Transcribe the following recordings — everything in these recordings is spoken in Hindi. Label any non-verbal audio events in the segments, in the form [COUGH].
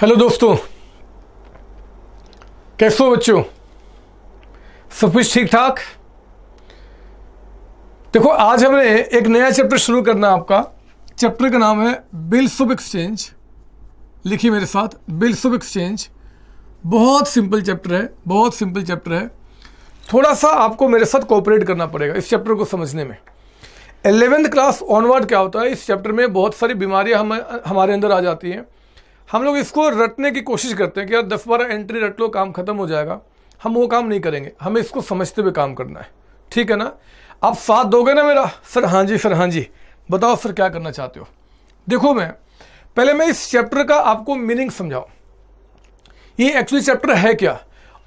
हेलो दोस्तों कैसे हो बच्चों सब कुछ ठीक ठाक देखो आज हमने एक नया चैप्टर शुरू करना है आपका चैप्टर का नाम है बिल्स ऑफ एक्सचेंज लिखी मेरे साथ बिल्स ऑफ एक्सचेंज बहुत सिंपल चैप्टर है बहुत सिंपल चैप्टर है थोड़ा सा आपको मेरे साथ कोऑपरेट करना पड़ेगा इस चैप्टर को समझने में एलेवेंथ क्लास ऑनवर्ड क्या होता है इस चैप्टर में बहुत सारी बीमारियां हम हमारे अंदर आ जाती हैं हम लोग इसको रटने की कोशिश करते हैं कि यार दस बारह एंट्री रट लो काम खत्म हो जाएगा हम वो काम नहीं करेंगे हमें इसको समझते हुए काम करना है ठीक है ना आप साथ दोगे ना मेरा सर हाँ जी सर हाँ जी बताओ सर क्या करना चाहते हो देखो मैं पहले मैं इस चैप्टर का आपको मीनिंग समझाओ ये एक्चुअली चैप्टर है क्या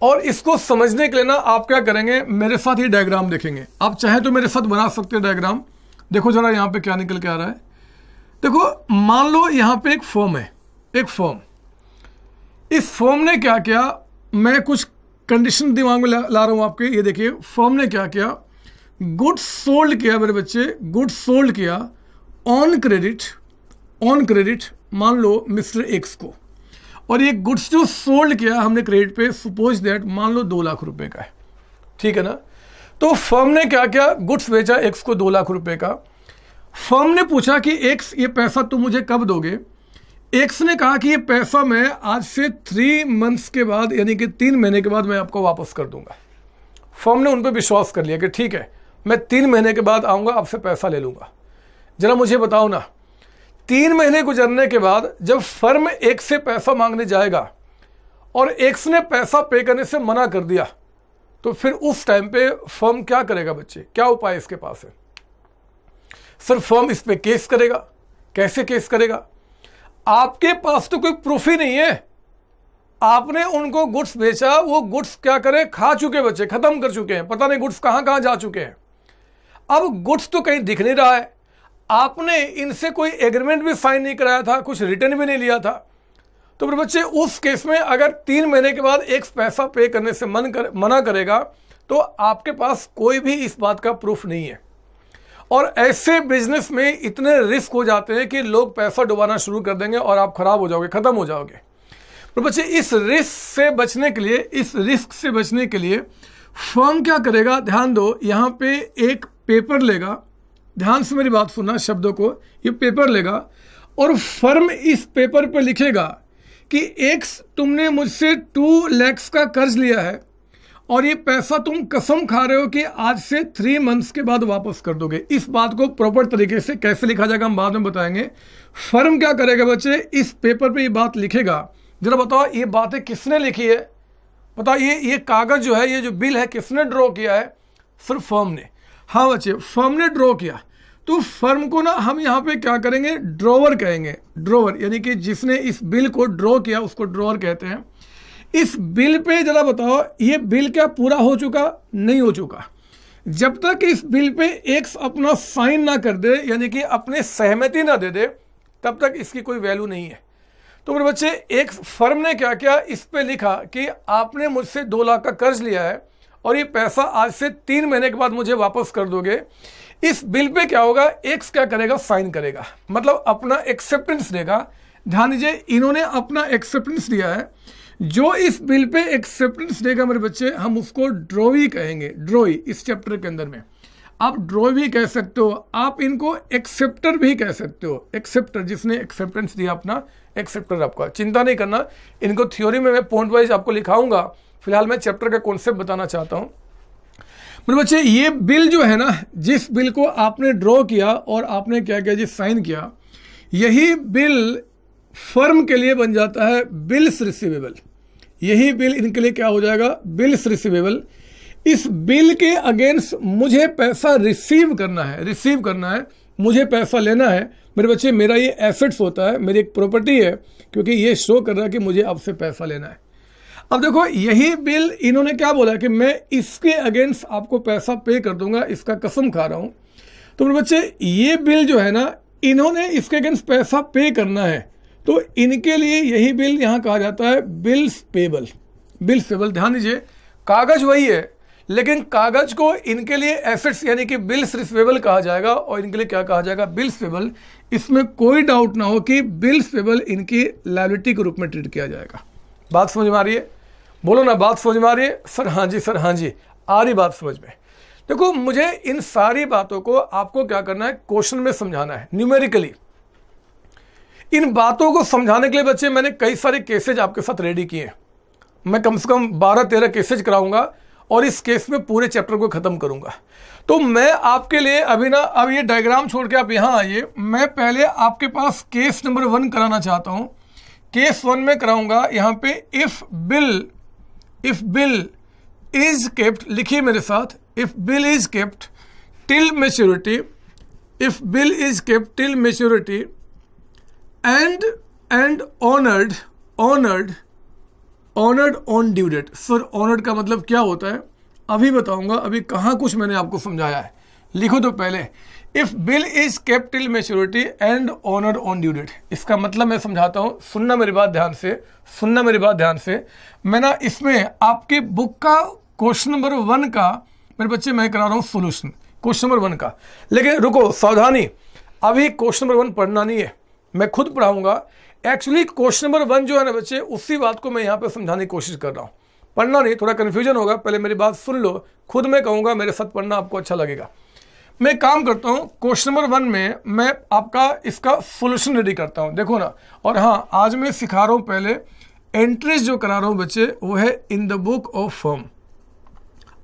और इसको समझने के लिए ना आप क्या करेंगे मेरे साथ ही डायग्राम देखेंगे आप चाहे तो मेरे साथ बना सकते हो डायग्राम देखो जरा यहाँ पे क्या निकल के आ रहा है देखो मान लो यहाँ पे एक फॉर्म है एक फॉर्म इस फॉर्म ने क्या किया मैं कुछ कंडीशन दिमाग में ला, ला रहा हूं आपके ये देखिए फॉर्म ने क्या किया गुड सोल्ड किया मेरे बच्चे गुड सोल्ड किया ऑन क्रेडिट ऑन क्रेडिट मान लो मिस्टर एक्स को और ये गुड्स जो सोल्ड किया हमने क्रेडिट पे सपोज दैट मान लो दो लाख रुपए का है ठीक है ना तो फर्म ने क्या किया गुड्स बेचा एक्स को दो लाख रुपए का फर्म ने पूछा कि एक्स ये पैसा तुम मुझे कब दोगे एक्स ने कहा कि ये पैसा मैं आज से थ्री मंथ्स के बाद यानी कि तीन महीने के बाद मैं आपको वापस कर दूंगा फॉर्म ने उन पर विश्वास कर लिया कि ठीक है मैं तीन महीने के बाद आऊँगा आपसे पैसा ले लूँगा जरा मुझे बताओ ना तीन महीने गुजरने के बाद जब फर्म एक से पैसा मांगने जाएगा और एक्स ने पैसा पे करने से मना कर दिया तो फिर उस टाइम पे फर्म क्या करेगा बच्चे क्या उपाय इसके पास है सर फर्म इस पर केस करेगा कैसे केस करेगा आपके पास तो कोई प्रूफ ही नहीं है आपने उनको गुड्स बेचा वो गुड्स क्या करें खा चुके बच्चे खत्म कर चुके हैं पता नहीं गुड्स कहाँ कहाँ जा चुके हैं अब गुड्स तो कहीं दिख नहीं रहा है आपने इनसे कोई एग्रीमेंट भी साइन नहीं कराया था कुछ रिटर्न भी नहीं लिया था तो फिर बच्चे उस केस में अगर तीन महीने के बाद एक पैसा पे करने से मन कर मना करेगा तो आपके पास कोई भी इस बात का प्रूफ नहीं है और ऐसे बिजनेस में इतने रिस्क हो जाते हैं कि लोग पैसा डुबाना शुरू कर देंगे और आप ख़राब हो जाओगे ख़त्म हो जाओगे तो बच्चे इस रिस्क से बचने के लिए इस रिस्क से बचने के लिए फॉर्म क्या करेगा ध्यान दो यहाँ पे एक पेपर लेगा ध्यान से मेरी बात सुनना शब्दों को ये पेपर लेगा और फर्म इस पेपर पर लिखेगा कि एक तुमने मुझसे टू लैक्स का कर्ज लिया है और ये पैसा तुम कसम खा रहे हो कि आज से थ्री मंथ्स के बाद वापस कर दोगे इस बात को प्रॉपर तरीके से कैसे लिखा जाएगा हम बाद में बताएंगे फर्म क्या करेगा बच्चे इस पेपर पे ये बात लिखेगा जरा बताओ ये बातें किसने लिखी है बताओ ये ये कागज़ जो है ये जो बिल है किसने ड्रॉ किया है सिर्फ फर्म ने हाँ बच्चे फर्म ने ड्रॉ किया तो फर्म को ना हम यहाँ पे क्या करेंगे ड्रॉवर कहेंगे ड्रॉवर यानी कि जिसने इस बिल को ड्रॉ किया उसको ड्रॉवर कहते हैं इस बिल पे जरा बताओ ये बिल क्या पूरा हो चुका नहीं हो चुका जब तक इस बिल पे एक अपना साइन ना कर दे यानी कि अपने सहमति ना दे दे तब तक इसकी कोई वैल्यू नहीं है तो मेरे बच्चे एक फर्म ने क्या किया इस पे लिखा कि आपने मुझसे दो लाख का कर्ज लिया है और ये पैसा आज से तीन महीने के बाद मुझे वापस कर दोगे इस बिल पे क्या होगा एक्स क्या करेगा साइन करेगा मतलब अपना एक्सेप्टेंस देगा ध्यान दीजिए इन्होंने अपना एक्सेप्टेंस दिया है जो इस बिल पे एक्सेप्टेंस देगा मेरे बच्चे हम उसको ड्रोवी कहेंगे ड्रोई इस चैप्टर के अंदर में आप ड्रोवी कह सकते हो आप इनको एक्सेप्टर भी कह सकते हो एक्सेप्टर जिसने एक्सेप्टेंस दिया अपना एक्सेप्टर आपका चिंता नहीं करना इनको थ्योरी में मैं पॉइंट वाइज आपको लिखाऊंगा फिलहाल मैं चैप्टर का कॉन्सेप्ट बताना चाहता हूँ मेरे बच्चे ये बिल जो है ना जिस बिल को आपने ड्रॉ किया और आपने क्या किया जी साइन किया यही बिल फर्म के लिए बन जाता है बिल्स रिसीवेबल यही बिल इनके लिए क्या हो जाएगा बिल्स रिसीवेबल इस बिल के अगेंस्ट मुझे पैसा रिसीव करना है रिसीव करना है मुझे पैसा लेना है मेरे बच्चे मेरा ये एसेट्स होता है मेरी एक प्रॉपर्टी है क्योंकि ये शो कर रहा है कि मुझे आपसे पैसा लेना है अब देखो यही बिल इन्होंने क्या बोला कि मैं इसके अगेंस्ट आपको पैसा पे कर दूंगा इसका कसम खा रहा हूं तो मेरे बच्चे ये बिल जो है ना इन्होंने इसके अगेंस्ट पैसा पे करना है तो इनके लिए यही बिल यहाँ कहा जाता है बिल्स पेबल बिल्स पेबल ध्यान दीजिए कागज वही है लेकिन कागज को इनके लिए एसेट्स यानी कि बिल्स रिसिवेबल कहा जाएगा और इनके लिए क्या कहा जाएगा बिल्स पेबल इसमें कोई डाउट ना हो कि बिल्स पेबल इनकी लाइबिलिटी के रूप में ट्रीट किया जाएगा बात समझ में आ रही है बोलो ना बात समझ में आ रही है सर हाँ जी सर हाँ जी आ रही बात समझ में देखो मुझे इन सारी बातों को आपको क्या करना है क्वेश्चन में समझाना है न्यूमेरिकली इन बातों को समझाने के लिए बच्चे मैंने कई सारे केसेज आपके साथ रेडी किए मैं कम से कम बारह तेरह केसेज कराऊंगा और इस केस में पूरे चैप्टर को ख़त्म करूंगा तो मैं आपके लिए अभी ना अब ये डायग्राम छोड़ के आप यहां आइए मैं पहले आपके पास केस नंबर वन कराना चाहता हूँ केस वन में कराऊंगा यहां पे if bill if bill is kept लिखिए मेरे साथ if bill is kept till maturity if bill is kept till maturity and and honored honored honoured on due date sir honoured का मतलब क्या होता है अभी बताऊंगा अभी कहाँ कुछ मैंने आपको समझाया है लिखो तो पहले if bill is capital maturity and honoured on due date इसका मतलब मैं समझाता हूँ सुनना मेरी बात ध्यान से सुनना मेरी बात ध्यान से मैं ना इसमें आपके बुक का क्वेश्चन नंबर वन का मेरे बच्चे मैं करा रहा हूँ सोल्यूशन क्वेश्चन नंबर वन का लेकिन रुको सावधानी अभी क्वेश्चन नंबर वन पढ़ना नहीं है मैं खुद पढ़ाऊंगा एक्चुअली क्वेश्चन नंबर वन जो है ना बच्चे उसी बात को मैं यहाँ पर समझाने की कोशिश कर रहा हूँ पढ़ना नहीं थोड़ा कन्फ्यूजन होगा पहले मेरी बात सुन लो खुद मैं कहूँगा मेरे साथ पढ़ना आपको अच्छा लगेगा मैं काम करता हूँ क्वेश्चन नंबर वन में मैं आपका इसका सोल्यूशन रेडी करता हूँ देखो ना और हाँ आज मैं सिखा रहा हूँ पहले एंट्रीज जो करा रहा हूँ बच्चे वो है in the book of firm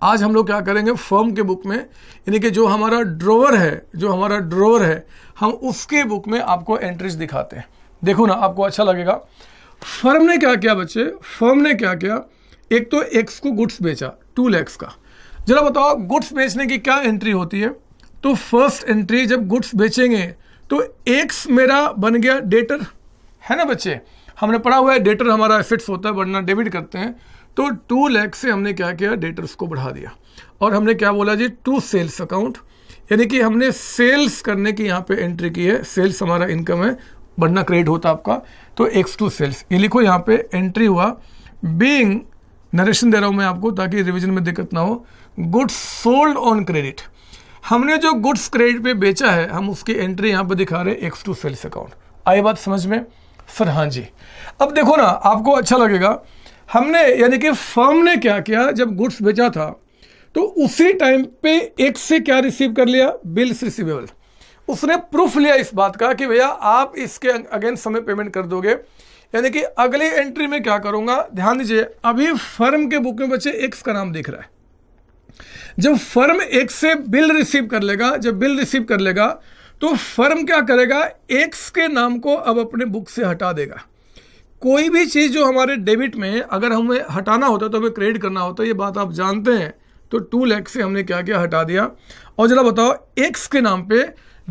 आज हम लोग क्या करेंगे फर्म के बुक में यानी कि जो हमारा ड्रोवर है जो हमारा ड्रोवर है हम उसके बुक में आपको एंट्रीज दिखाते हैं देखो ना आपको अच्छा लगेगा फर्म ने क्या किया बच्चे फर्म ने क्या किया एक तो एक्स को गुड्स बेचा टू लैक्स का जरा बताओ गुड्स बेचने की क्या एंट्री होती है तो फर्स्ट एंट्री जब गुड्स बेचेंगे तो एक्स मेरा बन गया डेटर है ना बच्चे हमने पढ़ा हुआ है डेटर हमारा एसेट्स होता है वरना डेबिट करते हैं तो टू लैख से हमने क्या किया डेटर्स को बढ़ा दिया और हमने क्या बोला जी टू सेल्स अकाउंट यानी कि हमने सेल्स करने की यहाँ पे एंट्री की है सेल्स हमारा इनकम है बढ़ना क्रेडिट होता आपका तो एक्स टू सेल्स ये लिखो यहाँ पे एंट्री हुआ बीइंग नरेशन दे रहा हूँ मैं आपको ताकि रिविजन में दिक्कत ना हो गुड्स सोल्ड ऑन क्रेडिट हमने जो गुड्स क्रेडिट पे बेचा है हम उसकी एंट्री यहाँ पे दिखा रहे हैं एक्स टू सेल्स अकाउंट आई बात समझ में सर हाँ जी अब देखो ना आपको अच्छा लगेगा हमने यानी कि फर्म ने क्या किया जब गुड्स बेचा था तो उसी टाइम पे एक से क्या रिसीव कर लिया बिल्स रिसीवेबल उसने प्रूफ लिया इस बात का कि भैया आप इसके अगेंस्ट समय पेमेंट कर दोगे यानी कि अगली एंट्री में क्या करूंगा ध्यान दीजिए अभी फर्म के बुक में बच्चे एक्स का नाम दिख रहा है जब फर्म एक से बिल रिसीव कर लेगा जब बिल रिसीव कर लेगा तो फर्म क्या करेगा एक्स के नाम को अब अपने बुक से हटा देगा कोई भी चीज़ जो हमारे डेबिट में अगर हमें हटाना होता है तो हमें क्रेडिट करना होता है ये बात आप जानते हैं तो टू लैख से हमने क्या किया हटा दिया और जरा बताओ एक्स के नाम पे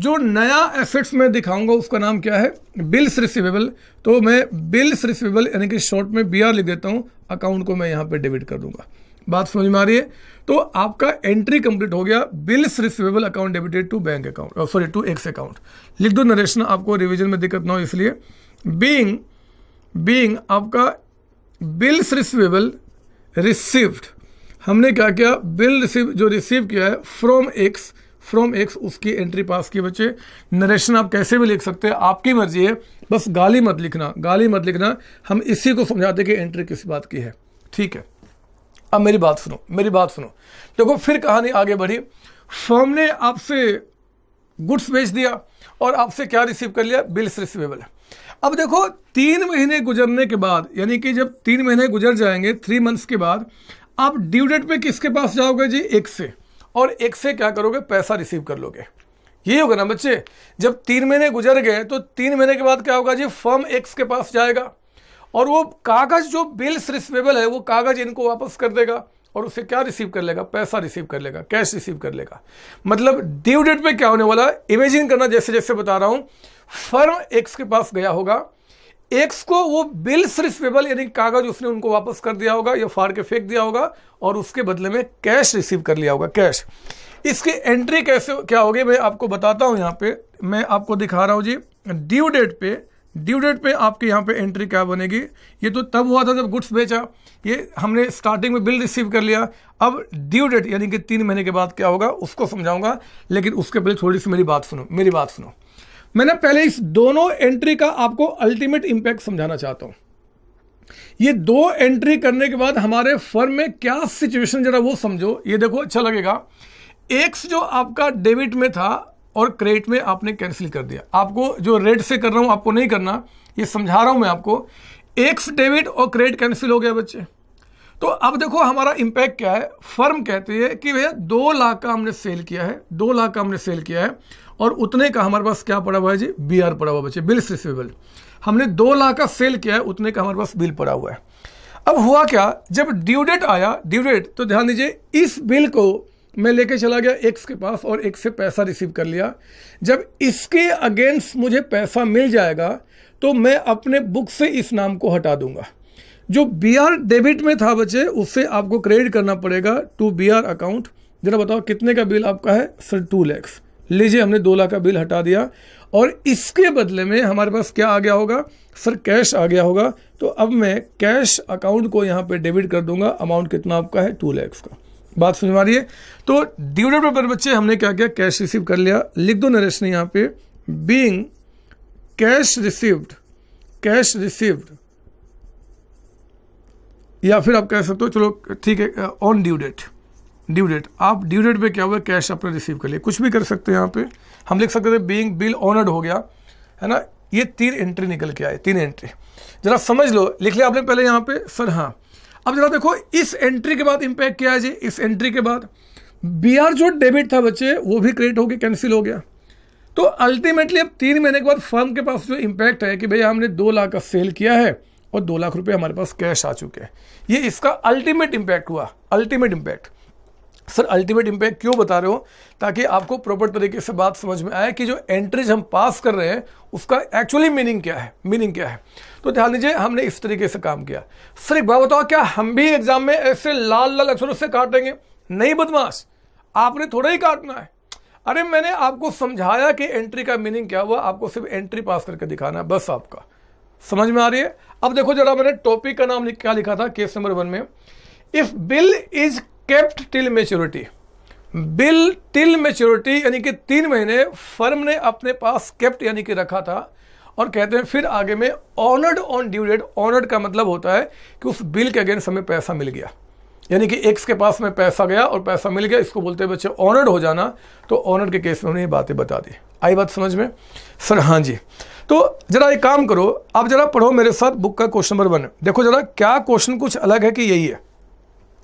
जो नया एसेट्स में दिखाऊंगा उसका नाम क्या है बिल्स रिसिवेबल तो मैं बिल्स रिसिवेबल यानी कि शॉर्ट में बी लिख देता हूँ अकाउंट को मैं यहाँ पर डेबिट कर दूंगा बात समझ में आ रही है तो आपका एंट्री कंप्लीट हो गया bills receivable account debited to bank account sorry to X account लिख दो नरेशन आपको रिविजन में दिक्कत ना हो इसलिए बींग बींग आपका बिल्स रिसिवेबल रिसीव्ड हमने क्या किया बिल रिसीव जो रिसीव किया है फ्रॉम एक्स फ्रॉम एक्स उसकी एंट्री पास की बच्चे नरेशन आप कैसे भी लिख सकते हैं आपकी मर्जी है बस गाली मत लिखना गाली मत लिखना हम इसी को समझाते कि एंट्री किस बात की है ठीक है अब मेरी बात सुनो मेरी बात सुनो देखो फिर कहानी आगे बढ़ी फॉर्म ने आपसे गुड्स बेच दिया और आपसे क्या रिसीव कर लिया बिल्स रिसीवेबल है अब देखो तीन महीने गुजरने के बाद यानी कि जब तीन महीने गुजर जाएंगे थ्री मंथ्स के बाद आप ड्यू डेट पे किसके पास जाओगे जी एक से और एक से क्या करोगे पैसा रिसीव कर लोगे ये होगा ना बच्चे जब तीन महीने गुजर गए तो तीन महीने के बाद क्या होगा जी फर्म एक्स के पास जाएगा और वो कागज़ जो बिल्स रिसिवेबल है वो कागज़ इनको वापस कर देगा और उसे क्या रिसीव कर लेगा पैसा रिसीव कर लेगा कैश रिसीव कर लेगा मतलब ड्यू डेट पे क्या होने वाला इमेजिन करना जैसे जैसे बता रहा हूं फर्म एक्स के पास गया होगा एक्स को वो बिल्स रिसिवेबल यानी कागज उसने उनको वापस कर दिया होगा या फाड़ के फेंक दिया होगा और उसके बदले में कैश रिसीव कर लिया होगा कैश इसकी एंट्री कैसे क्या होगी मैं आपको बताता हूँ यहाँ पे मैं आपको दिखा रहा हूँ जी ड्यू डेट पे ड्यू डेट पे आपके यहाँ पे एंट्री क्या बनेगी ये तो तब हुआ था जब गुड्स बेचा ये हमने स्टार्टिंग में बिल रिसीव कर लिया अब ड्यू डेट यानी कि तीन महीने के बाद क्या होगा उसको समझाऊंगा लेकिन उसके पहले थोड़ी सी मेरी बात सुनो मेरी बात सुनो मैंने पहले इस दोनों एंट्री का आपको अल्टीमेट इंपैक्ट समझाना चाहता हूं ये दो एंट्री करने के बाद हमारे फर्म में क्या सिचुएशन जरा वो समझो ये देखो अच्छा लगेगा एक्स जो आपका डेबिट में था और क्रेडिट में आपने कैंसिल कर दिया आपको जो रेड से कर रहा हूं आपको नहीं करना ये समझा रहा हूं मैं आपको एक्स डेबिट और क्रेडिट कैंसिल हो गया बच्चे तो अब देखो हमारा इम्पैक्ट क्या है फर्म कहती है कि भैया दो लाख का हमने सेल किया है दो लाख का हमने सेल किया है और उतने का हमारे पास क्या पड़ा हुआ है जी बी आर पड़ा हुआ बचे बिल्स रिसीवेबल हमने दो लाख का सेल किया है उतने का हमारे पास बिल पड़ा हुआ है अब हुआ क्या जब ड्यू डेट आया ड्यू डेट तो ध्यान दीजिए इस बिल को मैं लेके चला गया एक्स के पास और एक्स से पैसा रिसीव कर लिया जब इसके अगेंस्ट मुझे पैसा मिल जाएगा तो मैं अपने बुक से इस नाम को हटा दूंगा जो बी आर डेबिट में था बच्चे उससे आपको क्रेडिट करना पड़ेगा टू बी आर अकाउंट जरा बताओ कितने का बिल आपका है सर टू लैक्स लीजिए हमने दो लाख का बिल हटा दिया और इसके बदले में हमारे पास क्या आ गया होगा सर कैश आ गया होगा तो अब मैं कैश अकाउंट को यहाँ पे डेबिट कर दूंगा अमाउंट कितना आपका है टू लैक्स का बात समझ रही है तो ड्यूडेट पर बच्चे हमने क्या किया कैश रिसीव कर लिया लिख दो नरेश ने यहाँ पे being cash received cash received या फिर आप कह सकते हो चलो ठीक है on due date due date आप ड्यू डेट पे क्या हुआ कैश आपने रिसीव कर लिया कुछ भी कर सकते हैं यहाँ पे हम लिख सकते थे बीइंग बिल ऑनर्ड हो गया है ना ये तीन एंट्री निकल के आए तीन एंट्री जरा समझ लो लिख लिया आपने पहले यहाँ पे सर हाँ अब जरा देखो इस एंट्री के बाद इम्पैक्ट क्या है जी इस एंट्री के बाद बी जो डेबिट था बच्चे वो भी क्रेडिट गया कैंसिल हो गया तो अल्टीमेटली अब तीन महीने के बाद फर्म के पास जो इम्पैक्ट है कि भैया हमने दो लाख का सेल किया है और दो लाख रुपए हमारे पास कैश आ चुके हैं ये इसका अल्टीमेट इम्पैक्ट हुआ ultimate impact sir ultimate impact क्यों बता रहे हो ताकि आपको प्रॉपर तरीके से बात समझ में आए कि जो एंट्रीज हम पास कर रहे हैं उसका एक्चुअली मीनिंग क्या है मीनिंग क्या है तो ध्यान दीजिए हमने इस तरीके से काम किया सर एक बात बताओ क्या हम भी एग्जाम में ऐसे लाल लाल अक्षरों से काटेंगे नहीं बदमाश आपने थोड़ा ही काटना है अरे मैंने आपको समझाया कि एंट्री का मीनिंग क्या हुआ आपको सिर्फ एंट्री पास करके दिखाना है बस आपका समझ में आ रही है अब देखो जरा मैंने टॉपिक का नाम क्या लिखा था केस नंबर वन में if bill is kept till maturity bill till maturity यानी कि तीन महीने फर्म ने अपने पास केप्ट यानी कि रखा था और कहते हैं फिर आगे में honoured on due date honoured का मतलब होता है कि उस बिल के अगेंस्ट हमें पैसा मिल गया यानी कि एक्स के पास में पैसा गया और पैसा मिल गया इसको बोलते हैं बच्चे ऑनर्ड हो जाना तो ऑनर्ड के केस में उन्हें ये बातें बता दी आई बात समझ में सर हाँ जी तो जरा एक काम करो आप जरा पढ़ो मेरे साथ बुक का क्वेश्चन नंबर वन देखो जरा क्या क्वेश्चन कुछ अलग है कि यही है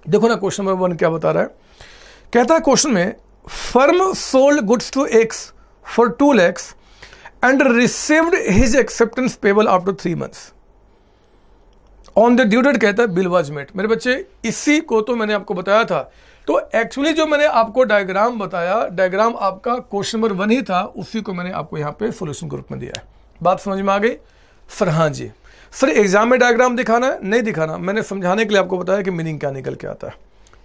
देखो ना क्वेश्चन नंबर वन क्या बता रहा है कहता है क्वेश्चन में firm sold goods to X for two lakhs and received his acceptance payable after three months on the due date कहता है बिल वाज मेट मेरे बच्चे इसी को तो मैंने आपको बताया था तो एक्चुअली जो मैंने आपको डायग्राम बताया डायग्राम आपका क्वेश्चन नंबर वन ही था उसी को मैंने आपको यहां पे सोल्यूशन के रूप में दिया है बात समझ में आ गई फरहान जी सर एग्ज़ाम में डायग्राम दिखाना है नहीं दिखाना मैंने समझाने के लिए आपको बताया कि मीनिंग क्या निकल के आता है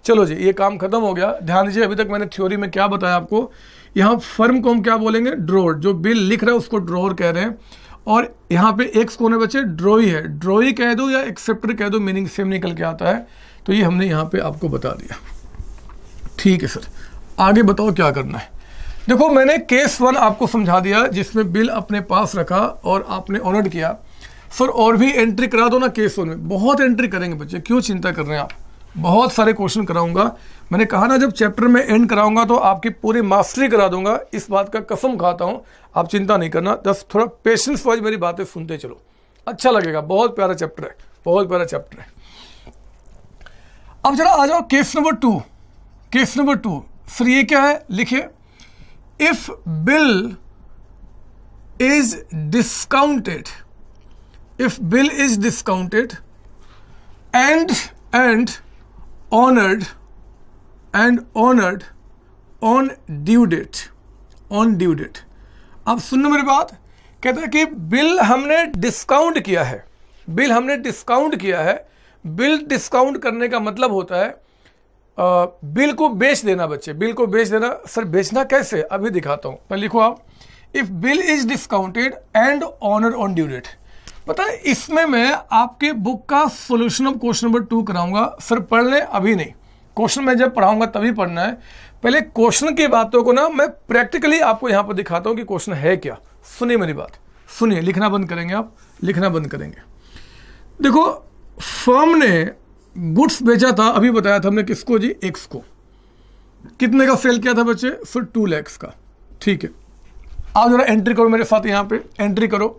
चलो जी ये काम खत्म हो गया ध्यान दीजिए अभी तक मैंने थ्योरी में क्या बताया आपको यहाँ फर्म को हम क्या बोलेंगे ड्रोर जो बिल लिख रहा है उसको ड्रोर कह रहे हैं और यहाँ पे एक्स कोने बचे ड्रोई है ड्रोई कह दो या एक्सेप्टर कह दो मीनिंग सेम निकल के आता है तो ये हमने यहाँ पे आपको बता दिया ठीक है सर आगे बताओ क्या करना है देखो मैंने केस वन आपको समझा दिया जिसमें बिल अपने पास रखा और आपने ऑनर्ड किया सर और भी एंट्री करा दो ना केस वन में बहुत एंट्री करेंगे बच्चे क्यों चिंता कर रहे हैं आप बहुत सारे क्वेश्चन कराऊंगा मैंने कहा ना जब चैप्टर में एंड कराऊंगा तो आपकी पूरी मास्टरी करा दूंगा इस बात का कसम खाता हूं आप चिंता नहीं करना बस थोड़ा पेशेंस वाइज मेरी बातें सुनते चलो अच्छा लगेगा बहुत प्यारा चैप्टर है बहुत प्यारा चैप्टर है अब जरा आ जाओ case number two case number two sir ये क्या है लिखिए if bill is discounted if bill is discounted and and honored and honored on due date on due date आप सुनो मेरी बात कहता है कि बिल हमने डिस्काउंट किया है बिल हमने डिस्काउंट किया है बिल डिस्काउंट करने का मतलब होता है आ, बिल को बेच देना बच्चे बिल को बेच देना सर बेचना कैसे अभी दिखाता हूं मैं लिखो आप if bill is discounted and honour on due date पता है इसमें मैं आपके बुक का solution of question number two कराऊंगा फिर पढ़ लें अभी नहीं क्वेश्चन में जब पढ़ाऊंगा तभी पढ़ना है पहले क्वेश्चन की बातों को ना मैं प्रैक्टिकली आपको यहां पर दिखाता हूँ कि क्वेश्चन है क्या सुनिए मेरी बात सुनिए लिखना बंद करेंगे आप लिखना बंद करेंगे देखो फर्म ने गुड्स बेचा था अभी बताया था हमने किसको जी एक्स को कितने का सेल किया था बच्चे सर टू लैक्स का ठीक है आप जरा एंट्री करो मेरे साथ यहाँ पे एंट्री करो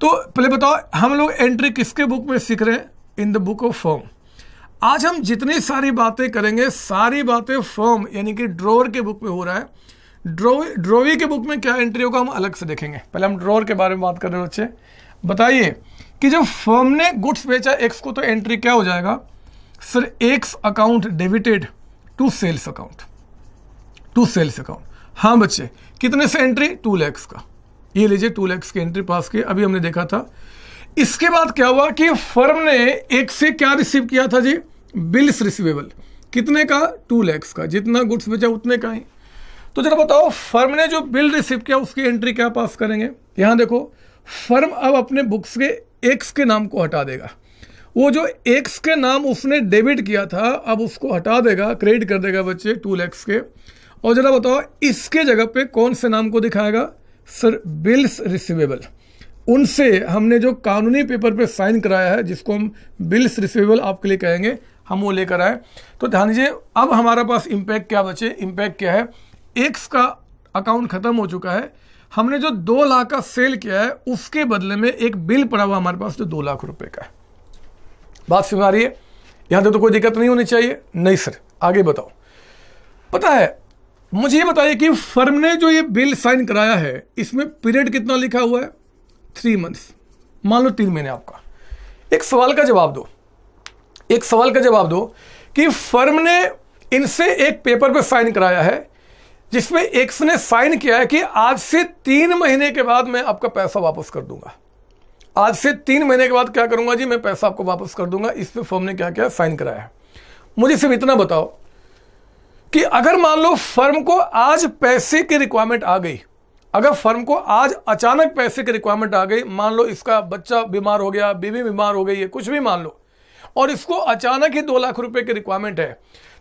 तो पहले बताओ हम लोग एंट्री किसके बुक में सीख रहे हैं in the book of form आज हम जितनी सारी बातें करेंगे सारी बातें फॉर्म यानी कि ड्रोअर के बुक में हो रहा है ड्रो ड्रोवी के बुक में क्या एंट्री होगा हम अलग से देखेंगे पहले हम ड्रोअर के बारे में बात कर रहे हैं बच्चे बताइए कि जब फॉर्म ने गुड्स बेचा एक्स को तो एंट्री क्या हो जाएगा sir X account debited to sales account to sales account हाँ बच्चे कितने से एंट्री टू लैक्स का ये लीजिए टू लैक्स के एंट्री पास के अभी हमने देखा था इसके बाद क्या हुआ कि फर्म ने एक से क्या रिसीव किया था जी बिल्स रिसीवेबल कितने का टू लैक्स का जितना गुड्स बेचा उतने का ही तो जरा बताओ फर्म ने जो बिल रिसीव किया उसकी एंट्री क्या पास करेंगे यहाँ देखो फर्म अब अपने बुक्स के एक्स के नाम को हटा देगा वो जो एक्स के नाम उसने डेबिट किया था अब उसको हटा देगा क्रेडिट कर देगा बच्चे टू लैक्स के और जरा बताओ इसके जगह पे कौन से नाम को दिखाएगा सर बिल्स रिसीवेबल उनसे हमने जो कानूनी पेपर पे साइन कराया है जिसको हम बिल्स रिसीवेबल आपके लिए कहेंगे हम वो लेकर आए तो ध्यान दीजिए अब हमारा पास इम्पैक्ट क्या बचे इम्पैक्ट क्या है एक्स का अकाउंट ख़त्म हो चुका है हमने जो दो लाख का सेल किया है उसके बदले में एक बिल पड़ा हुआ हमारे पास जो दो लाख रुपए का है बात समझ आ रही है यहाँ तो कोई दिक्कत नहीं होनी चाहिए नहीं सर आगे बताओ पता है मुझे ये बताइए कि फर्म ने जो ये बिल साइन कराया है इसमें पीरियड कितना लिखा हुआ है थ्री मंथ्स मान लो तीन महीने आपका एक सवाल का जवाब दो एक सवाल का जवाब दो कि फर्म ने इनसे एक पेपर पे साइन कराया है जिसमें एक्स ने साइन किया है कि आज से तीन महीने के बाद मैं आपका पैसा वापस कर दूंगा आज से तीन महीने के बाद क्या करूंगा जी मैं पैसा आपको वापस कर दूंगा इस पर फर्म ने क्या किया साइन कराया है मुझे सिर्फ इतना बताओ कि अगर मान लो फर्म को आज पैसे की रिक्वायरमेंट आ गई अगर फर्म को आज अचानक पैसे की रिक्वायरमेंट आ गई मान लो इसका बच्चा बीमार हो गया बीवी बीमार हो गई है कुछ भी मान लो और इसको अचानक ही दो लाख रुपए की रिक्वायरमेंट है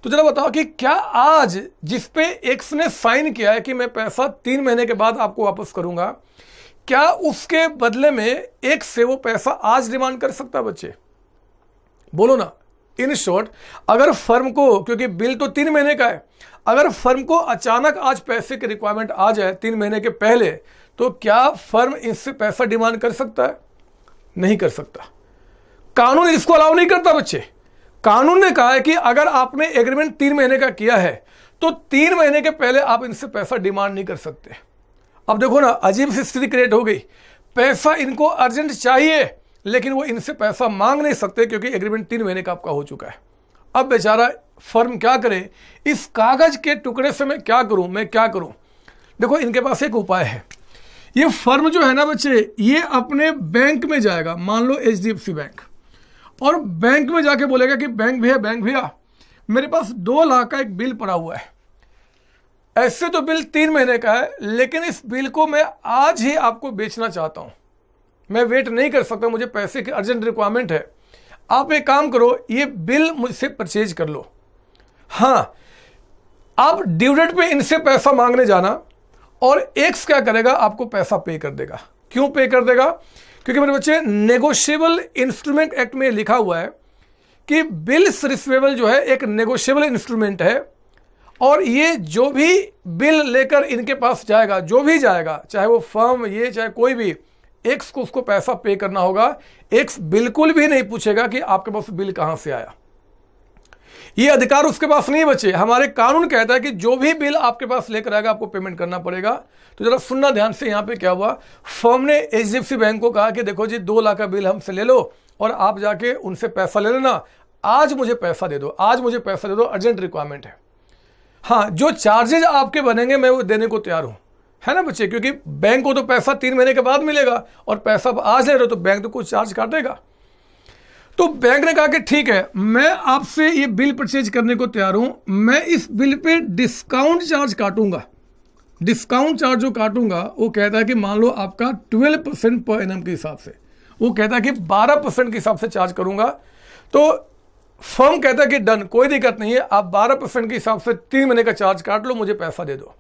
तो जरा बताओ कि क्या आज जिस पे एक्स ने साइन किया है कि मैं पैसा तीन महीने के बाद आपको वापस करूंगा क्या उसके बदले में एक से वो पैसा आज डिमांड कर सकता बच्चे बोलो ना इन शॉर्ट अगर फर्म को क्योंकि बिल तो तीन महीने का है अगर फर्म को अचानक आज पैसे की रिक्वायरमेंट आ जाए तीन महीने के पहले तो क्या फर्म इससे पैसा डिमांड कर सकता है नहीं कर सकता कानून इसको अलाउ नहीं करता बच्चे कानून ने कहा है कि अगर आपने एग्रीमेंट तीन महीने का किया है तो तीन महीने के पहले आप इनसे पैसा डिमांड नहीं कर सकते अब देखो ना अजीब सी स्थिति क्रिएट हो गई पैसा इनको अर्जेंट चाहिए लेकिन वो इनसे पैसा मांग नहीं सकते क्योंकि एग्रीमेंट तीन महीने का आपका हो चुका है अब बेचारा फर्म क्या करे इस कागज़ के टुकड़े से मैं क्या करूं मैं क्या करूं देखो इनके पास एक उपाय है ये फर्म जो है ना बच्चे ये अपने बैंक में जाएगा मान लो एच बैंक और बैंक में जाके बोलेगा कि बैंक भैया बैंक भैया मेरे पास दो लाख का एक बिल पड़ा हुआ है ऐसे तो बिल तीन महीने का है लेकिन इस बिल को मैं आज ही आपको बेचना चाहता हूं मैं वेट नहीं कर सकता मुझे पैसे की अर्जेंट रिक्वायरमेंट है आप एक काम करो ये बिल मुझसे परचेज कर लो हाँ आप डिविडेंड पे इनसे पैसा मांगने जाना और एक्स क्या करेगा आपको पैसा पे कर देगा क्यों पे कर देगा क्योंकि मेरे बच्चे नेगोशियबल इंस्ट्रूमेंट एक्ट में लिखा हुआ है कि बिल्स रिसिवेबल जो है एक नेगोशिएबल इंस्ट्रूमेंट है और ये जो भी बिल लेकर इनके पास जाएगा जो भी जाएगा चाहे वो फर्म ये चाहे कोई भी एक्स को उसको पैसा पे करना होगा एक्स बिल्कुल भी नहीं पूछेगा कि आपके पास बिल कहां से आया ये अधिकार उसके पास नहीं बचे हमारे कानून कहता है कि जो भी बिल आपके पास लेकर आएगा आपको पेमेंट करना पड़ेगा तो जरा सुनना ध्यान से यहां पे क्या हुआ फर्म ने एच बैंक को कहा कि देखो जी दो लाख का बिल हमसे ले लो और आप जाके उनसे पैसा ले लेना आज मुझे पैसा दे दो आज मुझे पैसा दे दो अर्जेंट रिक्वायरमेंट है हाँ जो चार्जेज आपके बनेंगे मैं वो देने को तैयार हूं है ना बच्चे क्योंकि बैंक को तो पैसा तीन महीने के बाद मिलेगा और पैसा आज ले रहे हो तो बैंक तो कुछ चार्ज कर देगा तो बैंक ने कहा कि ठीक है मैं आपसे ये बिल परचेज करने को तैयार हूं मैं इस बिल पे डिस्काउंट चार्ज काटूंगा डिस्काउंट चार्ज जो काटूंगा वो कहता है कि मान लो आपका ट्वेल्व परसेंट पर एन के हिसाब से वो कहता है कि बारह परसेंट के हिसाब से चार्ज करूंगा तो फर्म कहता है कि डन कोई दिक्कत नहीं है आप बारह परसेंट के हिसाब से तीन महीने का चार्ज काट लो मुझे पैसा दे दो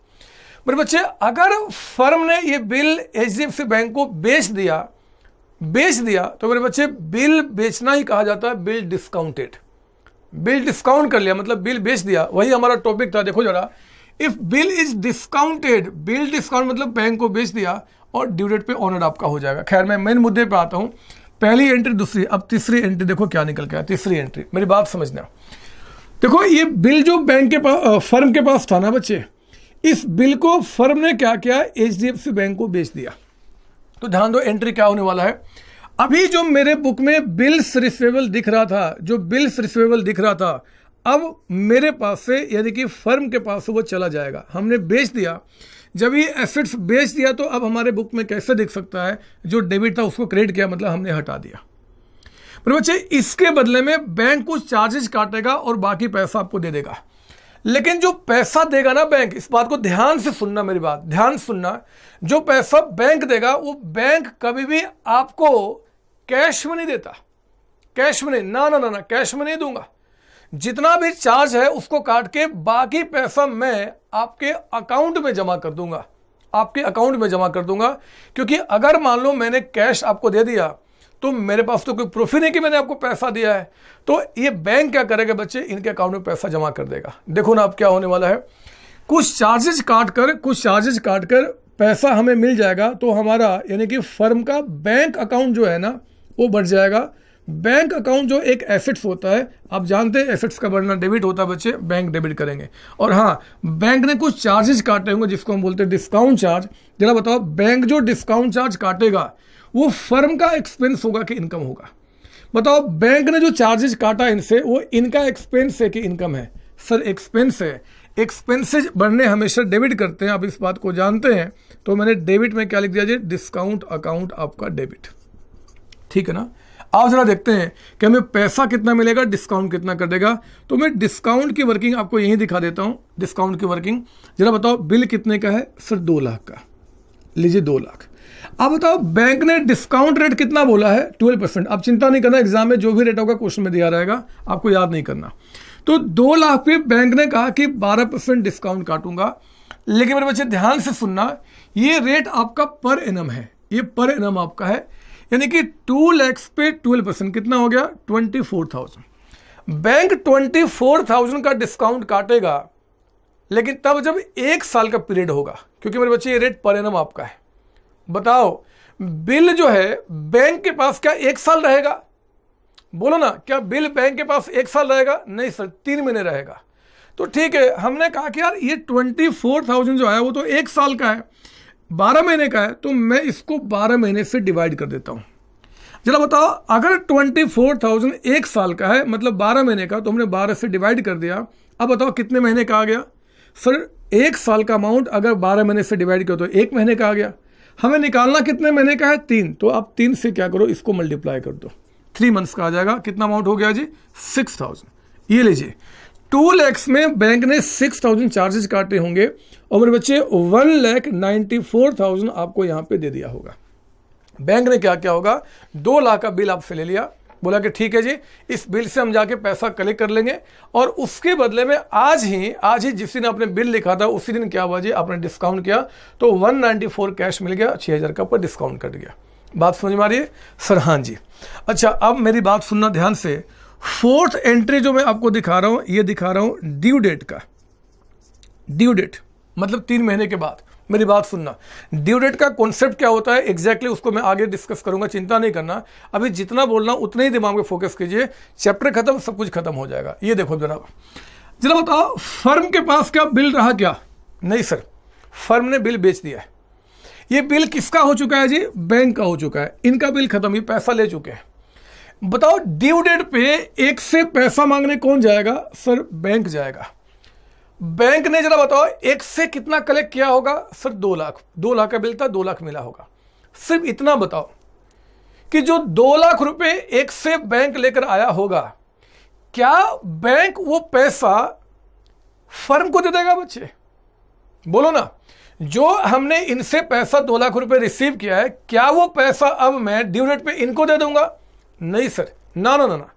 मेरे बच्चे अगर फर्म ने ये बिल एच बैंक को बेच दिया बेच दिया तो मेरे बच्चे बिल बेचना ही कहा जाता है बिल डिस्काउंटेड बिल डिस्काउंट कर लिया मतलब बिल बेच दिया वही हमारा टॉपिक था देखो जरा if bill is discounted bill discount मतलब बैंक को बेच दिया और ड्यू डेट पे ऑनर आपका हो जाएगा खैर मैं मेन मुद्दे पे आता हूँ पहली एंट्री दूसरी अब तीसरी एंट्री देखो क्या निकल गया तीसरी एंट्री मेरी बात समझना देखो ये बिल जो बैंक के पास फर्म के पास था ना बच्चे इस बिल को फर्म ने क्या किया एच बैंक को बेच दिया तो ध्यान दो एंट्री क्या होने वाला है अभी जो मेरे बुक में बिल्स रिसिवेबल दिख रहा था जो बिल्स रिसिवेबल दिख रहा था अब मेरे पास से यानी कि फर्म के पास से वो चला जाएगा हमने बेच दिया जब ये एसेट्स बेच दिया तो अब हमारे बुक में कैसे दिख सकता है जो डेबिट था उसको क्रेडिट किया मतलब हमने हटा दिया पर बच्चे इसके बदले में बैंक कुछ चार्जेस काटेगा और बाकी पैसा आपको दे देगा लेकिन जो पैसा देगा ना बैंक इस बात को ध्यान से सुनना मेरी बात ध्यान सुनना जो पैसा बैंक देगा वो बैंक कभी भी आपको कैश में नहीं देता कैश में नहीं ना ना ना ना कैश में नहीं दूंगा जितना भी चार्ज है उसको काट के बाकी पैसा मैं आपके अकाउंट में जमा कर दूंगा आपके अकाउंट में जमा कर दूंगा क्योंकि अगर मान लो मैंने कैश आपको दे दिया तो मेरे पास तो कोई प्रूफ ही नहीं कि मैंने आपको पैसा दिया है तो ये बैंक क्या करेगा बच्चे इनके अकाउंट में पैसा जमा कर देगा देखो ना अब क्या होने वाला है कुछ चार्जेस काट कर कुछ चार्जेस काट कर पैसा हमें मिल जाएगा तो हमारा यानी कि फर्म का बैंक अकाउंट जो है ना वो बढ़ जाएगा बैंक अकाउंट जो एक एसेट्स होता है आप जानते हैं एसेट्स का बढ़ना डेबिट होता है बच्चे बैंक डेबिट करेंगे और हाँ बैंक ने कुछ चार्जेस काटे होंगे जिसको हम बोलते हैं डिस्काउंट चार्ज जरा बताओ बैंक जो डिस्काउंट चार्ज काटेगा वो फर्म का एक्सपेंस होगा कि इनकम होगा बताओ बैंक ने जो चार्जेस काटा इनसे वो इनका एक्सपेंस है कि इनकम है सर एक्सपेंस है एक्सपेंसेज बढ़ने हमेशा डेबिट करते हैं आप इस बात को जानते हैं तो मैंने डेबिट में क्या लिख दिया जी डिस्काउंट अकाउंट आपका डेबिट ठीक है ना आप जरा देखते हैं कि हमें पैसा कितना मिलेगा डिस्काउंट कितना कर देगा तो मैं डिस्काउंट की वर्किंग आपको यहीं दिखा देता हूं डिस्काउंट की वर्किंग जरा बताओ बिल कितने का है सर दो लाख का लीजिए दो लाख आप बताओ बैंक ने डिस्काउंट रेट कितना बोला है ट्वेल्व परसेंट आप चिंता नहीं करना एग्जाम में जो भी रेट होगा क्वेश्चन में दिया रहेगा आपको याद नहीं करना तो दो लाख पे बैंक ने कहा कि बारह परसेंट डिस्काउंट काटूंगा लेकिन मेरे बच्चे ध्यान से सुनना ये रेट आपका पर एनम है ये पर एनम आपका है यानी कि टू लैक्स पे ट्वेल्व परसेंट कितना हो गया twenty four thousand bank twenty four thousand का डिस्काउंट काटेगा लेकिन तब जब एक साल का पीरियड होगा क्योंकि मेरे बच्चे ये रेट पर एनम आपका है बताओ बिल जो है बैंक के पास क्या एक साल रहेगा बोलो ना क्या बिल बैंक के पास एक साल रहेगा नहीं सर तीन महीने रहेगा तो ठीक है हमने कहा कि यार ये ट्वेंटी फोर थाउजेंड जो है वो तो एक साल का है बारह महीने का है तो मैं इसको बारह महीने से डिवाइड कर देता हूं जरा बताओ अगर ट्वेंटी फोर थाउजेंड एक साल का है मतलब बारह महीने का तो हमने बारह से डिवाइड कर दिया अब बताओ कितने महीने का आ गया सर एक साल का अमाउंट अगर बारह महीने से डिवाइड किया तो एक महीने का आ गया हमें निकालना कितने महीने का है तीन तो आप तीन से क्या करो इसको मल्टीप्लाई कर दो थ्री मंथ्स का आ जाएगा कितना अमाउंट हो गया जी सिक्स थाउजेंड ये लीजिए टू लैक्स में बैंक ने सिक्स थाउजेंड चार्जेस काटे होंगे और मेरे बच्चे one lakh ninety four thousand आपको यहाँ पे दे दिया होगा बैंक ने क्या क्या होगा दो लाख का बिल आपसे ले लिया बोला कि ठीक है जी इस बिल से हम जाके पैसा कलेक्ट कर लेंगे और उसके बदले में आज ही आज ही जिस दिन आपने बिल लिखा था उसी दिन क्या हुआ जी आपने डिस्काउंट किया तो 194 कैश मिल गया छः हज़ार का ऊपर डिस्काउंट कट गया बात समझ में आ रही है सर हाँ जी अच्छा अब मेरी बात सुनना ध्यान से फोर्थ एंट्री जो मैं आपको दिखा रहा हूँ ये दिखा रहा हूँ ड्यू डेट का ड्यू डेट मतलब तीन महीने के बाद मेरी बात सुनना ड्यू डेट का कॉन्सेप्ट क्या होता है एग्जैक्टली exactly उसको मैं आगे डिस्कस करूंगा चिंता नहीं करना अभी जितना बोलना उतना ही दिमाग में फोकस कीजिए चैप्टर खत्म सब कुछ खत्म हो जाएगा ये देखो जनाब जरा बताओ फर्म के पास क्या बिल रहा क्या नहीं सर फर्म ने बिल बेच दिया है ये बिल किसका हो चुका है जी बैंक का हो चुका है इनका बिल खत्म ये पैसा ले चुके हैं बताओ ड्यू डेट पे एक से पैसा मांगने कौन जाएगा सर बैंक जाएगा बैंक ने जरा बताओ एक से कितना कलेक्ट किया होगा सर दो लाख दो लाख का बिल था दो लाख मिला होगा सिर्फ इतना बताओ कि जो दो लाख रुपए एक से बैंक लेकर आया होगा क्या बैंक वो पैसा फर्म को दे देगा बच्चे बोलो ना जो हमने इनसे पैसा दो लाख रुपए रिसीव किया है क्या वो पैसा अब मैं ड्यू डेट पे इनको दे दूंगा नहीं सर ना ना ना ना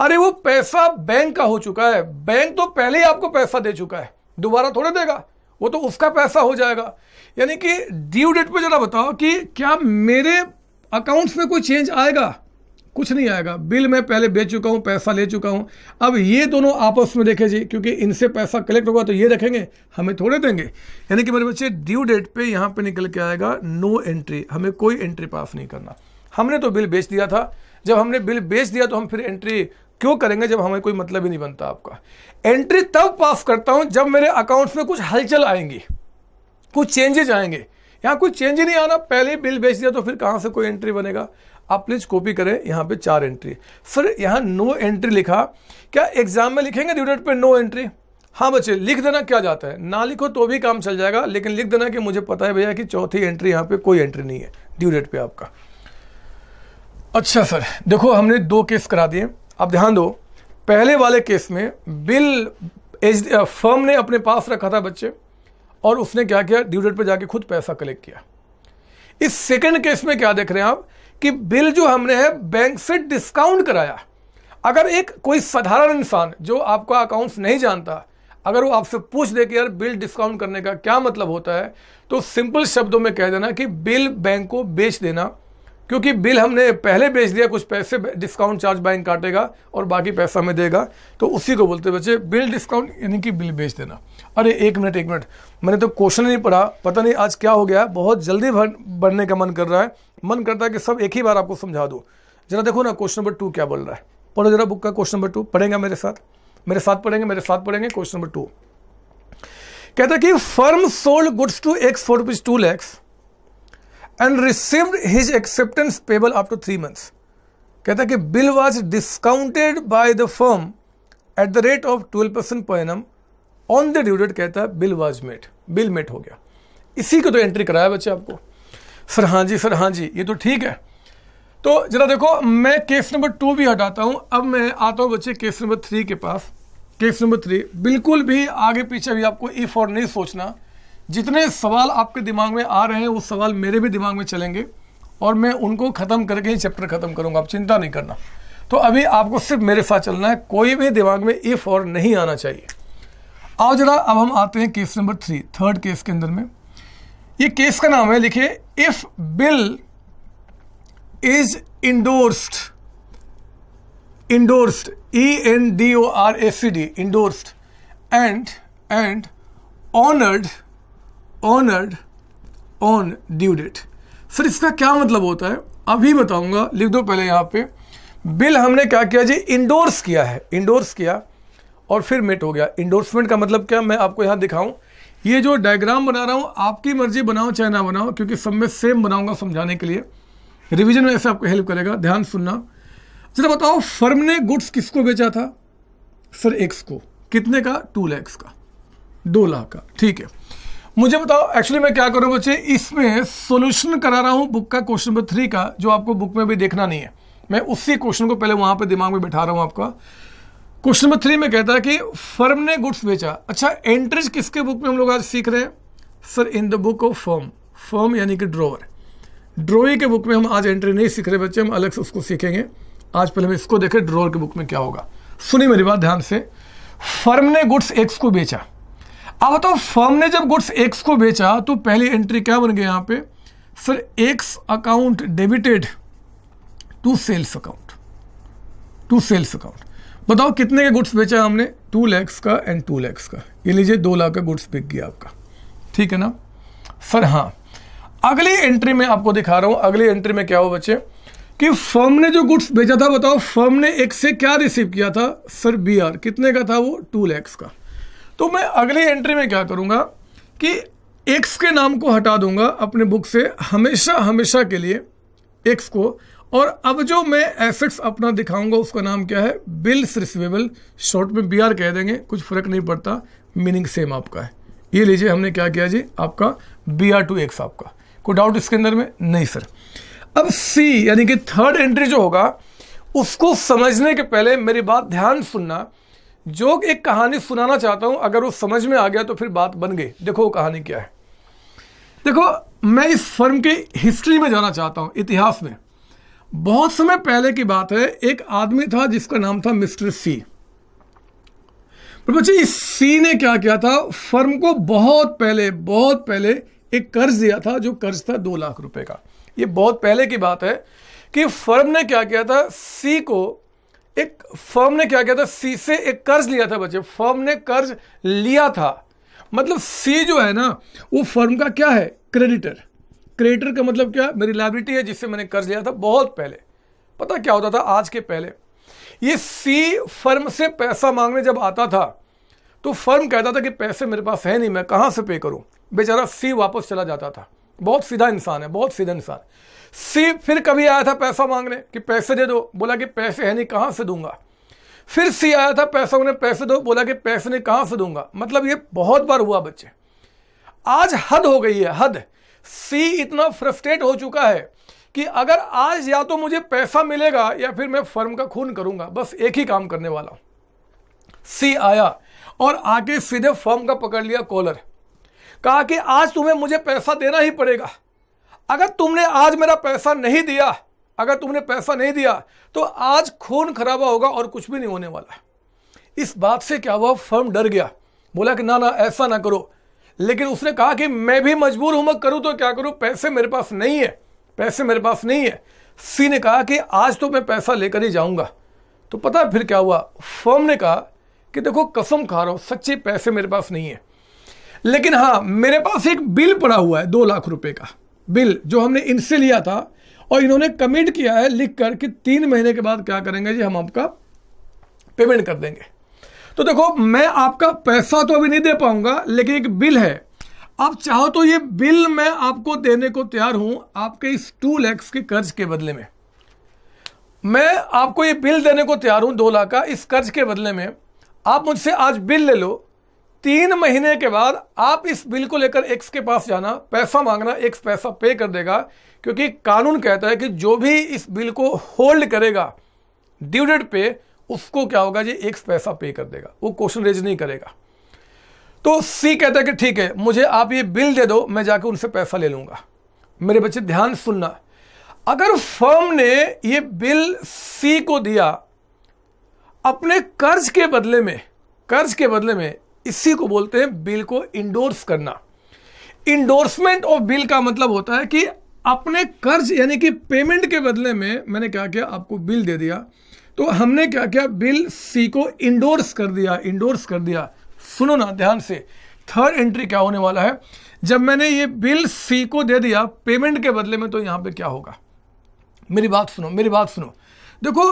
अरे वो पैसा बैंक का हो चुका है बैंक तो पहले ही आपको पैसा दे चुका है दोबारा थोड़े देगा वो तो उसका पैसा हो जाएगा यानी कि ड्यू डेट पे जरा बताओ कि क्या मेरे अकाउंट्स में कोई चेंज आएगा कुछ नहीं आएगा बिल मैं पहले बेच चुका हूँ पैसा ले चुका हूँ अब ये दोनों आपस में देखे जी क्योंकि इनसे पैसा कलेक्ट होगा तो ये रखेंगे हमें थोड़े देंगे यानी कि मेरे बच्चे ड्यू डेट पे यहाँ पे निकल के आएगा नो एंट्री हमें कोई एंट्री पास नहीं करना हमने तो बिल बेच दिया था जब हमने बिल बेच दिया तो हम फिर एंट्री क्यों करेंगे जब हमें कोई मतलब ही नहीं बनता आपका एंट्री तब पास करता हूं जब मेरे अकाउंट्स में कुछ हलचल आएंगी कुछ चेंजेज आएंगे यहां कोई चेंज ही नहीं आना पहले बिल बेच दिया तो फिर कहां से कोई एंट्री बनेगा आप प्लीज़ कॉपी करें यहां पे चार एंट्री सर यहां नो एंट्री लिखा क्या एग्जाम में लिखेंगे ड्यू डेट पर नो एंट्री हाँ बच्चे लिख देना क्या जाता है ना लिखो तो भी काम चल जाएगा लेकिन लिख देना कि मुझे पता है भैया कि चौथी एंट्री यहाँ पे कोई एंट्री नहीं है ड्यू डेट पे आपका अच्छा सर देखो हमने दो केस करा दिए अब ध्यान दो पहले वाले केस में बिल एज फर्म ने अपने पास रखा था बच्चे और उसने क्या किया ड्यू डेट पर जाके खुद पैसा कलेक्ट किया इस सेकेंड केस में क्या देख रहे हैं आप कि बिल जो हमने है बैंक से डिस्काउंट कराया अगर एक कोई साधारण इंसान जो आपका अकाउंट्स नहीं जानता अगर वो आपसे पूछ दे कि यार बिल डिस्काउंट करने का क्या मतलब होता है तो सिंपल शब्दों में कह देना कि बिल बैंक को बेच देना क्योंकि बिल हमने पहले बेच दिया कुछ पैसे डिस्काउंट चार्ज बैंक काटेगा और बाकी पैसा हमें देगा तो उसी को बोलते बच्चे बिल डिस्काउंट यानी कि बिल बेच देना अरे एक मिनट एक मिनट मैंने तो क्वेश्चन नहीं पढ़ा पता नहीं आज क्या हो गया बहुत जल्दी बढ़ने का मन कर रहा है मन करता है कि सब एक ही बार आपको समझा दो जरा देखो ना क्वेश्चन नंबर टू क्या बोल रहा है पढ़ो जरा बुक का क्वेश्चन नंबर टू पढ़ेंगे मेरे साथ मेरे साथ पढ़ेंगे मेरे साथ पढ़ेंगे क्वेश्चन नंबर टू कहता कि firm sold goods to X for rupees two lakhs and received his acceptance payable up to three months कहता है कि bill was discounted by the firm at the rate of twelve percent पर ऑन द ड्यूडेट कहता है bill was met bill met हो गया इसी को तो एंट्री कराया बच्चे आपको सर हाँ जी सर हाँ जी ये तो ठीक है तो जरा देखो मैं केस नंबर टू भी हटाता हूँ अब मैं आता हूँ बच्चे केस नंबर थ्री के पास केस नंबर थ्री बिल्कुल भी आगे पीछे भी आपको इफ और नहीं सोचना जितने सवाल आपके दिमाग में आ रहे हैं वो सवाल मेरे भी दिमाग में चलेंगे और मैं उनको ख़त्म करके ही चैप्टर ख़त्म करूंगा आप चिंता नहीं करना तो अभी आपको सिर्फ मेरे साथ चलना है कोई भी दिमाग में इफ़ और नहीं आना चाहिए आओ जरा अब हम आते हैं case number three third case के अंदर में ये केस का नाम है लिखे if bill is endorsed endorsed E N D O R S C D endorsed and and honoured honoured on due date sir इसका क्या मतलब होता है अभी बताऊंगा लिख दो पहले यहां पे बिल हमने क्या किया जी इंडोर्स किया है इंडोर्स किया और फिर मेट हो गया इंडोर्समेंट का मतलब क्या मैं आपको यहां दिखाऊं ये जो डायग्राम बना रहा हूं आपकी मर्जी बनाओ चाहे ना बनाओ क्योंकि सब में सेम बनाऊंगा समझाने के लिए रिविजन में ऐसे आपको हेल्प करेगा ध्यान सुनना जरा बताओ फर्म ने गुड्स किसको बेचा था सर एक्स को कितने का टू लैक्स का दो लाख का ठीक है मुझे बताओ एक्चुअली मैं क्या करूं बच्चे इसमें सोल्यूशन करा रहा हूं बुक का क्वेश्चन नंबर थ्री का जो आपको बुक में भी देखना नहीं है मैं उसी क्वेश्चन को पहले वहां पर दिमाग में बैठा रहा हूं आपका क्वेश्चन नंबर थ्री में कहता है कि फर्म ने गुड्स बेचा अच्छा एंट्रीज किसके बुक में हम लोग आज सीख रहे हैं sir in the book of firm firm यानी कि ड्रोअर ड्रोई के बुक में हम आज एंट्री नहीं सीख रहे बच्चे हम अलग से उसको सीखेंगे आज पहले हम इसको देखें ड्रोअर के बुक में क्या होगा सुनिए मेरी बात ध्यान से फर्म ने गुड्स एक्स को बेचा अब बताओ फर्म ने जब गुड्स एक्स को बेचा तो पहली एंट्री क्या बन गया यहां पे sir X account debited to sales account to sales account बताओ कितने के गुड्स बेचा हमने टू लैक्स का एंड टू लैक्स का ये लीजिए दो लाख का गुड्स बिक गया आपका ठीक है ना सर हाँ अगली एंट्री में आपको दिखा रहा हूं अगली एंट्री में क्या हो बच्चे कि फर्म ने जो गुड्स बेचा था बताओ फर्म ने एक से क्या रिसीव किया था सर बी आर कितने का था वो टू लैक्स का तो मैं अगले एंट्री में क्या करूँगा कि एक्स के नाम को हटा दूंगा अपने बुक से हमेशा हमेशा के लिए एक्स को और अब जो मैं एसेट्स अपना दिखाऊंगा उसका नाम क्या है बिल्स रिसिवेबल शॉर्ट में बी आर कह देंगे कुछ फ़र्क नहीं पड़ता मीनिंग सेम आपका है ये लीजिए हमने क्या किया जी आपका बी आर टू एक्स आपका कोई डाउट इसके अंदर में नहीं सर अब सी यानी कि थर्ड एंट्री जो होगा उसको समझने के पहले मेरी बात ध्यान सुनना जो एक कहानी सुनाना चाहता हूं अगर वो समझ में आ गया तो फिर बात बन गई देखो वो कहानी क्या है देखो मैं इस फर्म की हिस्ट्री में जाना चाहता हूं इतिहास में बहुत समय पहले की बात है एक आदमी था जिसका नाम था मिस्टर सी पर बच्चे इस सी ने क्या किया था फर्म को बहुत पहले बहुत पहले एक कर्ज दिया था जो कर्ज था दो लाख रुपए का ये बहुत पहले की बात है कि फर्म ने क्या किया था सी को एक फर्म ने क्या किया था सी से एक कर्ज लिया था बच्चे फर्म ने कर्ज लिया था मतलब सी जो है ना वो फर्म का क्या है क्रेडिटर क्रेडिटर का मतलब क्या मेरी लाइब्रिटी है जिससे मैंने कर्ज लिया था बहुत पहले पता क्या होता था आज के पहले ये सी फर्म से पैसा मांगने जब आता था तो फर्म कहता था कि पैसे मेरे पास है नहीं मैं कहाँ से पे करूँ बेचारा सी वापस चला जाता था बहुत सीधा इंसान है बहुत सीधा इंसान सी फिर कभी आया था पैसा मांगने कि पैसे दे दो बोला कि पैसे है नहीं कहाँ से दूंगा फिर सी आया था पैसा उन्हें पैसे दो बोला कि पैसे नहीं कहाँ से दूंगा मतलब ये बहुत बार हुआ बच्चे आज हद हो गई है हद सी इतना फ्रस्ट्रेट हो चुका है कि अगर आज या तो मुझे पैसा मिलेगा या फिर मैं फर्म का खून करूंगा बस एक ही काम करने वाला सी आया और आके सीधे फर्म का पकड़ लिया कॉलर कहा कि आज तुम्हें मुझे पैसा देना ही पड़ेगा अगर तुमने आज मेरा पैसा नहीं दिया अगर तुमने पैसा नहीं दिया तो आज खून खराबा होगा और कुछ भी नहीं होने वाला इस बात से क्या हुआ फर्म डर गया बोला कि ना ना ऐसा ना करो लेकिन उसने कहा कि मैं भी मजबूर हूं मैं करूं तो क्या करूं पैसे मेरे पास नहीं है पैसे मेरे पास नहीं है सी ने कहा कि आज तो मैं पैसा लेकर ही जाऊंगा तो पता है फिर क्या हुआ फर्म ने कहा कि देखो कसम खा रहा हूं सच्चे पैसे मेरे पास नहीं है लेकिन हाँ मेरे पास एक बिल पड़ा हुआ है दो लाख रुपए का बिल जो हमने इनसे लिया था और इन्होंने कमिट किया है लिख कर कि तीन महीने के बाद क्या करेंगे जी हम आपका पेमेंट कर देंगे तो देखो मैं आपका पैसा तो अभी नहीं दे पाऊंगा लेकिन एक बिल है आप चाहो तो ये बिल मैं आपको देने को तैयार हूं आपके इस टू लैक्स के कर्ज के बदले में मैं आपको ये बिल देने को तैयार हूं दो लाख का इस कर्ज के बदले में आप मुझसे आज बिल ले लो तीन महीने के बाद आप इस बिल को लेकर एक्स के पास जाना पैसा मांगना एक्स पैसा पे कर देगा क्योंकि कानून कहता है कि जो भी इस बिल को होल्ड करेगा ड्यू पे उसको क्या होगा जी एक्स पैसा पे कर देगा वो क्वेश्चन रेज नहीं करेगा तो सी कहता है कि ठीक है मुझे आप ये बिल दे दो मैं जाकर उनसे पैसा ले लूंगा मेरे बच्चे ध्यान सुनना अगर फर्म ने ये बिल सी को दिया अपने कर्ज के बदले में कर्ज के बदले में इसी को बोलते हैं बिल को इंडोर्स करना इंडोर्समेंट ऑफ बिल का मतलब होता है कि अपने कर्ज यानी कि पेमेंट के बदले में मैंने क्या किया आपको बिल दे दिया तो हमने क्या किया बिल सी को इंडोर्स कर दिया इंडोर्स कर दिया सुनो ना ध्यान से थर्ड एंट्री क्या होने वाला है जब मैंने ये बिल सी को दे दिया पेमेंट के बदले में तो यहां पे क्या होगा मेरी बात सुनो मेरी बात सुनो देखो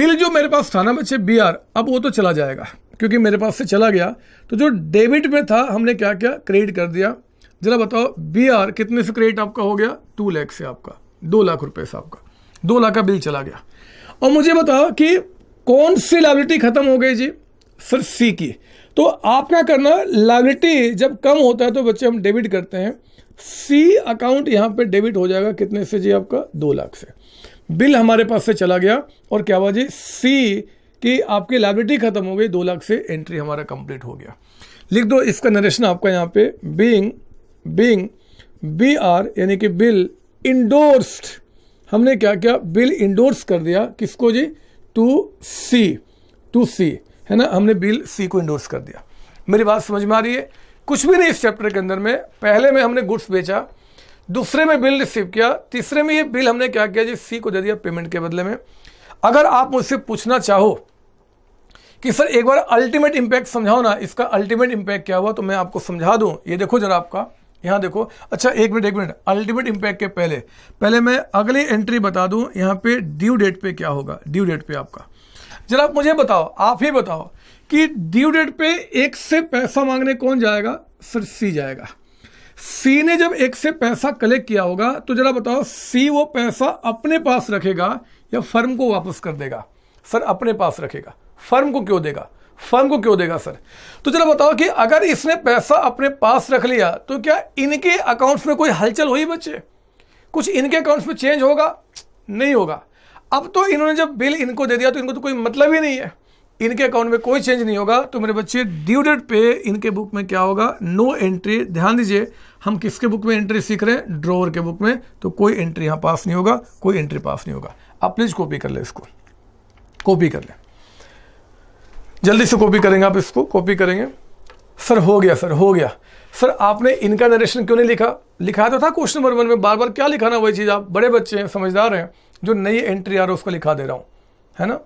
बिल जो मेरे पास था ना बच्चे बी आर अब वो तो चला जाएगा क्योंकि मेरे पास से चला गया तो जो डेबिट में था हमने क्या क्या क्रेडिट कर दिया जरा बताओ बी आर कितने से क्रेडिट आपका हो गया टू लैख से आपका दो लाख रुपए से आपका दो लाख का बिल चला गया और मुझे बताओ कि कौन सी लाइबिलिटी खत्म हो गई जी सर सी की तो आप क्या करना लाइबिलिटी जब कम होता है तो बच्चे हम डेबिट करते हैं सी अकाउंट यहाँ पे डेबिट हो जाएगा कितने से जी आपका दो लाख से बिल हमारे पास से चला गया और क्या हुआ जी सी कि आपकी लाइबिलिटी ख़त्म हो गई दो लाख से एंट्री हमारा कंप्लीट हो गया लिख दो इसका नरेशन आपका यहाँ पे बींग बींग बी आर यानी कि बिल इंडोर्स्ड हमने क्या क्या बिल इंडोर्स कर दिया किसको जी टू सी टू सी है ना हमने बिल सी को इंडोर्स कर दिया मेरी बात समझ में आ रही है कुछ भी नहीं इस चैप्टर के अंदर में पहले में हमने गुड्स बेचा दूसरे में बिल रिसीव किया तीसरे में ये बिल हमने क्या किया जी सी को दे दिया पेमेंट के बदले में अगर आप मुझसे पूछना चाहो कि सर एक बार अल्टीमेट इम्पैक्ट समझाओ ना इसका अल्टीमेट इम्पैक्ट क्या हुआ तो मैं आपको समझा दूँ ये देखो जरा आपका यहाँ देखो अच्छा एक मिनट एक मिनट अल्टीमेट इम्पैक्ट के पहले पहले मैं अगली एंट्री बता दूँ यहाँ पे ड्यू डेट पे क्या होगा ड्यू डेट पे आपका जरा आप मुझे बताओ आप ही बताओ कि ड्यू डेट पे एक से पैसा मांगने कौन जाएगा सर सी जाएगा सी ने जब एक से पैसा कलेक्ट किया होगा तो जरा बताओ सी वो पैसा अपने पास रखेगा या फर्म को वापस कर देगा सर अपने पास रखेगा फर्म को क्यों देगा फर्म को क्यों देगा सर तो चलो बताओ कि अगर इसने पैसा अपने पास रख लिया तो क्या इनके अकाउंट्स में कोई हलचल हुई बच्चे कुछ इनके अकाउंट्स में चेंज होगा नहीं होगा अब तो इन्होंने जब बिल इनको दे दिया तो इनको तो कोई मतलब ही नहीं है इनके अकाउंट में कोई चेंज नहीं होगा तो मेरे बच्चे ड्यू डेट पे इनके बुक में क्या होगा नो एंट्री ध्यान दीजिए हम किसके बुक में एंट्री सीख रहे हैं ड्रोवर के बुक में तो कोई एंट्री यहाँ पास नहीं होगा कोई एंट्री पास नहीं होगा आप प्लीज़ कॉपी कर ले इसको कॉपी कर लें जल्दी से कॉपी करेंगे आप इसको कॉपी करेंगे सर हो गया सर हो गया सर आपने इनका नरेशन क्यों नहीं लिखा लिखा तो था क्वेश्चन नंबर वन में बार बार क्या लिखाना वही चीज़ आप बड़े बच्चे हैं समझदार हैं जो नई एंट्री आ रहा है उसको लिखा दे रहा हूँ है ना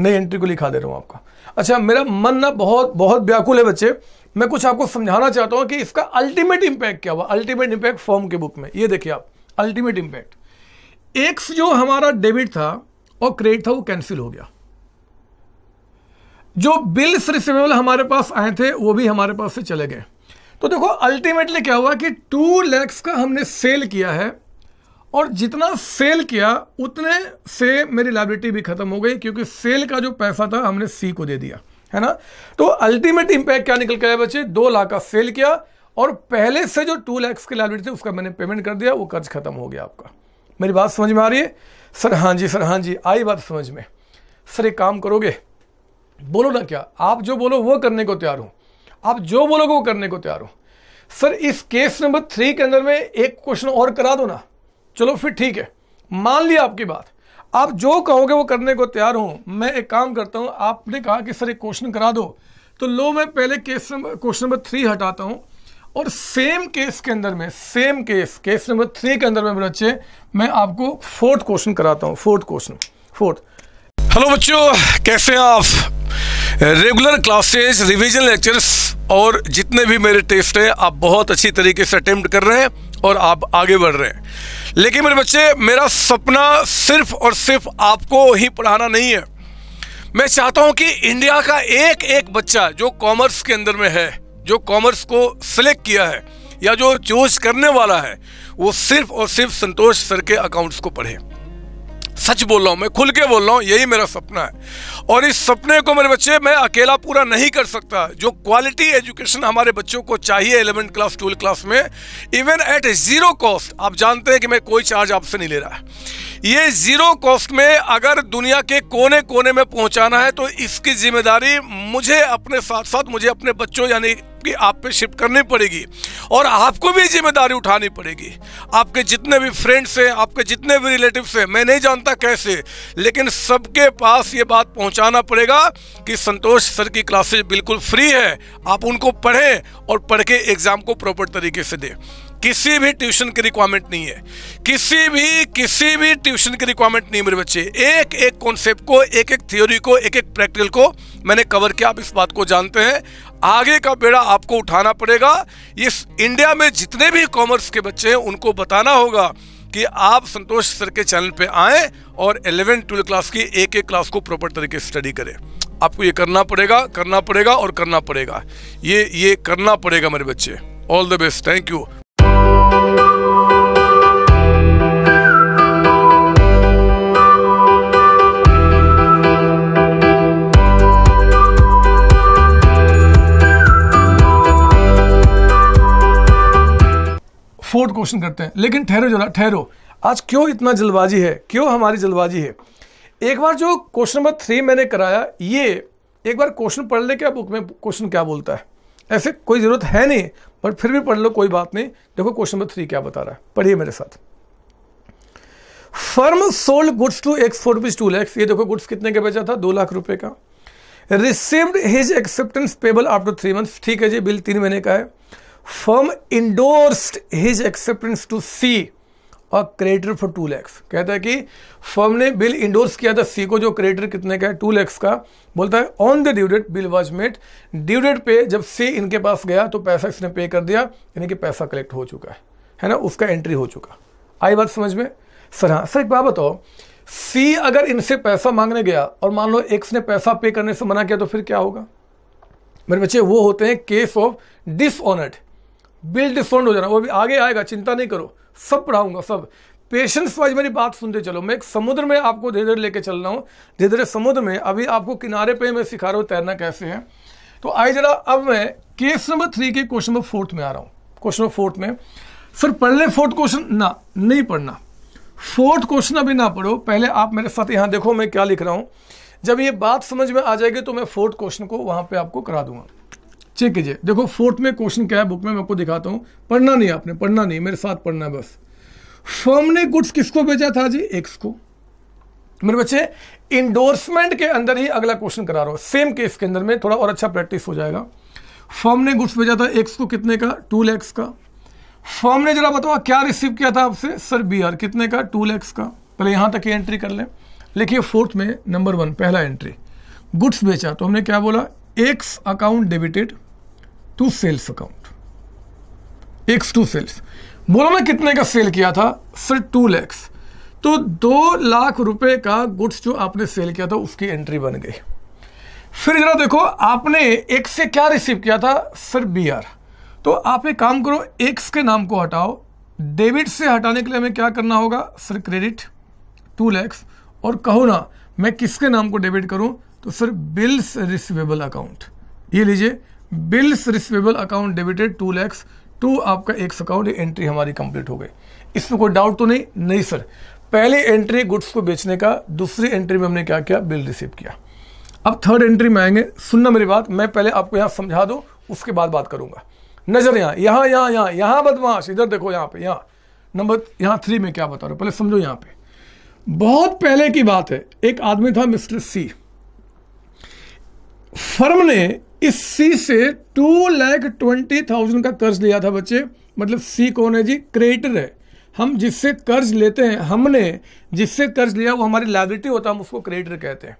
नई एंट्री को लिखा दे रहा हूँ आपका अच्छा मेरा मन ना बहुत बहुत व्याकुल है बच्चे मैं कुछ आपको समझाना चाहता हूँ कि इसका अल्टीमेट इम्पैक्ट क्या हुआ अल्टीमेट इम्पैक्ट फॉर्म के बुक में ये देखिए आप अल्टीमेट इम्पैक्ट एक्स जो हमारा डेबिट था और क्रेडिट था वो कैंसिल हो गया जो बिल्स रिसिवेबल हमारे पास आए थे वो भी हमारे पास से चले गए तो देखो अल्टीमेटली क्या हुआ कि टू लैक्स का हमने सेल किया है और जितना सेल किया उतने से मेरी लाइब्रेटी भी ख़त्म हो गई क्योंकि सेल का जो पैसा था हमने सी को दे दिया है ना तो अल्टीमेट इंपैक्ट क्या निकल गया आया बच्चे दो लाख का सेल किया और पहले से जो टू लैक्स की लाइब्रेटी थी उसका मैंने पेमेंट कर दिया वो कर्ज खत्म हो गया आपका मेरी बात समझ में आ रही है सर हाँ जी सर हाँ जी आई बात समझ में सर एक काम करोगे बोलो ना क्या आप जो बोलो वो करने को तैयार हूं आप जो बोलोगे वो करने को तैयार हूं सर इस केस नंबर थ्री के अंदर में एक क्वेश्चन और करा दो ना चलो फिर ठीक है मान लिया आपकी बात आप जो कहोगे वो करने को तैयार हूं मैं एक काम करता हूं आपने कहा कि सर एक क्वेश्चन करा दो तो लो मैं पहले case number question number three हटाता हूं और सेम केस के अंदर में same case case number three के अंदर में बच्चे मैं आपको फोर्थ क्वेश्चन कराता हूं फोर्थ क्वेश्चन फोर्थ हेलो बच्चों कैसे हैं आप रेगुलर क्लासेस रिवीजन लेक्चर्स और जितने भी मेरे टेस्ट हैं आप बहुत अच्छी तरीके से अटेम्प्ट कर रहे हैं और आप आगे बढ़ रहे हैं लेकिन मेरे बच्चे मेरा सपना सिर्फ और सिर्फ आपको ही पढ़ाना नहीं है मैं चाहता हूं कि इंडिया का एक एक बच्चा जो कॉमर्स के अंदर में है जो कॉमर्स को सिलेक्ट किया है या जो चूज करने वाला है वो सिर्फ और सिर्फ संतोष सर के अकाउंट्स को पढ़े सच बोल रहा हूँ मैं खुल के बोल रहा हूँ यही मेरा सपना है और इस सपने को मेरे बच्चे मैं अकेला पूरा नहीं कर सकता जो क्वालिटी एजुकेशन हमारे बच्चों को चाहिए एलेवेंथ क्लास ट्वेल्व क्लास में इवन एट ज़ीरो कॉस्ट आप जानते हैं कि मैं कोई चार्ज आपसे नहीं ले रहा ये ज़ीरो कॉस्ट में अगर दुनिया के कोने कोने में पहुंचाना है तो इसकी जिम्मेदारी मुझे अपने साथ साथ मुझे अपने बच्चों यानी आपकी आप पे शिफ्ट करनी पड़ेगी और आपको भी जिम्मेदारी उठानी पड़ेगी आपके जितने भी फ्रेंड्स हैं आपके जितने भी रिलेटिव्स हैं मैं नहीं जानता कैसे लेकिन सबके पास ये बात पहुंचाना पड़ेगा कि संतोष सर की क्लासेज बिल्कुल फ्री है आप उनको पढ़ें और पढ़ के एग्ज़ाम को प्रॉपर तरीके से दें किसी भी ट्यूशन की रिक्वायरमेंट नहीं है किसी भी किसी भी ट्यूशन की रिक्वायरमेंट नहीं मेरे बच्चे एक एक कॉन्सेप्ट को एक एक थ्योरी को एक एक प्रैक्टिकल को मैंने कवर किया आप इस बात को जानते हैं आगे का बेड़ा आपको उठाना पड़ेगा इस इंडिया में जितने भी कॉमर्स के बच्चे हैं उनको बताना होगा कि आप संतोष सर के चैनल पर आए और एलेवन ट्वेल्थ क्लास की एक एक क्लास को प्रॉपर तरीके से स्टडी करें आपको ये करना पड़ेगा करना पड़ेगा और करना पड़ेगा ये ये करना पड़ेगा मेरे बच्चे all the best thank you fourth question करते हैं लेकिन ठहरो जरा ठहरो आज क्यों इतना जल्दबाजी है क्यों हमारी जल्दबाजी है एक बार जो क्वेश्चन नंबर थ्री मैंने कराया ये एक बार क्वेश्चन पढ़ ले क्या बुक में क्वेश्चन क्या बोलता है ऐसे कोई ज़रूरत है नहीं बट फिर भी पढ़ लो कोई बात नहीं देखो क्वेश्चन नंबर थ्री क्या बता रहा है पढ़िए मेरे साथ firm sold goods to export rupees two lakhs ये देखो गुड्स कितने का बेचा था दो लाख रुपए का received his acceptance payable after three months ठीक है जी बिल तीन महीने का है firm endorsed his acceptance to C और क्रेडिटर फॉर टू लैक्स कहता है कि फर्म ने बिल इंडोर्स किया था सी को जो क्रेडिटर कितने का है टू लैक्स का बोलता है on the due date bill was made due date पे जब सी इनके पास गया तो पैसा इसने पे कर दिया यानी कि पैसा कलेक्ट हो चुका है है ना उसका एंट्री हो चुका आई बात समझ में सर हाँ सर एक बात बताओ सी अगर इनसे पैसा मांगने गया और मान लो एक्स ने पैसा पे करने से मना किया तो फिर क्या होगा मेरे बच्चे वो होते हैं case of dishonoured bill discount हो जाना वो भी आगे आएगा चिंता नहीं करो सब पढ़ाऊंगा सब पेशेंस वाइज मेरी बात सुनते चलो मैं एक समुद्र में आपको धीरे धीरे लेके चल रहा हूँ धीरे धीरे समुद्र में अभी आपको किनारे पे मैं सिखा रहा हूँ तैरना कैसे है तो आइए जरा अब मैं केस नंबर थ्री के क्वेश्चन नंबर फोर्थ में आ रहा हूँ क्वेश्चन नंबर फोर्थ में सर पढ़ लें फोर्थ क्वेश्चन ना नहीं पढ़ना फोर्थ क्वेश्चन अभी ना पढ़ो पहले आप मेरे साथ यहाँ देखो मैं क्या लिख रहा हूँ जब ये बात समझ में आ जाएगी तो मैं फोर्थ क्वेश्चन को वहाँ पर आपको करा दूंगा चेक कीजिए देखो फोर्थ में क्वेश्चन क्या है बुक में मैं आपको दिखाता हूँ पढ़ना नहीं आपने पढ़ना नहीं मेरे साथ पढ़ना है बस फर्म ने गुड्स किसको भेजा था जी एक्स को मेरे बच्चे इंडोर्समेंट के अंदर ही अगला क्वेश्चन करा रहा हूँ सेम केस के अंदर में थोड़ा और अच्छा प्रैक्टिस हो जाएगा फर्म ने गुड्स भेजा था एक्स को कितने का टू लैक्स का फर्म ने जरा बताओ क्या रिसीव किया था आपसे सर बी आर कितने का टू लैक्स का पहले यहाँ तक एंट्री कर लें लेकिन फोर्थ में नंबर वन पहला एंट्री गुड्स बेचा तो हमने क्या बोला X account debited to sales account X to sales बोलो ना कितने का सेल किया था सर टू लैक्स तो दो लाख रुपए का गुड्स जो आपने सेल किया था उसकी एंट्री बन गई फिर जरा देखो आपने एक से क्या रिसीव किया था सर बी आर तो आप एक काम करो एक्स के नाम को हटाओ डेबिट से हटाने के लिए हमें क्या करना होगा सर क्रेडिट टू लैक्स और कहो ना मैं किसके नाम को डेबिट करूं तो सर बिल्स रिसीवेबल अकाउंट ये लीजिए bills receivable account debited to lakhs two आपका एक अकाउंट एंट्री हमारी कंप्लीट हो गई इसमें कोई डाउट तो नहीं नहीं सर पहले एंट्री गुड्स को बेचने का दूसरी एंट्री में हमने क्या किया बिल रिसीव किया अब थर्ड एंट्री में आएंगे सुनना मेरी बात मैं पहले आपको यहाँ समझा दूँ उसके बाद बात करूँगा नज़र यहाँ यहाँ यहाँ यहाँ यहाँ बदमाश इधर देखो यहाँ पे यहाँ नंबर यहाँ थ्री में क्या बता रहे पहले समझो यहाँ पे बहुत पहले की बात है एक आदमी था मिस्टर सी फर्म ने इसी से टू लैख ट्वेंटी थाउजेंड का कर्ज लिया था बच्चे मतलब सी कौन है जी क्रेडिटर है हम जिससे कर्ज लेते हैं हमने जिससे कर्ज लिया वो हमारी लाइब्रिटी होता है हम उसको क्रेडिटर कहते हैं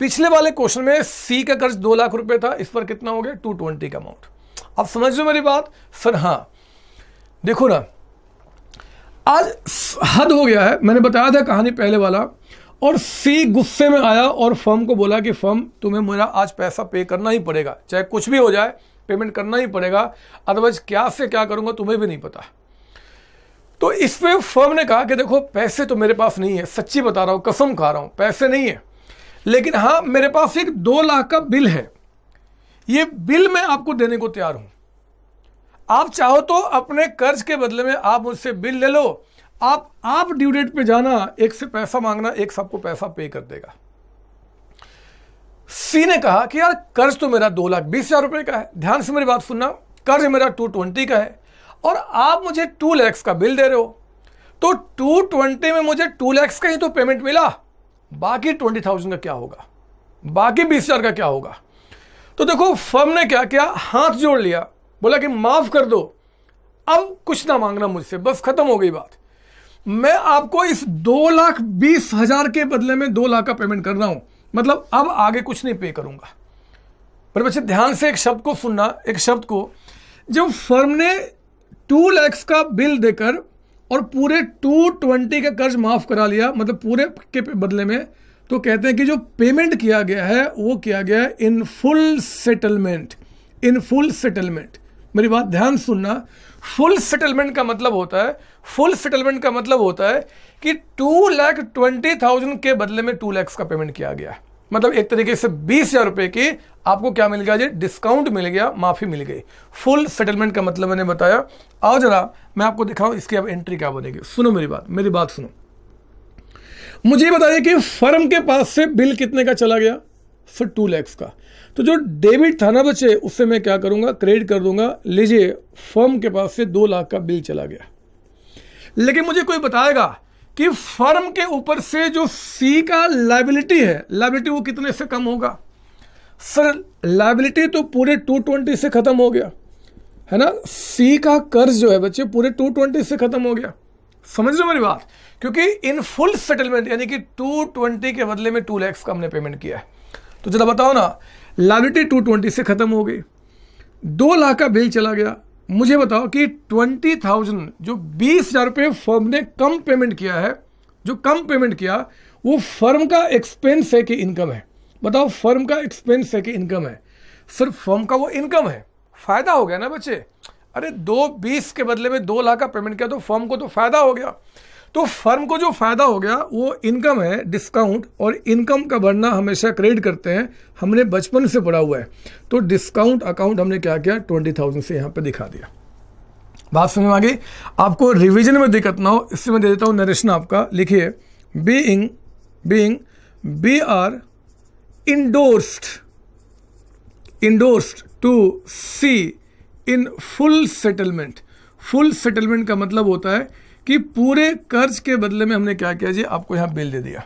पिछले वाले क्वेश्चन में सी का कर्ज दो लाख रुपए था इस पर कितना हो गया टू ट्वेंटी का अमाउंट आप समझ लो मेरी बात सर हाँ देखो ना आज हद हो गया है मैंने बताया था कहानी पहले वाला और सी गुस्से में आया और फर्म को बोला कि फर्म तुम्हें मेरा आज पैसा पे करना ही पड़ेगा चाहे कुछ भी हो जाए पेमेंट करना ही पड़ेगा अदरवाइज क्या से क्या करूंगा तुम्हें भी नहीं पता तो इस पर फर्म ने कहा कि देखो पैसे तो मेरे पास नहीं है सच्ची बता रहा हूं कसम खा रहा हूं पैसे नहीं है लेकिन हाँ मेरे पास एक दो लाख का बिल है ये बिल मैं आपको देने को तैयार हूं आप चाहो तो अपने कर्ज के बदले में आप मुझसे बिल ले लो आप आप ड्यू डेट पे जाना एक से पैसा मांगना एक सबको पैसा पे कर देगा सी ने कहा कि यार कर्ज तो मेरा दो लाख बीस हजार रुपए का है ध्यान से मेरी बात सुनना कर्ज मेरा टू ट्वेंटी का है और आप मुझे टू लैक्स का बिल दे रहे हो तो टू ट्वेंटी में मुझे टू लैक्स का ही तो पेमेंट मिला बाकी ट्वेंटी थाउजेंड का क्या होगा बाकी बीस हजार का क्या होगा तो देखो फर्म ने क्या किया हाथ जोड़ लिया बोला कि माफ कर दो अब कुछ ना मांगना मुझसे बस खत्म हो गई बात मैं आपको इस दो लाख बीस हजार के बदले में दो लाख का पेमेंट कर रहा हूं मतलब अब आगे कुछ नहीं पे करूंगा पर बच्चे ध्यान से एक शब्द को सुनना एक शब्द को जब फर्म ने टू लैक्स का बिल देकर और पूरे टू ट्वेंटी का कर्ज माफ करा लिया मतलब पूरे के बदले में तो कहते हैं कि जो पेमेंट किया गया है वो किया गया है in full settlement in full settlement मेरी बात ध्यान सुनना फुल सेटलमेंट का मतलब होता है फुल सेटलमेंट का मतलब होता है कि टू लैख ट्वेंटी थाउजेंड के बदले में टू लैक्स का पेमेंट किया गया मतलब एक तरीके से बीस हज़ार रुपए की आपको क्या मिल गया जी डिस्काउंट मिल गया माफ़ी मिल गई फुल सेटलमेंट का मतलब मैंने बताया आओ जरा मैं आपको दिखाऊं इसकी अब एंट्री क्या बनेगी सुनो मेरी बात मेरी बात सुनो मुझे बताइए कि फर्म के पास से बिल कितने का चला गया सर टू लैक्स का तो जो डेबिट था ना बच्चे उससे मैं क्या करूंगा क्रेडिट कर दूंगा लीजिए फर्म के पास से दो लाख का बिल चला गया लेकिन मुझे कोई बताएगा कि फर्म के ऊपर से जो सी का लाइबिलिटी है लाइबिलिटी वो कितने से कम होगा सर लाइबिलिटी तो पूरे 220 से ख़त्म हो गया है ना सी का कर्ज जो है बच्चे पूरे 220 से ख़त्म हो गया समझ लो मेरी बात क्योंकि इन फुल सेटलमेंट यानी कि 220 के बदले में टू लैक्स का हमने पेमेंट किया है तो जरा बताओ ना लालिटी टू ट्वेंटी से ख़त्म हो गई दो लाख का बिल चला गया मुझे बताओ कि ट्वेंटी थाउजेंड जो बीस हज़ार रुपये फर्म ने कम पेमेंट किया है जो कम पेमेंट किया वो फर्म का एक्सपेंस है कि इनकम है बताओ फर्म का एक्सपेंस है कि इनकम है सिर्फ फर्म का वो इनकम है फ़ायदा हो गया ना बच्चे अरे दो बीस के बदले में दो लाख का पेमेंट किया तो फर्म को तो फ़ायदा हो गया तो फर्म को जो फ़ायदा हो गया वो इनकम है डिस्काउंट और इनकम का बढ़ना हमेशा क्रेडिट करते हैं हमने बचपन से पढ़ा हुआ है तो डिस्काउंट अकाउंट हमने क्या किया ट्वेंटी थाउजेंड से यहां पर दिखा दिया बात समझ में आ गई आपको रिविजन में दिक्कत ना हो इससे मैं दे देता हूं नरेशन आपका लिखिए being being B R endorsed endorsed to C in full settlement full settlement का मतलब होता है कि पूरे कर्ज के बदले में हमने क्या किया जी आपको यहाँ बिल दे दिया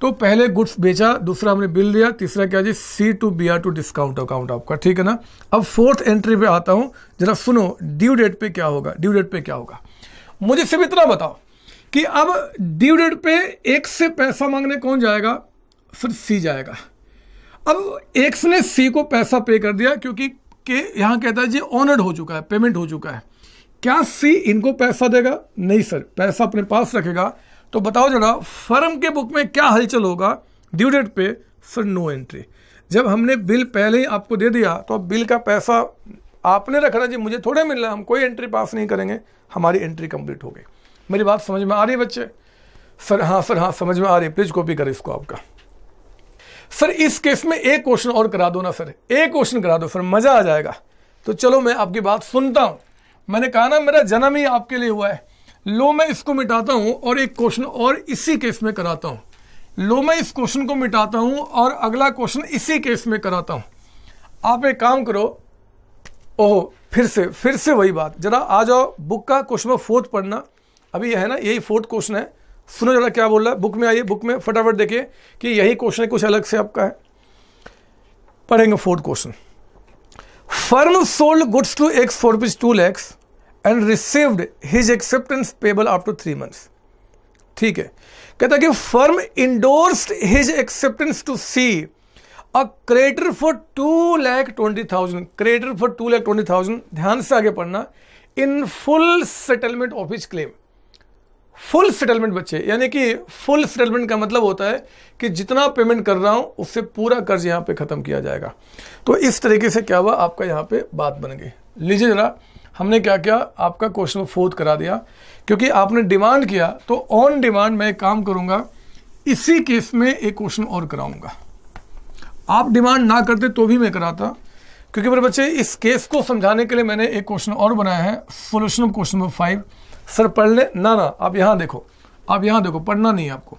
तो पहले गुड्स बेचा दूसरा हमने बिल दिया तीसरा क्या जी C to B R to discount account आपका ठीक है ना अब फोर्थ एंट्री पे आता हूँ जरा सुनो ड्यू डेट पे क्या होगा ड्यू डेट पे क्या होगा मुझे सिर्फ इतना बताओ कि अब ड्यू डेट पे एक से पैसा मांगने कौन जाएगा फिर सी जाएगा अब एक्स ने सी को पैसा पे कर दिया क्योंकि के यहाँ कहता है जी ऑनर्ड हो चुका है पेमेंट हो चुका है क्या सी इनको पैसा देगा नहीं सर पैसा अपने पास रखेगा तो बताओ जरा फर्म के बुक में क्या हलचल होगा ड्यू डेट पे सर नो एंट्री जब हमने बिल पहले ही आपको दे दिया तो अब बिल का पैसा आपने रखना जी मुझे थोड़े मिल रहा हम कोई एंट्री पास नहीं करेंगे हमारी एंट्री कंप्लीट हो गई मेरी बात समझ में आ रही है बच्चे सर हाँ सर हाँ समझ में आ रही है प्लीज़ कॉपी करें इसको आपका सर इस केस में एक क्वेश्चन और करा दो ना सर एक क्वेश्चन करा दो सर मज़ा आ जाएगा तो चलो मैं आपकी बात सुनता हूँ मैंने कहा ना मेरा जन्म ही आपके लिए हुआ है लो मैं इसको मिटाता हूं और एक क्वेश्चन और इसी केस में कराता हूं लो मैं इस क्वेश्चन को मिटाता हूं और अगला क्वेश्चन इसी केस में कराता हूं आप एक काम करो ओहो फिर से फिर से वही बात जरा आ जाओ बुक का क्वेश्चन फोर्थ पढ़ना अभी यह है ना यही फोर्थ क्वेश्चन है सुनो जरा क्या बोल रहा है बुक में आइए बुक में फटाफट देखिए कि यही क्वेश्चन कुछ अलग से आपका है पढ़ेंगे fourth question firm sold goods to X for rupees two lakhs and received his acceptance payable after three months ठीक है कहता है कि firm endorsed his acceptance to C a creditor for two lakh twenty thousand creditor for two lakh twenty thousand ध्यान से आगे पढ़ना in full settlement of his claim full settlement बच्चे यानी कि फुल सेटलमेंट का मतलब होता है कि जितना पेमेंट कर रहा हूं उससे पूरा कर्ज यहां पे खत्म किया जाएगा तो इस तरीके से क्या हुआ आपका यहां पे बात बन गई लीजिए जरा हमने क्या किया आपका क्वेश्चन फोर्थ करा दिया क्योंकि आपने डिमांड किया तो ऑन डिमांड मैं काम करूंगा इसी केस में एक क्वेश्चन और कराऊंगा आप डिमांड ना करते तो भी मैं कराता क्योंकि मेरे बच्चे इस केस को समझाने के लिए मैंने एक क्वेश्चन और बनाया है solution of question number five sir पढ़ ले ना ना आप यहाँ देखो आप यहाँ देखो पढ़ना नहीं है आपको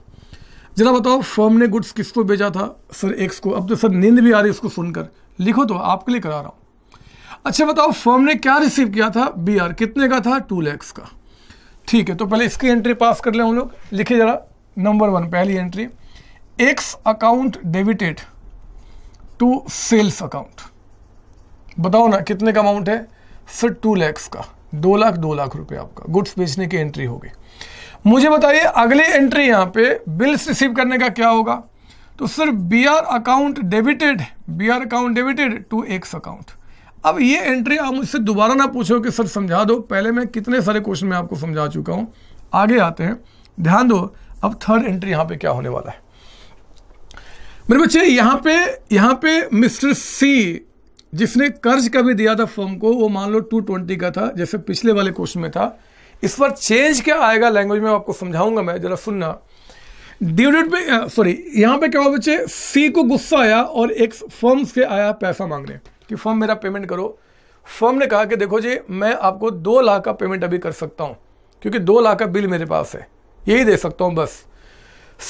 जरा बताओ फर्म ने गुड्स किसको भेजा था सर एक्स को अब तो सर नींद भी आ रही है उसको सुनकर लिखो तो आपके लिए करा रहा हूँ अच्छा बताओ फर्म ने क्या रिसीव किया था बी आर कितने का था टू लैक्स का ठीक है तो पहले इसकी एंट्री पास कर लें हम लोग लिखे जरा नंबर वन पहली entry X account debited to sales account बताओ ना कितने का अमाउंट है सर टू लैक्स का दो लाख दो लाख रुपए आपका गुड्स बेचने की एंट्री होगी मुझे बताइए अगली एंट्री यहां पे बिल्स रिसीव करने का क्या होगा तो sir B R account debited B R account debited to X account अब ये एंट्री आप मुझसे दोबारा ना पूछो कि सर समझा दो पहले मैं कितने सारे क्वेश्चन में आपको समझा चुका हूँ आगे आते हैं ध्यान दो अब थर्ड एंट्री यहाँ पे क्या होने वाला है मेरे बच्चे यहाँ पे यहाँ पे मिस्टर सी जिसने कर्ज कभी दिया था फर्म को वो मान लो टू ट्वेंटी का था जैसे पिछले वाले क्वेश्चन में था इस पर चेंज क्या आएगा लैंग्वेज में आपको समझाऊंगा मैं जरा सुनना ड्यूडेट पे सॉरी यहाँ पे क्या हुआ बच्चे सी को गुस्सा आया और एक फॉर्म से आया पैसा मांगने कि फर्म मेरा पेमेंट करो फर्म ने कहा कि देखो जी मैं आपको दो लाख का पेमेंट अभी कर सकता हूँ क्योंकि दो लाख का बिल मेरे पास है यही दे सकता हूँ बस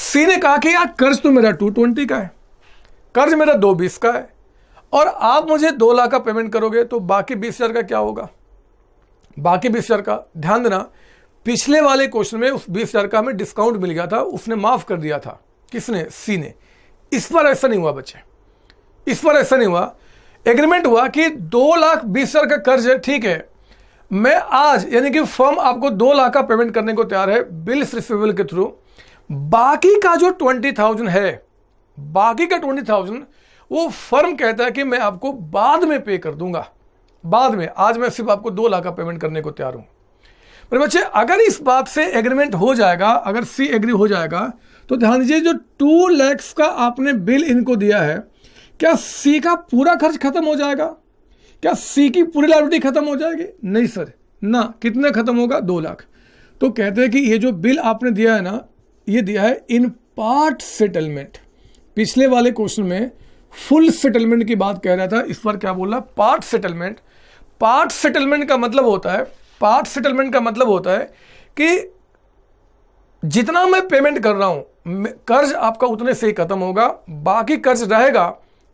सी ने कहा कि यार कर्ज तो मेरा टू ट्वेंटी का है कर्ज मेरा दो बीस का है और आप मुझे दो लाख का पेमेंट करोगे तो बाकी बीस हज़ार का क्या होगा बाकी बीस हज़ार का ध्यान देना पिछले वाले क्वेश्चन में उस बीस हज़ार का हमें डिस्काउंट मिल गया था उसने माफ़ कर दिया था किसने सी ने इस बार ऐसा नहीं हुआ बच्चे इस बार ऐसा नहीं हुआ एग्रीमेंट हुआ कि दो लाख बीस हज़ार का कर्ज है ठीक है मैं आज यानी कि फर्म आपको दो लाख का पेमेंट करने को तैयार है बिल्स रिसीवेबल के थ्रू बाकी का जो ट्वेंटी थाउजेंड है बाकी का ट्वेंटी थाउजेंड वो फर्म कहता है कि मैं आपको बाद में पे कर दूंगा बाद में आज मैं सिर्फ आपको दो लाख का पेमेंट करने को तैयार हूं पर बच्चे अगर इस बात से एग्रीमेंट हो जाएगा अगर सी एग्री हो जाएगा तो ध्यान दीजिए जो टू लैक्स का आपने बिल इनको दिया है क्या सी का पूरा खर्च खत्म हो जाएगा क्या सी की पूरी लाइब्रिटी खत्म हो जाएगी नहीं सर ना कितना खत्म होगा दो लाख तो कहते हैं कि ये जो बिल आपने दिया है ना ये दिया है इन पार्ट सेटलमेंट पिछले वाले क्वेश्चन में फुल सेटलमेंट की बात कह रहा था इस पर क्या बोल रहा पार्ट सेटलमेंट पार्ट सेटलमेंट का मतलब होता है पार्ट सेटलमेंट का मतलब होता है कि जितना मैं पेमेंट कर रहा हूं कर्ज आपका उतने से ही खत्म होगा बाकी कर्ज रहेगा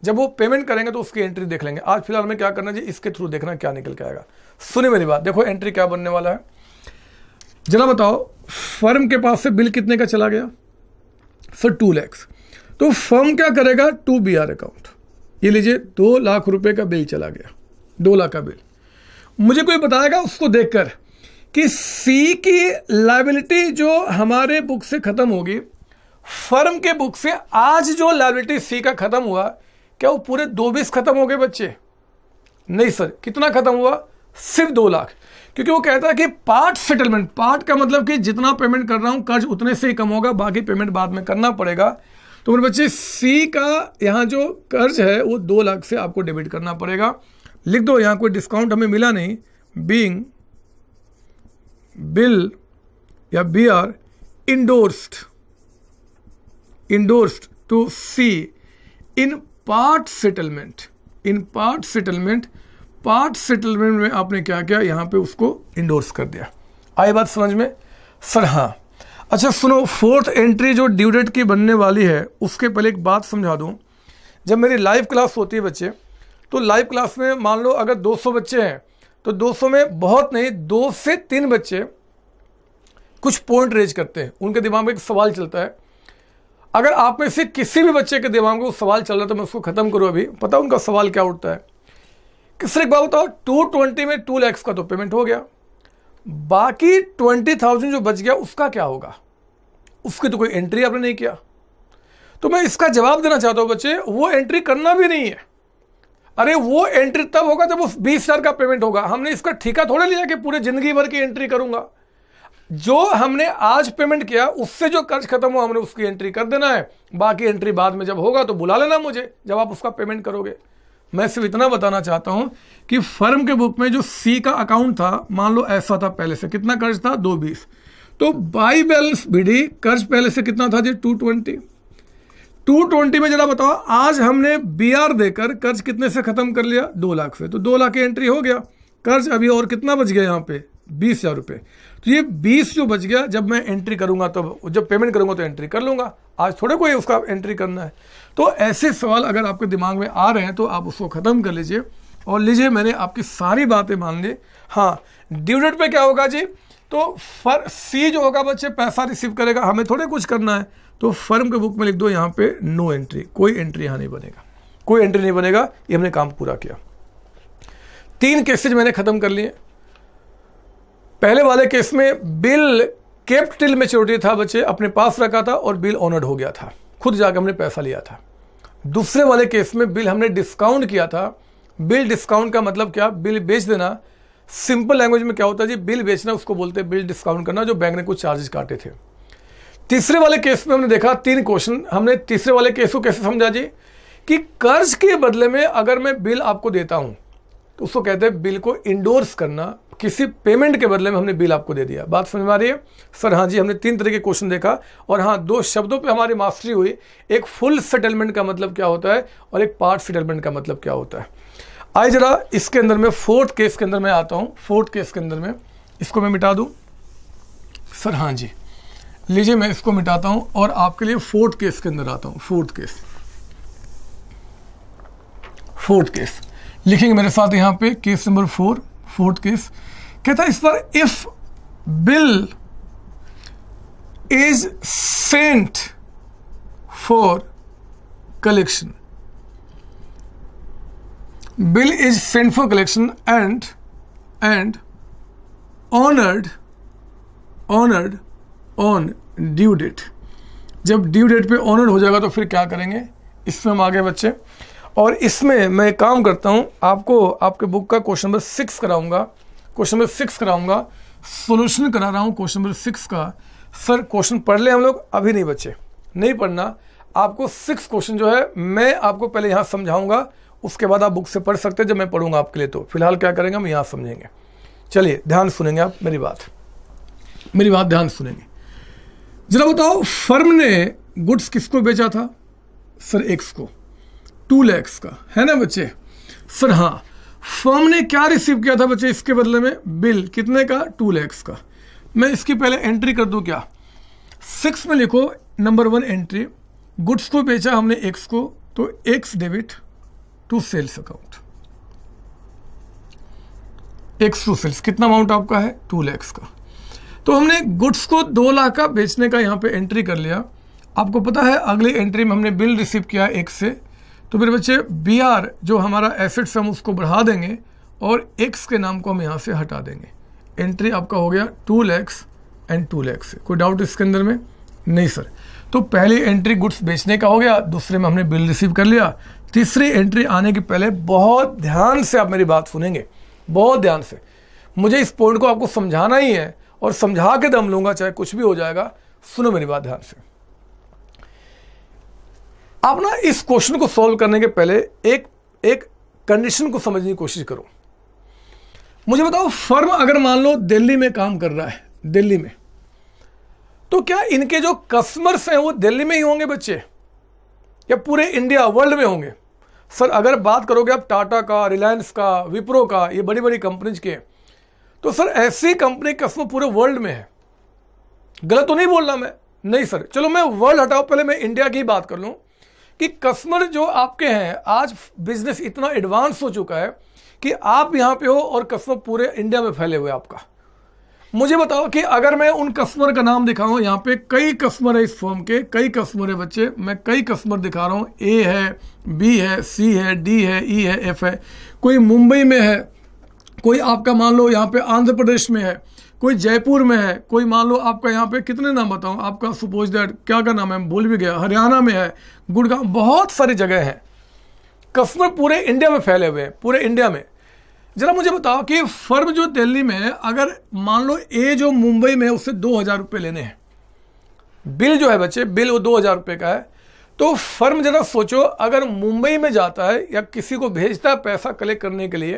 जब वो पेमेंट करेंगे तो उसकी एंट्री देख लेंगे आज फिलहाल हमें क्या करना चाहिए इसके थ्रू देखना क्या निकल के आएगा सुनिए मेरी बात देखो एंट्री क्या बनने वाला है जरा बताओ फर्म के पास से बिल कितने का चला गया सर टू लैक्स तो फर्म क्या करेगा टू बी आर अकाउंट ये लीजिए दो लाख रुपए का बिल चला गया दो लाख का बिल मुझे कोई बताएगा उसको देखकर कि सी की लाइबिलिटी जो हमारे बुक से ख़त्म होगी फर्म के बुक से आज जो लाइबिलिटी सी का ख़त्म हुआ क्या वो पूरे दो बीस खत्म हो गए बच्चे नहीं सर कितना खत्म हुआ सिर्फ दो लाख क्योंकि वो कहता है कि पार्ट सेटलमेंट पार्ट का मतलब कि जितना पेमेंट कर रहा हूं कर्ज उतने से ही कम होगा बाकी पेमेंट बाद में करना पड़ेगा तो मेरे बच्चे सी का यहां जो कर्ज है वो दो लाख से आपको डेबिट करना पड़ेगा लिख दो यहां कोई डिस्काउंट हमें मिला नहीं बींग बिल या B R endorsed endorsed to C in part settlement in part settlement part settlement में आपने क्या किया यहां पे उसको इंडोर्स कर दिया आई बात समझ में सर हाँ अच्छा सुनो फोर्थ एंट्री जो ड्यू डेट की बनने वाली है उसके पहले एक बात समझा दू जब मेरी लाइव क्लास होती है बच्चे तो लाइव क्लास में मान लो अगर 200 बच्चे हैं तो 200 में बहुत नहीं दो से तीन बच्चे कुछ पॉइंट रेज करते हैं उनके दिमाग में एक सवाल चलता है अगर आप में से किसी भी बच्चे के दिमाग में सवाल चल रहा है तो मैं उसको ख़त्म करूँ अभी पता उनका सवाल क्या उठता है किसने एक बात बताओ टू ट्वेंटी में टू लैक्स का तो पेमेंट हो गया बाकी ट्वेंटी थाउजेंड जो बच गया उसका क्या होगा उसकी तो कोई एंट्री आपने नहीं किया तो मैं इसका जवाब देना चाहता हूँ बच्चे वो एंट्री करना भी नहीं है अरे वो एंट्री तब होगा जब उस बीस हज़ार का पेमेंट होगा हमने इसका ठीका थोड़ा लिया कि पूरे ज़िंदगी भर की एंट्री करूंगा जो हमने आज पेमेंट किया उससे जो कर्ज खत्म हुआ हमने उसकी एंट्री कर देना है बाकी एंट्री बाद में जब होगा तो बुला लेना मुझे जब आप उसका पेमेंट करोगे मैं सिर्फ इतना बताना चाहता हूं कि फर्म के बुक में जो सी का अकाउंट था मान लो ऐसा था पहले से कितना कर्ज था दो बीस तो बाई बैलेंस बीडी कर्ज पहले से कितना था जी टू ट्वेंटी टू ट्वेंटी में जरा बताओ आज हमने बी आर देकर कर्ज कितने से खत्म कर लिया दो लाख से तो दो लाख की एंट्री हो गया कर्ज अभी और कितना बच गया यहां पे बीस हजार रुपए तो ये बीस जो बच गया जब मैं एंट्री करूंगा तब तो, जब पेमेंट करूंगा तो एंट्री कर लूंगा आज थोड़े कोई उसका एंट्री करना है तो ऐसे सवाल अगर आपके दिमाग में आ रहे हैं तो आप उसको ख़त्म कर लीजिए और लीजिए मैंने आपकी सारी बातें मान ली हाँ ड्यूडेट पर क्या होगा जी तो फर सी जो होगा बच्चे पैसा रिसीव करेगा हमें थोड़े कुछ करना है तो फर्म के बुक में लिख दो यहाँ पे नो एंट्री कोई एंट्री यहाँ नहीं बनेगा कोई एंट्री नहीं बनेगा ये हमने काम पूरा किया तीन केसेज मैंने ख़त्म कर लिए पहले वाले केस में बिल केप्ट टिल मेच्योरिटी था बच्चे अपने पास रखा था और बिल ऑनर्ड हो गया था खुद जाकर हमने पैसा लिया था दूसरे वाले केस में बिल हमने डिस्काउंट किया था बिल डिस्काउंट का मतलब क्या बिल बेच देना सिंपल लैंग्वेज में क्या होता है जी बिल बेचना उसको बोलते हैं बिल डिस्काउंट करना जो बैंक ने कुछ चार्जेस काटे थे तीसरे वाले केस में हमने देखा तीन क्वेश्चन हमने तीसरे वाले केस को कैसे समझा जी कि कर्ज के बदले में अगर मैं बिल आपको देता हूँ तो उसको कहते हैं बिल को इंडोर्स करना किसी पेमेंट के बदले में हमने बिल आपको दे दिया बात समझ में आ रही है सर हाँ जी हमने तीन तरह के क्वेश्चन देखा और हाँ दो शब्दों पे हमारी मास्टरी हुई एक फुल सेटलमेंट का मतलब क्या होता है और एक पार्ट सेटलमेंट का मतलब क्या होता है आइए जरा इसके अंदर में फोर्थ केस के अंदर मैं आता हूँ फोर्थ केस के अंदर में इसको मैं मिटा दूँ सर हाँ जी लीजिए मैं इसको मिटाता हूँ और आपके लिए फोर्थ केस के अंदर आता हूँ फोर्थ केस फोर्थ केस लिखेंगे मेरे साथ यहाँ पे case number four fourth case कहता है इस पर if bill is sent for collection bill is sent for collection and and honoured honoured on due date जब ड्यू डेट पे ऑनर्ड हो जाएगा तो फिर क्या करेंगे इसमें हम आगे बच्चे और इसमें मैं काम करता हूँ आपको आपके बुक का क्वेश्चन नंबर सिक्स कराऊंगा क्वेश्चन नंबर सिक्स कराऊंगा सोल्यूशन करा रहा हूँ क्वेश्चन नंबर सिक्स का सर क्वेश्चन पढ़ ले हम लोग अभी नहीं बचे नहीं पढ़ना आपको सिक्स क्वेश्चन जो है मैं आपको पहले यहाँ समझाऊंगा उसके बाद आप बुक से पढ़ सकते हैं जब मैं पढ़ूंगा आपके लिए तो फिलहाल क्या करेंगे हम यहाँ समझेंगे चलिए ध्यान सुनेंगे आप मेरी बात मेरी बात ध्यान सुनेंगे जरा बताओ फर्म ने गुड्स किसको बेचा था सर एक्स को टू लैक्स का है ना बच्चे सर हाँ फर्म ने क्या रिसीव किया था बच्चे इसके बदले में बिल कितने का टू लैक्स का मैं इसकी पहले एंट्री कर दूँ क्या सिक्स में लिखो नंबर वन एंट्री गुड्स को बेचा हमने एक्स को तो X debit to sales account X to sales कितना अमाउंट आपका है टू लैक्स का तो हमने गुड्स को दो लाख का बेचने का यहाँ पे एंट्री कर लिया आपको पता है अगली एंट्री में हमने बिल रिसीव किया एक्स से तो मेरे बच्चे बी आर जो हमारा एसेट्स हम उसको बढ़ा देंगे और एक्स के नाम को हम यहाँ से हटा देंगे एंट्री आपका हो गया two lakhs and two lakhs कोई डाउट इसके अंदर में नहीं सर तो पहली एंट्री गुड्स बेचने का हो गया दूसरे में हमने बिल रिसीव कर लिया तीसरी एंट्री आने के पहले बहुत ध्यान से आप मेरी बात सुनेंगे बहुत ध्यान से मुझे इस पॉइंट को आपको समझाना ही है और समझा के दम लूँगा चाहे कुछ भी हो जाएगा सुनो मेरी बात ध्यान से आप ना इस क्वेश्चन को सॉल्व करने के पहले एक एक कंडीशन को समझने की कोशिश करो मुझे बताओ फर्म अगर मान लो दिल्ली में काम कर रहा है दिल्ली में तो क्या इनके जो कस्टमर्स हैं वो दिल्ली में ही होंगे बच्चे या पूरे इंडिया वर्ल्ड में होंगे सर अगर बात करोगे आप टाटा का रिलायंस का विप्रो का ये बड़ी बड़ी कंपनीज के तो सर ऐसी कंपनी कस्टमर पूरे वर्ल्ड में है गलत तो नहीं बोल रहा मैं नहीं सर चलो मैं वर्ल्ड हटाओ पहले मैं इंडिया की बात कर लूँ कि कस्टमर जो आपके हैं आज बिजनेस इतना एडवांस हो चुका है कि आप यहाँ पे हो और कस्टमर पूरे इंडिया में फैले हुए आपका मुझे बताओ कि अगर मैं उन कस्टमर का नाम दिखाऊं यहाँ पे कई कस्टमर है इस फॉर्म के कई कस्टमर है बच्चे मैं कई कस्टमर दिखा रहा हूँ ए है बी है सी है डी है ई e है एफ है कोई मुंबई में है कोई आपका मान लो यहाँ पे आंध्र प्रदेश में है कोई जयपुर में है कोई मान लो आपका यहाँ पे कितने नाम बताऊँ आपका सुपोज दैट क्या का नाम है भूल भी गया हरियाणा में है गुड़गांव बहुत सारी जगह है कस्टमर पूरे इंडिया में फैले हुए हैं पूरे इंडिया में जरा मुझे बताओ कि फर्म जो दिल्ली में अगर मान लो ए जो मुंबई में उससे दो हज़ार रुपये लेने हैं बिल जो है बच्चे बिल वो दो हज़ार रुपये का है तो फर्म जरा सोचो अगर मुंबई में जाता है या किसी को भेजता है पैसा कलेक्ट करने के लिए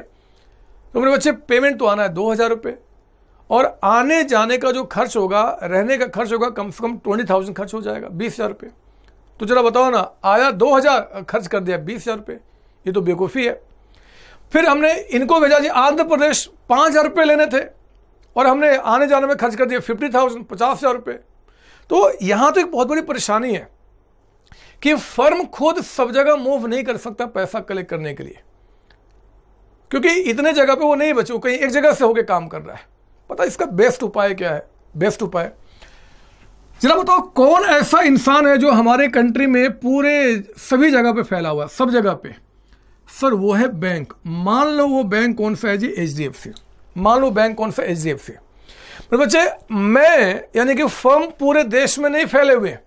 तो मेरे बच्चे पेमेंट तो आना है दो हज़ार रुपये और आने जाने का जो खर्च होगा रहने का खर्च होगा कम से कम ट्वेंटी थाउजेंड खर्च हो जाएगा बीस हज़ार रुपये तो जरा बताओ ना आया दो हज़ार खर्च कर दिया बीस हज़ार रुपये ये तो बेवकूफ़ी है फिर हमने इनको भेजा जी आंध्र प्रदेश पाँच हज़ार रुपये लेने थे और हमने आने जाने में खर्च कर दिया फिफ्टी थाउजेंड पचास हज़ार रुपये तो यहाँ तो एक बहुत बड़ी परेशानी है कि फर्म खुद सब जगह मूव नहीं कर सकता पैसा कलेक्ट करने के लिए क्योंकि इतने जगह पे वो नहीं बचे कहीं एक जगह से होके काम कर रहा है पता इसका बेस्ट उपाय क्या है बेस्ट उपाय जरा बताओ कौन ऐसा इंसान है जो हमारे कंट्री में पूरे सभी जगह पे फैला हुआ है सब जगह पे सर वो है बैंक मान लो वो बैंक कौन सा है जी एच डी एफ सी मान लो बैंक कौन सा एच डी एफ सी बच्चे मैं यानी कि फर्म पूरे देश में नहीं फैले हुए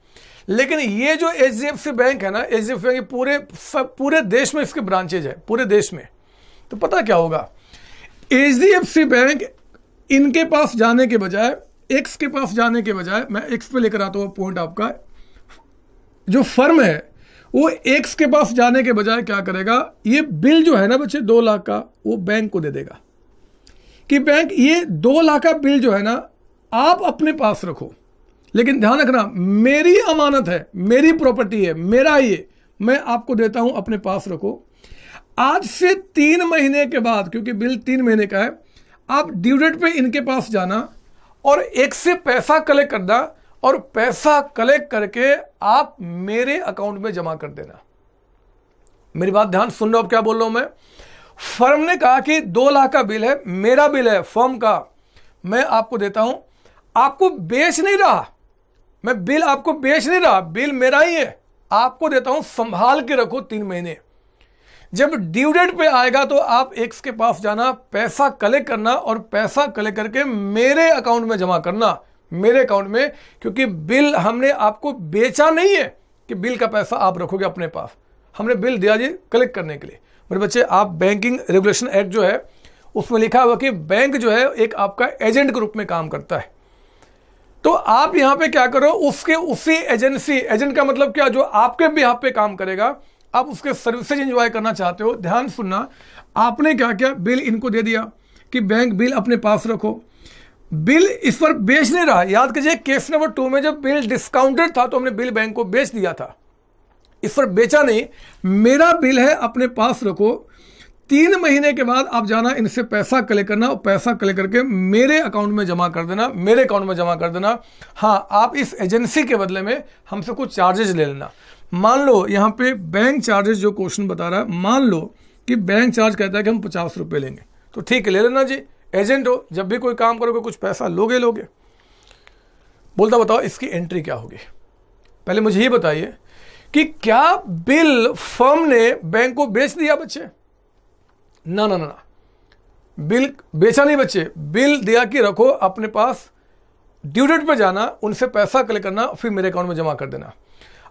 लेकिन ये जो H D F C bank है ना एच डी एफ सी पूरे सब पूरे देश में इसके ब्रांचेज है पूरे देश में तो पता क्या होगा H D F C bank इनके पास जाने के बजाय एक्स के पास जाने के बजाय मैं एक्स पे लेकर आता हूँ पॉइंट आपका जो फर्म है वो एक्स के पास जाने के बजाय क्या करेगा ये बिल जो है ना बच्चे दो लाख का वो बैंक को दे देगा कि बैंक ये दो लाख का बिल जो है ना आप अपने पास रखो लेकिन ध्यान रखना मेरी अमानत है मेरी प्रॉपर्टी है मेरा ये मैं आपको देता हूं अपने पास रखो आज से तीन महीने के बाद क्योंकि बिल तीन महीने का है आप ड्यू डेट पे इनके पास जाना और एक से पैसा कलेक्ट करना और पैसा कलेक्ट करके आप मेरे अकाउंट में जमा कर देना मेरी बात ध्यान सुन रहे हो क्या बोल रहा हूं मैं फर्म ने कहा कि दो लाख का बिल है मेरा बिल है फर्म का मैं आपको देता हूं आपको बेच नहीं रहा मैं बिल आपको बेच नहीं रहा बिल मेरा ही है आपको देता हूं संभाल के रखो तीन महीने जब ड्यू डेट पे आएगा तो आप एक्स के पास जाना पैसा कलेक्ट करना और पैसा कलेक्ट करके मेरे अकाउंट में जमा करना मेरे अकाउंट में क्योंकि बिल हमने आपको बेचा नहीं है कि बिल का पैसा आप रखोगे अपने पास हमने बिल दिया जी कलेक्ट करने के लिए मेरे बच्चे आप बैंकिंग रेगुलेशन एक्ट जो है उसमें लिखा हुआ कि बैंक जो है एक आपका एजेंट के रूप में काम करता है तो आप यहां पे क्या करो उसके उसी एजेंसी एजेंट का मतलब क्या जो आपके भी यहां पे काम करेगा आप उसके सर्विसेज इंजॉय करना चाहते हो ध्यान सुनना आपने क्या क्या बिल इनको दे दिया कि बैंक बिल अपने पास रखो बिल इस पर बेच नहीं रहा याद कीजिए केस नंबर टू में जब बिल डिस्काउंटेड था तो हमने बिल बैंक को बेच दिया था इस पर बेचा नहीं मेरा बिल है अपने पास रखो तीन महीने के बाद आप जाना इनसे पैसा कलेक्ट करना और पैसा कलेक्ट करके मेरे अकाउंट में जमा कर देना मेरे अकाउंट में जमा कर देना हाँ आप इस एजेंसी के बदले में हमसे कुछ चार्जेज ले लेना मान लो यहाँ पे बैंक चार्जेस जो क्वेश्चन बता रहा है मान लो कि बैंक चार्ज कहता है कि हम पचास रुपये लेंगे तो ठीक है ले लेना जी एजेंट हो जब भी कोई काम करोगे कुछ पैसा लोगे लोगे बोलता बताओ इसकी एंट्री क्या होगी पहले मुझे ये बताइए कि क्या बिल फर्म ने बैंक को बेच दिया बच्चे ना ना ना ना बिल बेचा नहीं बच्चे बिल दिया कि रखो अपने पास ड्यू डेट पर जाना उनसे पैसा कलेक्ट करना फिर मेरे अकाउंट में जमा कर देना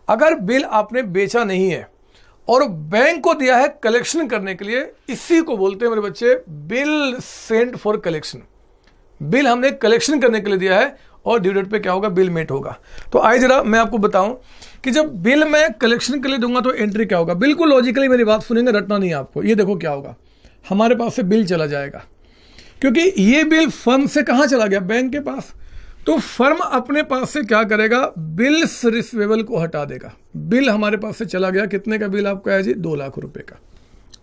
अगर बिल आपने बेचा नहीं है और बैंक को दिया है कलेक्शन करने के लिए इसी को बोलते हैं मेरे बच्चे bill send for collection bill हमने कलेक्शन करने के लिए दिया है और ड्यू डेट पे क्या होगा बिल मेट होगा तो आइए जरा मैं आपको बताऊं कि जब बिल मैं कलेक्शन के लिए दूंगा तो एंट्री क्या होगा बिल्कुल लॉजिकली मेरी बात सुनेंगे रटना नहीं आपको ये देखो क्या होगा हमारे पास से बिल चला जाएगा क्योंकि ये बिल फर्म से कहाँ चला गया बैंक के पास तो फर्म अपने पास से क्या करेगा बिल्स रिसवेबल को हटा देगा बिल हमारे पास से चला गया कितने का बिल आपका है जी दो लाख रुपए का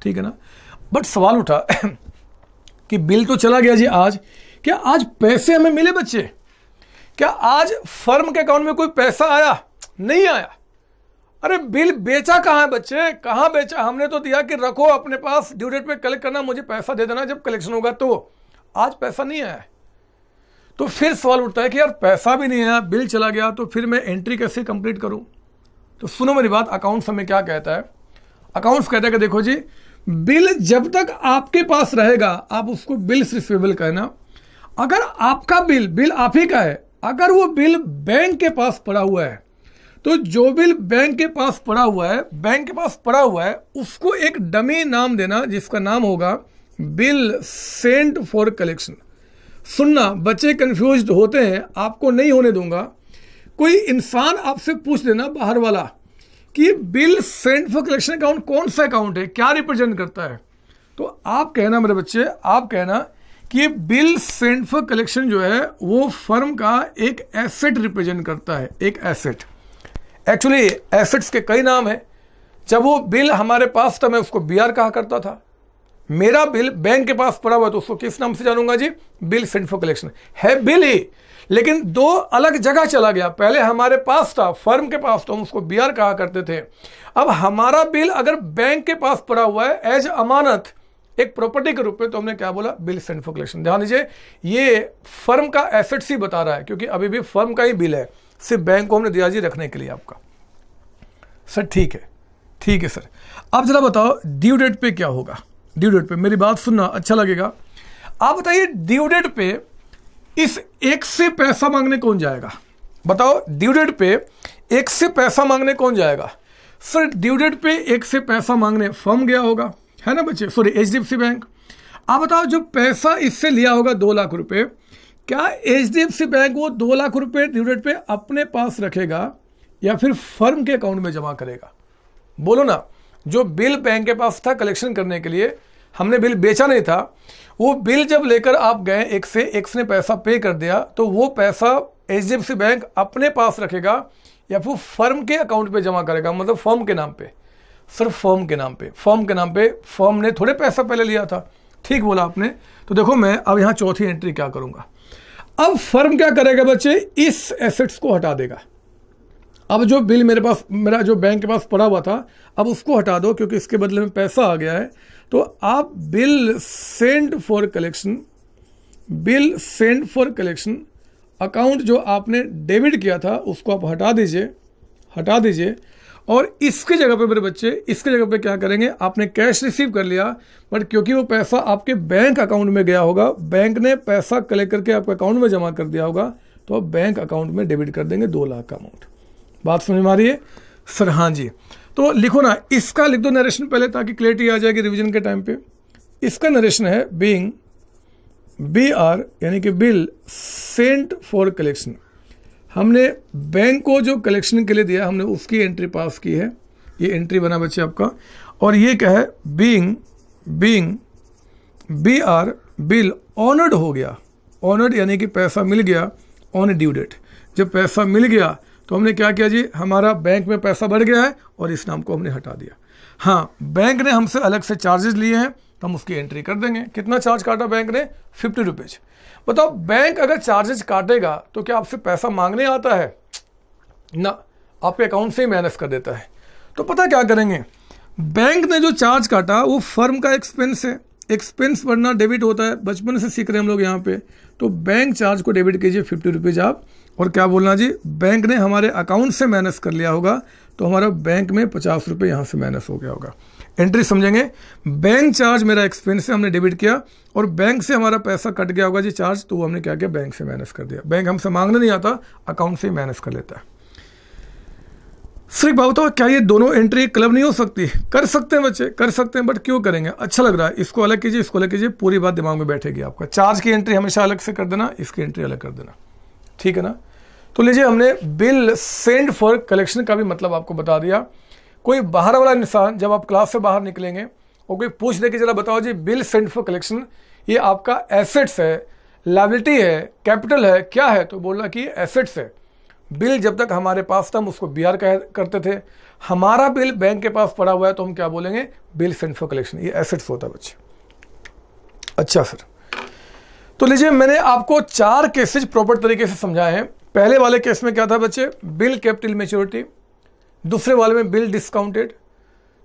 ठीक है ना बट सवाल उठा [CLEARS THROAT] कि बिल तो चला गया जी आज क्या आज पैसे हमें मिले बच्चे क्या आज फर्म के अकाउंट में कोई पैसा आया नहीं आया अरे बिल बेचा कहाँ है बच्चे कहाँ बेचा हमने तो दिया कि रखो अपने पास ड्यूडेट डेट पे कलेक्ट करना मुझे पैसा दे देना जब कलेक्शन होगा तो आज पैसा नहीं आया तो फिर सवाल उठता है कि यार पैसा भी नहीं आया बिल चला गया तो फिर मैं एंट्री कैसे कंप्लीट करूं तो सुनो मेरी बात अकाउंट्स हमें क्या कहता है अकाउंट्स कहता है कि देखो जी बिल जब तक आपके पास रहेगा आप उसको बिल्स रिसीवेबल कहना अगर आपका बिल बिल आप ही का है अगर वो बिल बैंक के पास पड़ा हुआ है तो जो बिल बैंक के पास पड़ा हुआ है बैंक के पास पड़ा हुआ है उसको एक डमी नाम देना जिसका नाम होगा बिल सेंट फॉर कलेक्शन सुनना बच्चे कंफ्यूज होते हैं आपको नहीं होने दूंगा कोई इंसान आपसे पूछ देना बाहर वाला कि bill sent for collection account कौन सा अकाउंट है क्या रिप्रेजेंट करता है तो आप कहना मेरे बच्चे आप कहना कि बिल सेंट फॉर कलेक्शन जो है वो फर्म का एक एसेट रिप्रेजेंट करता है एक एसेट एक्चुअली एसेट्स के कई नाम है जब वो बिल हमारे पास था मैं उसको बी आर कहा करता था मेरा बिल बैंक के पास पड़ा हुआ तो उसको किस नाम से जानूंगा जी बिल सेंट फॉर कलेक्शन है बिल ही लेकिन दो अलग जगह चला गया पहले हमारे पास था फर्म के पास तो हम उसको बी कहा करते थे अब हमारा बिल अगर बैंक के पास पड़ा हुआ है एज अमानत एक प्रॉपर्टी के रूप में तो हमने क्या बोला बिल सेंट फॉर कलेक्शन ध्यान दीजिए ये फर्म का एसेट्स ही बता रहा है क्योंकि अभी भी फर्म का ही बिल है सिर्फ बैंक को हमने दिया जी रखने के लिए आपका सर ठीक है ठीक है सर अब जरा बताओ ड्यू डेट पे क्या होगा ड्यू डेट पे मेरी बात सुनना अच्छा लगेगा आप बताइए ड्यू डेट पे इस एक से पैसा मांगने कौन जाएगा बताओ ड्यू डेट पे एक से पैसा मांगने कौन जाएगा सर ड्यू डेट पे एक से पैसा मांगने फर्म गया होगा है ना बच्चे sorry H D F C bank आप बताओ जो पैसा इससे लिया होगा दो लाख रुपए क्या एच बैंक वो दो लाख रुपए ड्यू डेट पे अपने पास रखेगा या फिर फर्म के अकाउंट में जमा करेगा बोलो ना जो बिल बैंक के पास था कलेक्शन करने के लिए हमने बिल बेचा नहीं था वो बिल जब लेकर आप गए एक से एक ने पैसा पे कर दिया तो वो पैसा एच बैंक अपने पास रखेगा या फिर फर्म के अकाउंट पे जमा करेगा मतलब फर्म के नाम पे सिर्फ फर्म के नाम पे फर्म के नाम पे फर्म ने थोड़े पैसा पहले लिया था ठीक बोला आपने तो देखो मैं अब यहाँ चौथी एंट्री क्या करूँगा अब फर्म क्या करेगा बच्चे इस एसेट्स को हटा देगा अब जो बिल मेरे पास मेरा जो बैंक के पास पड़ा हुआ था अब उसको हटा दो क्योंकि इसके बदले में पैसा आ गया है तो आप bill send for collection bill send for collection account जो आपने डेबिट किया था उसको आप हटा दीजिए हटा दीजिए और इसके जगह पे मेरे बच्चे इसके जगह पे क्या करेंगे आपने कैश रिसीव कर लिया बट क्योंकि वो पैसा आपके बैंक अकाउंट में गया होगा बैंक ने पैसा कलेक्ट करके आपके अकाउंट में जमा कर दिया होगा तो आप बैंक अकाउंट में डेबिट कर देंगे दो लाख का अमाउंट बात समझ में आ रही है सर हाँ जी तो लिखो ना इसका लिख दो नरेशन पहले ताकि क्लियरिटी आ जाएगी रिविजन के टाइम पे इसका नरेशन है बींग बी आर यानी कि बिल सेंट फॉर कलेक्शन हमने बैंक को जो कलेक्शन के लिए दिया हमने उसकी एंट्री पास की है ये एंट्री बना बच्चे आपका और ये क्या है being being B R bill honoured हो गया ऑनर्ड यानी कि पैसा मिल गया ऑन ड्यू डेट जब पैसा मिल गया तो हमने क्या किया जी हमारा बैंक में पैसा बढ़ गया है और इस नाम को हमने हटा दिया हाँ बैंक ने हमसे अलग से चार्जेस लिए हैं तो हम उसकी एंट्री कर देंगे कितना चार्ज काटा बैंक ने फिफ्टी रुपीज़ बताओ बैंक अगर चार्जेस काटेगा तो क्या आपसे पैसा मांगने आता है ना आपके अकाउंट से ही माइनस कर देता है तो पता क्या करेंगे बैंक ने जो चार्ज काटा वो फर्म का एक्सपेंस है एक्सपेंस बढ़ना डेबिट होता है बचपन से सीख रहे हैं हम लोग यहाँ पे तो बैंक चार्ज को डेबिट कीजिए फिफ्टी रुपीज़ आप और क्या बोलना जी बैंक ने हमारे अकाउंट से माइनस कर लिया होगा तो हमारा बैंक में पचास रुपये यहाँ से माइनस हो गया होगा एंट्री समझेंगे बैंक चार्ज मेरा एक्सपेंस है हमने डेबिट किया और बैंक से हमारा पैसा कट गया होगा जी चार्ज तो हमने क्या किया बैंक से माइनस कर दिया बैंक हमसे मांगने नहीं आता अकाउंट से माइनस कर लेता है सिर्फ भाव तो क्या ये दोनों एंट्री क्लब नहीं हो सकती कर सकते हैं बच्चे कर सकते हैं बट क्यों करेंगे अच्छा लग रहा है इसको अलग कीजिए इसको अलग कीजिए पूरी बात दिमाग में बैठेगी आपका चार्ज की एंट्री हमेशा अलग से कर देना इसकी एंट्री अलग कर देना ठीक है ना तो लीजिए हमने बिल सेंड फॉर कलेक्शन का भी मतलब आपको बता दिया कोई बाहर वाला इंसान जब आप क्लास से बाहर निकलेंगे और कोई पूछ दे कि जरा बताओ जी बिल सेंड फॉर कलेक्शन ये आपका एसेट्स है लाइबिलिटी है कैपिटल है क्या है तो बोलना कि एसेट्स है बिल जब तक हमारे पास था हम उसको बी आर करते थे हमारा बिल बैंक के पास पड़ा हुआ है तो हम क्या बोलेंगे बिल सेंड फॉर कलेक्शन ये एसेट्स होता है बच्चे अच्छा सर तो लीजिए मैंने आपको चार केसेज प्रॉपर तरीके से समझाए हैं पहले वाले केस में क्या था बच्चे बिल कैपिटल मेच्योरिटी दूसरे वाले में बिल डिस्काउंटेड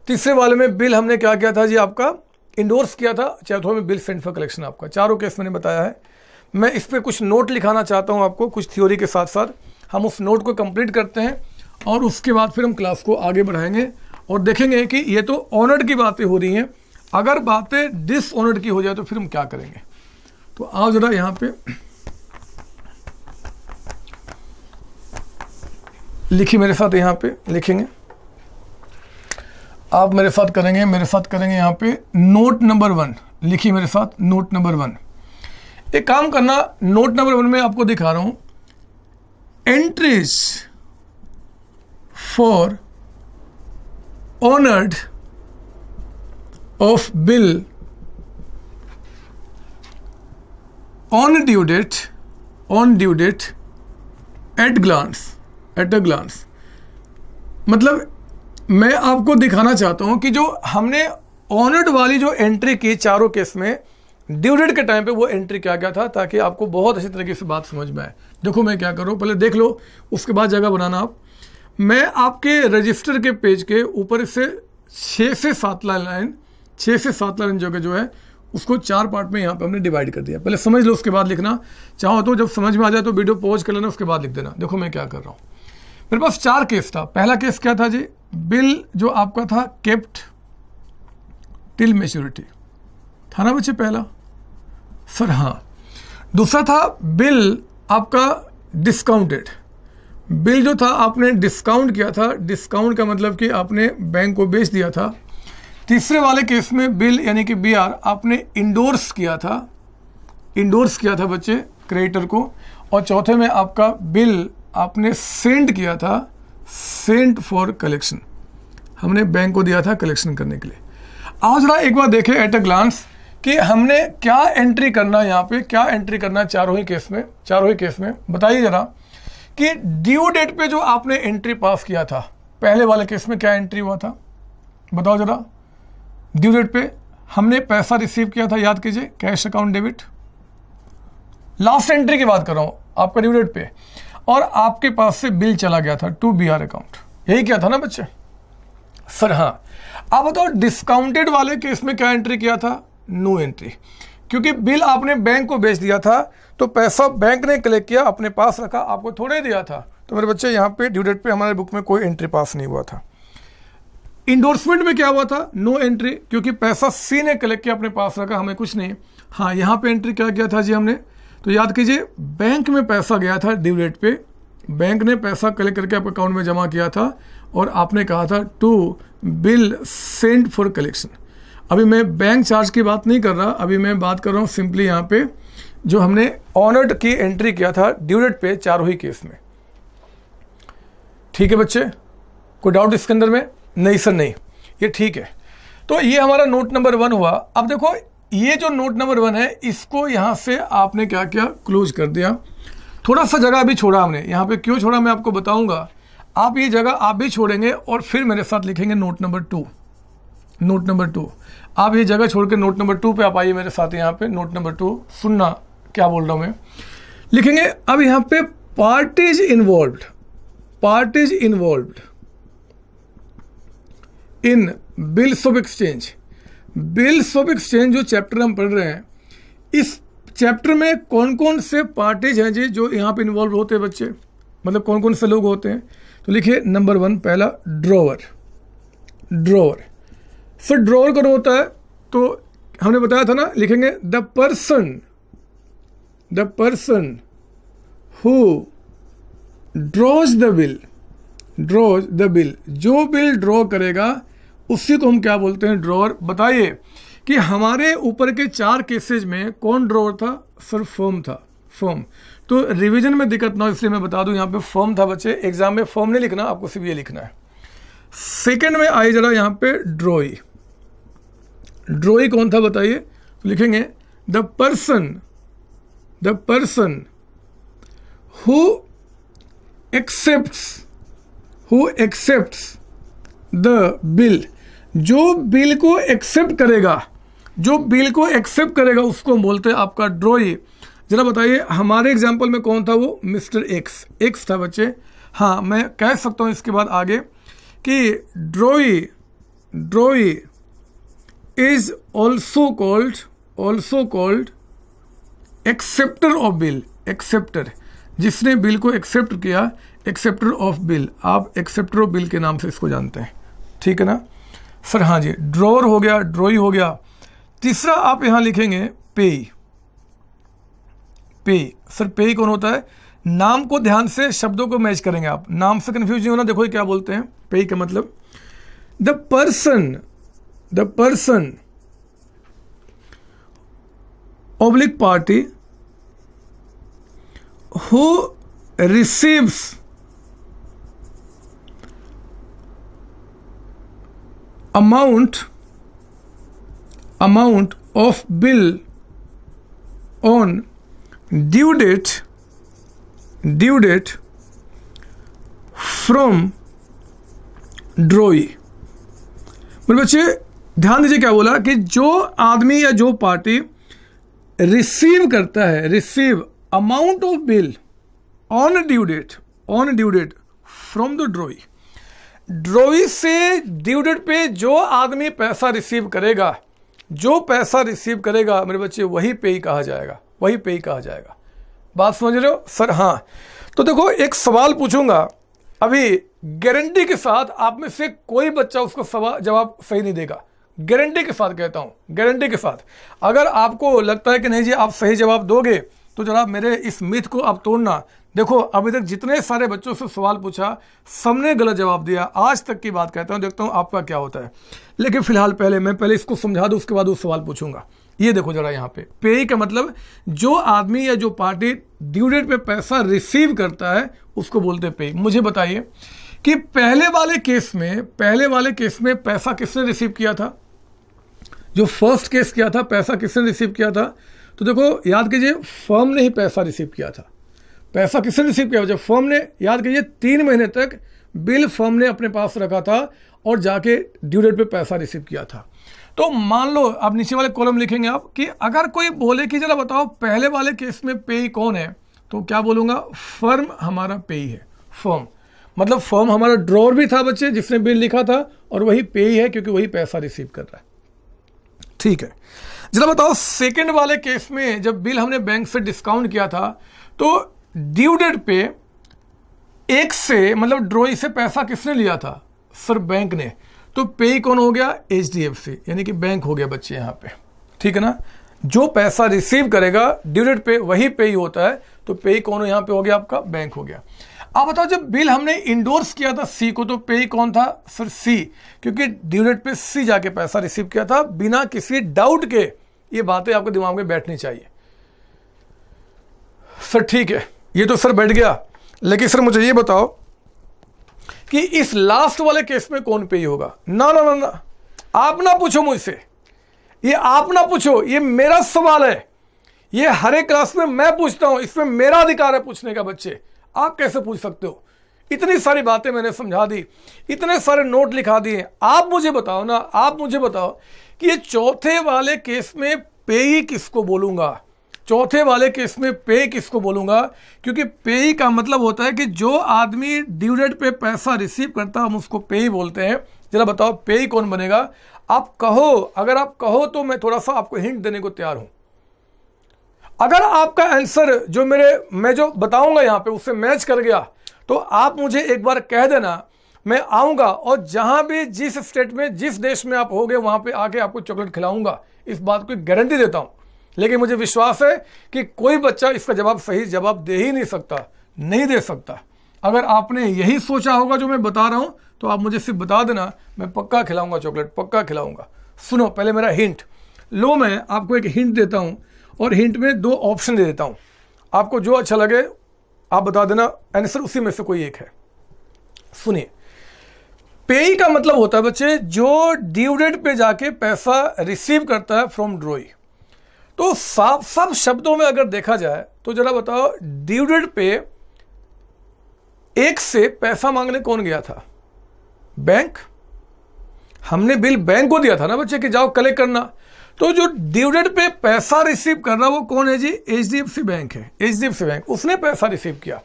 तीसरे वाले में बिल हमने क्या किया था जी आपका इंडोर्स किया था चौथों में बिल सेंड फॉर कलेक्शन आपका चारों केस मैंने बताया है मैं इस पर कुछ नोट लिखाना चाहता हूँ आपको कुछ थ्योरी के साथ साथ हम उस नोट को कंप्लीट करते हैं और उसके बाद फिर हम क्लास को आगे बढ़ाएंगे और देखेंगे कि ये तो ऑनर्ड की बातें हो रही हैं अगर बातें डिसऑनर्ड की हो जाए तो फिर हम क्या करेंगे तो आओ जरा यहाँ पे लिखिए मेरे साथ यहाँ पे लिखेंगे आप मेरे साथ करेंगे मेरे साथ करेंगे यहाँ पे नोट नंबर वन लिखिए मेरे साथ नोट नंबर वन एक काम करना नोट नंबर वन में आपको दिखा रहा हूं entries for honoured of bill on due date on due date at glance at a glance मतलब मैं आपको दिखाना चाहता हूं कि जो हमने ऑनर्ड वाली जो एंट्री की चारों केस में ड्यू डेट के टाइम पे वो एंट्री किया गया था ताकि आपको बहुत अच्छी तरीके से बात समझ में आए देखो मैं क्या करूँ पहले देख लो उसके बाद जगह बनाना आप मैं आपके रजिस्टर के पेज के ऊपर से छः से सात लाइन छः से सात लाइन जगह जो है उसको चार पार्ट में यहाँ पे हमने डिवाइड कर दिया पहले समझ लो उसके बाद लिखना चाहो तो जब समझ में आ जाए तो वीडियो पॉज कर लेना उसके बाद लिख देना देखो मैं क्या कर रहा हूँ मेरे पास चार केस था पहला केस क्या था जी बिल जो आपका था केप्ट टिल मेच्योरिटी था ना बच्चे पहला सर हाँ दूसरा था बिल आपका डिस्काउंटेड बिल जो था आपने डिस्काउंट किया था डिस्काउंट का मतलब कि आपने बैंक को बेच दिया था तीसरे वाले केस में बिल यानी कि बी आर आपने इंडोर्स किया था इंडोर्स किया था बच्चे क्रिएटर को और चौथे में आपका बिल आपने सेंड किया था सेंड फॉर कलेक्शन हमने बैंक को दिया था कलेक्शन करने के लिए आज जरा एक बार देखें एट अ ग्लांस कि हमने क्या एंट्री करना यहाँ पे क्या एंट्री करना चारों ही केस में चारों ही केस में बताइए जरा कि ड्यू डेट पे जो आपने एंट्री पास किया था पहले वाले केस में क्या एंट्री हुआ था बताओ जरा ड्यू डेट पे हमने पैसा रिसीव किया था याद कीजिए cash account debit last entry की बात कर रहा हूं आपका ड्यू डेट पे और आपके पास से बिल चला गया था टू बी आर अकाउंट यही क्या था ना बच्चे सर हाँ आप बताओ डिस्काउंटेड वाले केस में क्या एंट्री किया था नो एंट्री क्योंकि बिल आपने बैंक को बेच दिया था तो पैसा बैंक ने कलेक्ट किया अपने पास रखा आपको थोड़े दिया था तो मेरे बच्चे यहाँ पे ड्यू डेट पे हमारे बुक में कोई एंट्री पास नहीं हुआ था इंडोर्समेंट में क्या हुआ था नो एंट्री क्योंकि पैसा सी ने कलेक्ट किया अपने पास रखा हमें कुछ नहीं हाँ यहाँ पे एंट्री क्या किया था जी हमने तो याद कीजिए बैंक में पैसा गया था ड्यू डेट पे बैंक ने पैसा कलेक्ट करके आपके अकाउंट में जमा किया था और आपने कहा था to bill send for collection अभी मैं बैंक चार्ज की बात नहीं कर रहा अभी मैं बात कर रहा हूँ सिंपली यहाँ पे जो हमने ऑनर्ड की एंट्री किया था ड्यू डेट पे चारों ही केस में ठीक है बच्चे कोई डाउट इसके अंदर में नहीं सर नहीं ये ठीक है तो ये हमारा नोट नंबर वन हुआ अब देखो ये जो नोट नंबर वन है इसको यहाँ से आपने क्या किया क्लोज कर दिया थोड़ा सा जगह अभी छोड़ा हमने यहाँ पे क्यों छोड़ा मैं आपको बताऊंगा आप ये जगह आप भी छोड़ेंगे और फिर मेरे साथ लिखेंगे note number two note number two आप ये जगह छोड़ के नोट नंबर टू पे आप आइए मेरे साथ यहाँ पे नोट नंबर टू सुनना क्या बोल रहा हूँ मैं लिखेंगे अब यहाँ पे parties involve parties involve in bills of exchange bills of exchange जो चैप्टर हम पढ़ रहे हैं इस चैप्टर में कौन कौन से पार्टीज हैं जी जो यहाँ पे इन्वॉल्व होते हैं बच्चे मतलब कौन कौन से लोग होते हैं तो लिखिए नंबर वन पहला ड्रॉवर ड्रॉवर सर ड्रॉवर कौन होता है तो हमने बताया था ना लिखेंगे the person the person who draws the bill draws the bill जो बिल ड्रॉ करेगा उसी को तो हम क्या बोलते हैं ड्रॉअर बताइए कि हमारे ऊपर के चार केसेज में कौन ड्रॉअर था सर फॉर्म था फॉर्म तो रिवीजन में दिक्कत ना हो इसलिए मैं बता दूं यहां पे फॉर्म था बच्चे एग्जाम में फॉर्म नहीं लिखना आपको सिर्फ ये लिखना है सेकंड में आई जरा यहां पे ड्रॉई ड्रॉई कौन था बताइए तो लिखेंगे the person the person who accept who accept the bill जो बिल को एक्सेप्ट करेगा जो बिल को एक्सेप्ट करेगा उसको बोलते हैं आपका ड्रॉई ज़रा बताइए हमारे एग्जाम्पल में कौन था वो मिस्टर एक्स एक्स था बच्चे हाँ मैं कह सकता हूँ इसके बाद आगे कि drawee drawee is also called also called acceptor of bill acceptor जिसने बिल को एक्सेप्ट किया एक्सेप्टर ऑफ बिल आप एक्सेप्टर ऑफ बिल के नाम से इसको जानते हैं ठीक है ना सर हाँ जी ड्रोर हो गया ड्रोई हो गया तीसरा आप यहाँ लिखेंगे पे पे सर पे कौन होता है नाम को ध्यान से शब्दों को मैच करेंगे आप नाम से कन्फ्यूज नहीं होना देखो क्या बोलते हैं पे का मतलब the person the person oblique party who receives amount amount of bill on due date due date from drawee मेरे बच्चे ध्यान दीजिए क्या बोला कि जो आदमी या जो पार्टी रिसीव करता है receive amount of bill on due date on due date from the drawee drawee से ड्यू पे जो आदमी पैसा रिसीव करेगा जो पैसा रिसीव करेगा मेरे बच्चे वही पे ही कहा जाएगा वही पे ही कहा जाएगा बात समझ रहे हो सर हाँ तो देखो एक सवाल पूछूंगा अभी गारंटी के साथ आप में से कोई बच्चा उसको सवाल जवाब सही नहीं देगा गारंटी के साथ कहता हूँ गारंटी के साथ अगर आपको लगता है कि नहीं जी आप सही जवाब दोगे तो जरा मेरे इस मिथ को आप तोड़ना देखो अभी तक जितने सारे बच्चों से सवाल पूछा सबने गलत जवाब दिया आज तक की बात कहता हूँ देखता हूँ आपका क्या होता है लेकिन फिलहाल पहले मैं पहले इसको समझा दूँ उसके बाद उस सवाल पूछूंगा ये देखो जरा यहाँ पे पेई का मतलब जो आदमी या जो पार्टी ड्यू डेट पे पैसा रिसीव करता है उसको बोलते पे मुझे बताइए कि पहले वाले केस में पहले वाले केस में पैसा किसने रिसीव किया था जो फर्स्ट केस किया था पैसा किसने रिसीव किया था तो देखो याद कीजिए फर्म ने ही पैसा रिसीव किया था पैसा तो किसने रिसीव किया जब फर्म ने याद करिए तीन महीने तक बिल फर्म ने अपने पास रखा था और जाके ड्यू डेट पर पैसा रिसीव किया था तो मान लो आप नीचे वाले कॉलम लिखेंगे आप कि अगर कोई बोले कि जरा बताओ पहले वाले केस में पे कौन है तो क्या बोलूंगा फर्म हमारा पे है फर्म मतलब फर्म हमारा ड्रॉर भी था बच्चे जिसने बिल लिखा था और वही पे है क्योंकि वही पैसा रिसीव कर रहा है ठीक है जरा बताओ सेकंड वाले केस में जब बिल हमने बैंक से डिस्काउंट किया था तो ड्यू डेट पे एक से मतलब ड्रॉई से पैसा किसने लिया था सर बैंक ने तो पे कौन हो गया एच डी एफ सी यानी कि बैंक हो गया बच्चे यहां पे ठीक है ना जो पैसा रिसीव करेगा ड्यू डेट पे वही पे ही होता है तो पे कौन यहां पे हो गया आपका बैंक हो गया आप बताओ जब बिल हमने इंडोर्स किया था सी को तो पे कौन था सर सी क्योंकि ड्यू डेट पे सी जाके पैसा रिसीव किया था बिना किसी डाउट के ये बातें आपको दिमाग में बैठनी चाहिए सर ठीक है ये तो सर बैठ गया लेकिन सर मुझे ये बताओ कि इस लास्ट वाले केस में कौन पे होगा ना ना ना ना आप ना पूछो मुझसे ये आप ना पूछो ये मेरा सवाल है ये हर एक क्लास में मैं पूछता हूं इसमें मेरा अधिकार है पूछने का बच्चे आप कैसे पूछ सकते हो इतनी सारी बातें मैंने समझा दी इतने सारे नोट लिखा दिए आप मुझे बताओ ना आप मुझे बताओ कि ये चौथे वाले केस में पेई किसको बोलूंगा चौथे वाले केस में पे किसको बोलूंगा क्योंकि पे ही का मतलब होता है कि जो आदमी ड्यू डेट पे पैसा रिसीव करता है हम उसको पे ही बोलते हैं जरा बताओ पे ही कौन बनेगा आप कहो अगर आप कहो तो मैं थोड़ा सा आपको हिंट देने को तैयार हूं अगर आपका आंसर जो मेरे मैं जो बताऊंगा यहां पे उससे मैच कर गया तो आप मुझे एक बार कह देना मैं आऊंगा और जहां भी जिस स्टेट में जिस देश में आप होगे वहां पे आके आपको चॉकलेट खिलाऊंगा इस बात को गारंटी देता हूं लेकिन मुझे विश्वास है कि कोई बच्चा इसका जवाब सही जवाब दे ही नहीं सकता नहीं दे सकता अगर आपने यही सोचा होगा जो मैं बता रहा हूं तो आप मुझे सिर्फ बता देना मैं पक्का खिलाऊंगा चॉकलेट पक्का खिलाऊंगा सुनो पहले मेरा हिंट लो मैं आपको एक हिंट देता हूं और हिंट में दो ऑप्शन दे देता हूं आपको जो अच्छा लगे आप बता देना आंसर उसी में से कोई एक है सुनिए पेई का मतलब होता है बच्चे जो ड्यू डेट पे जाके पैसा रिसीव करता है फ्रॉम ड्रोई तो साफ साफ शब्दों में अगर देखा जाए तो जरा बताओ ड्यूडेट पे एक से पैसा मांगने कौन गया था बैंक हमने बिल बैंक को दिया था ना बच्चे कि जाओ कलेक्ट करना तो जो ड्यूडेट पे पैसा रिसीव करना वो कौन है जी एच बैंक है एच बैंक उसने पैसा रिसीव किया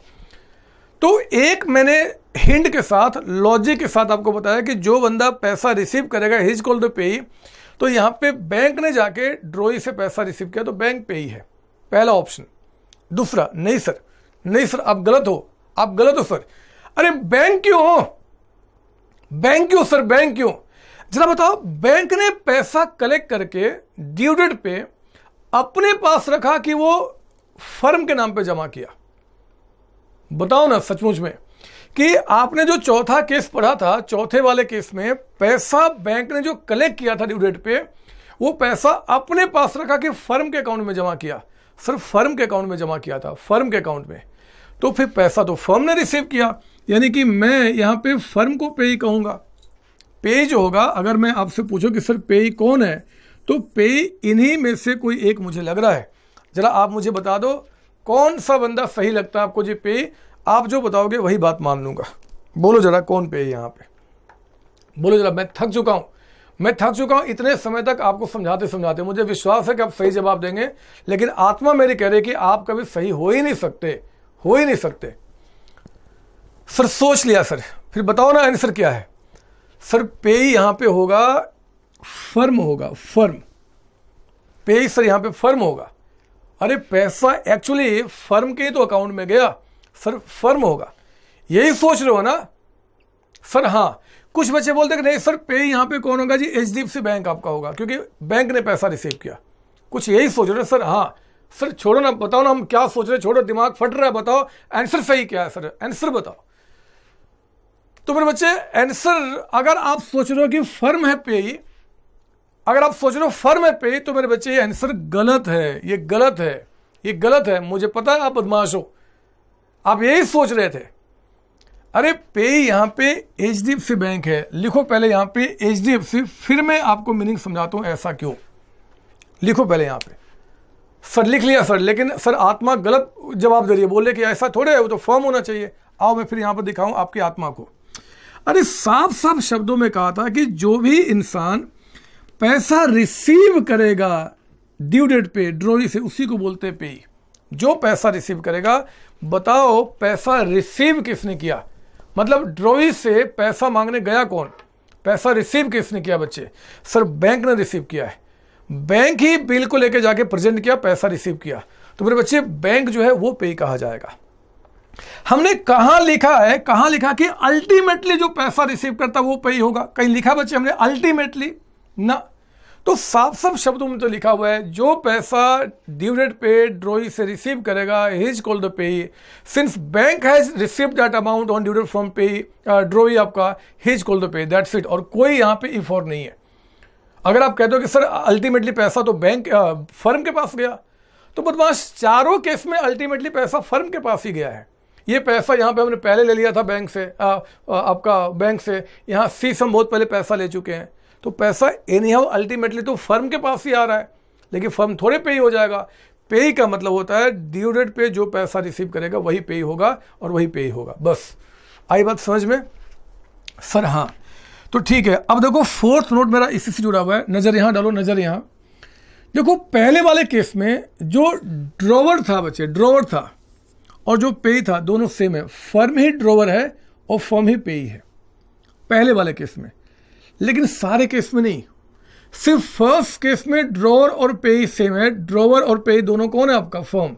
तो एक मैंने हिंड के साथ लॉजिक के साथ आपको बताया कि जो बंदा पैसा रिसीव करेगा हिज कॉल द पे तो यहाँ पे बैंक ने जाके ड्रोई से पैसा रिसीव किया तो बैंक पे ही है पहला ऑप्शन दूसरा नहीं सर नहीं सर आप गलत हो आप गलत हो सर अरे बैंक क्यों हो बैंक क्यों सर बैंक क्यों जरा बताओ बैंक ने पैसा कलेक्ट करके ड्यू पे अपने पास रखा कि वो फर्म के नाम पे जमा किया बताओ ना सचमुच में कि आपने जो चौथा केस पढ़ा था चौथे वाले केस में पैसा बैंक ने जो कलेक्ट किया था ड्यू डेट पे वो पैसा अपने पास रखा कि फर्म के अकाउंट में जमा किया सिर्फ फर्म के अकाउंट में जमा किया था फर्म के अकाउंट में तो फिर पैसा तो फर्म ने रिसीव किया यानी कि मैं यहाँ पे फर्म को पे ही कहूँगा पे जो होगा अगर मैं आपसे पूछूँ कि सर पे ही कौन है तो पे इन्हीं में से कोई एक मुझे लग रहा है ज़रा आप मुझे बता दो कौन सा बंदा सही लगता है आपको जी पे आप जो बताओगे वही बात मान लूंगा बोलो ज़रा कौन पे है यहाँ पे बोलो ज़रा मैं थक चुका हूं मैं थक चुका हूं इतने समय तक आपको समझाते समझाते मुझे विश्वास है कि आप सही जवाब देंगे लेकिन आत्मा मेरी कह रही कि आप कभी सही हो ही नहीं सकते हो ही नहीं सकते सर सोच लिया सर फिर बताओ ना आंसर क्या है सर पे यहां पे होगा फर्म होगा फर्म पे सर यहां पे फर्म होगा अरे पैसा एक्चुअली फर्म के ही तो अकाउंट में गया सर फर्म होगा यही सोच रहे हो ना सर हाँ कुछ बच्चे बोलते कि नहीं सर पे यहाँ पे कौन होगा जी H D F C bank आपका होगा क्योंकि बैंक ने पैसा रिसीव किया कुछ यही सोच रहे सर हाँ सर छोड़ो ना बताओ ना हम क्या सोच रहे छोड़ो दिमाग फट रहा है बताओ आंसर सही क्या है सर आंसर बताओ तो मेरे बच्चे आंसर अगर आप सोच रहे हो कि फर्म है पे अगर आप सोच रहे हो फर्म है पेई तो मेरे बच्चे ये आंसर गलत है ये गलत है ये गलत है मुझे पता है आप बदमाश हो आप यही सोच रहे थे अरे पे यहाँ पे H D F C bank है लिखो पहले यहाँ पे एच डी एफ सी फिर मैं आपको मीनिंग समझाता हूँ ऐसा क्यों लिखो पहले यहाँ पे सर लिख लिया सर लेकिन सर आत्मा गलत जवाब दे रही है बोले कि ऐसा थोड़े है वो तो फॉर्म होना चाहिए आओ मैं फिर यहाँ पर दिखाऊँ आपकी आत्मा को अरे साफ साफ शब्दों में कहा था कि जो भी इंसान पैसा रिसीव करेगा ड्यू डेट पे ड्रोरी से उसी को बोलते पे जो पैसा रिसीव करेगा बताओ पैसा रिसीव किसने किया मतलब ड्रॉई से पैसा मांगने गया कौन पैसा रिसीव किसने किया बच्चे सर बैंक ने रिसीव किया है बैंक ही बिल को लेकर जाके प्रेजेंट किया पैसा रिसीव किया तो मेरे बच्चे बैंक जो है वो पे कहा जाएगा हमने कहा लिखा है कहा लिखा कि अल्टीमेटली जो पैसा रिसीव करता वो पे होगा कहीं लिखा बच्चे हमने अल्टीमेटली ना तो साफ साफ शब्दों में तो लिखा हुआ है जो पैसा डिविडेंड पे ड्रोई से रिसीव करेगा is call the payee since bank has receive that amount on dividend from payee drawee आपका is call the payee that's it और कोई यहाँ पे इफोर नहीं है अगर आप कहते हो कि सर अल्टीमेटली पैसा तो बैंक फर्म के पास गया तो बदमाश चारों केस में अल्टीमेटली पैसा फर्म के पास ही गया है ये पैसा यहाँ पे हमने पहले ले लिया था बैंक से आ, आ, आपका बैंक से यहाँ सी हम बहुत पहले पैसा ले चुके हैं तो पैसा एनी हाउ अल्टीमेटली तो फर्म के पास ही आ रहा है लेकिन फर्म थोड़े पे ही हो जाएगा पे का मतलब होता है ड्यू डेट पे जो पैसा रिसीव करेगा वही पे होगा और वही पे ही होगा बस आई बात समझ में सर हाँ तो ठीक है अब देखो फोर्थ नोट मेरा इसी से जुड़ा हुआ है नज़र यहाँ डालो नज़र यहाँ देखो पहले वाले केस में जो ड्रोवर था बच्चे ड्रोवर था और जो पे था दोनों सेम है फर्म ही ड्रोवर है और फर्म ही पे है पहले वाले केस में लेकिन सारे केस में नहीं सिर्फ फर्स्ट केस में ड्रॉवर और पे सेम है ड्रॉवर और पे दोनों कौन है आपका फर्म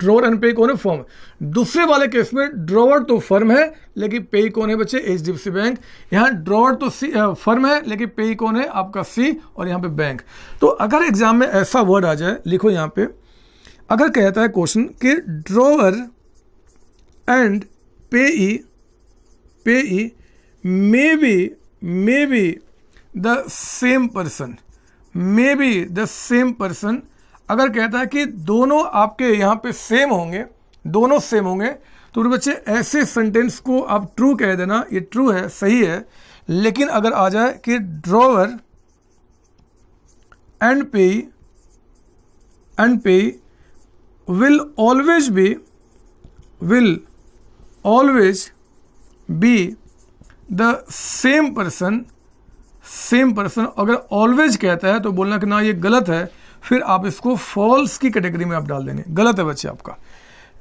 ड्रॉवर एंड पे कौन है फर्म दूसरे वाले केस में ड्रॉवर तो फर्म है लेकिन पे कौन है बच्चे H D F C bank यहां ड्रॉवर तो सी फर्म है लेकिन पे कौन है आपका सी और यहां पे बैंक तो अगर एग्जाम में ऐसा वर्ड आ जाए लिखो यहां पे अगर कहता है क्वेश्चन कि drawer and payee payee may be may be the same person may be the same person अगर कहता है कि दोनों आपके यहाँ पे सेम होंगे दोनों सेम होंगे तो बच्चे ऐसे सेंटेंस को आप ट्रू कह देना ये ट्रू है सही है लेकिन अगर आ जाए कि drawer and payee and payee will always be will always be the same person same person अगर ऑलवेज कहता है तो बोलना कि ना ये गलत है फिर आप इसको फॉल्स की कैटेगरी में आप डाल देंगे गलत है बच्चे आपका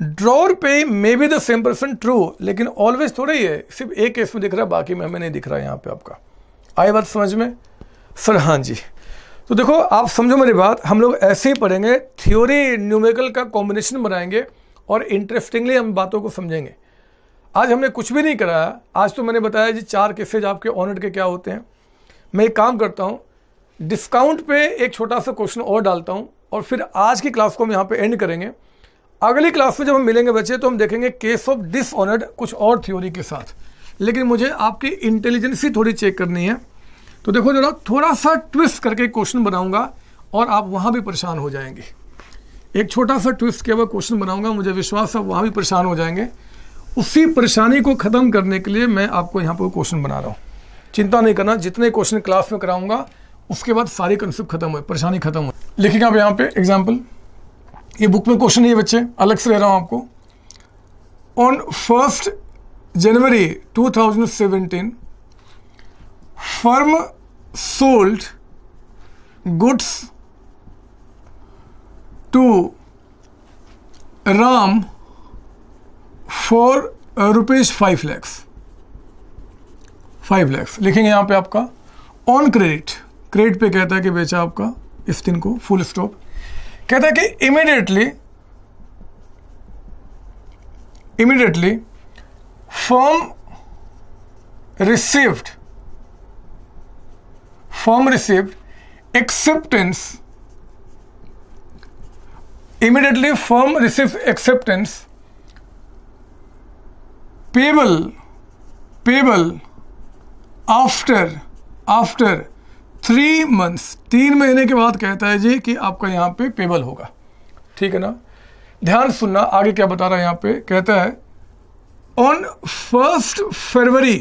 drawer payee may be the same person true लेकिन ऑलवेज थोड़ा ही है सिर्फ एक केस में दिख रहा है बाकी में हमें नहीं दिख रहा है यहाँ पे आपका आई बात समझ में सर हाँ जी तो देखो आप समझो मेरी बात हम लोग ऐसे ही पढ़ेंगे थ्योरी न्यूमेरिकल का कॉम्बिनेशन बनाएंगे और इंटरेस्टिंगली हम बातों को समझेंगे आज हमने कुछ भी नहीं कराया आज तो मैंने बताया जी चार केसेज आपके ऑनर के क्या होते हैं मैं एक काम करता हूँ डिस्काउंट पे एक छोटा सा क्वेश्चन और डालता हूँ और फिर आज की क्लास को हम यहाँ पे एंड करेंगे अगली क्लास में जब हम मिलेंगे बच्चे तो हम देखेंगे केस ऑफ डिसऑनर्ड कुछ और थ्योरी के साथ लेकिन मुझे आपकी इंटेलिजेंसी थोड़ी चेक करनी है तो देखो जरा थोड़ा सा ट्विस्ट करके क्वेश्चन बनाऊंगा और आप वहाँ भी परेशान हो जाएंगे एक छोटा सा ट्विस्ट के वह क्वेश्चन बनाऊंगा मुझे विश्वास है वहाँ भी परेशान हो जाएंगे उसी परेशानी को ख़त्म करने के लिए मैं आपको यहाँ पर क्वेश्चन बना रहा हूँ चिंता नहीं करना जितने क्वेश्चन क्लास में कराऊंगा उसके बाद सारे कंसेप्ट खत्म हुए परेशानी खत्म हुई लिखेंगे आप यहाँ पे एग्जाम्पल ये बुक में क्वेश्चन है बच्चे अलग से रह रहा हूँ आपको on first January 2017 firm sold goods to Ram for rupees five lakhs five lakhs लिखेंगे यहां पे आपका ऑन क्रेडिट क्रेडिट पे कहता है कि बेचा आपका इस दिन को फुल स्टॉप कहता है कि immediately immediately firm received firm received acceptance immediately firm receive acceptance payable payable after after three months तीन महीने के बाद कहता है जी कि आपका यहाँ पे पेबल होगा ठीक है ना ध्यान सुनना आगे क्या बता रहा है यहाँ पे कहता है on first February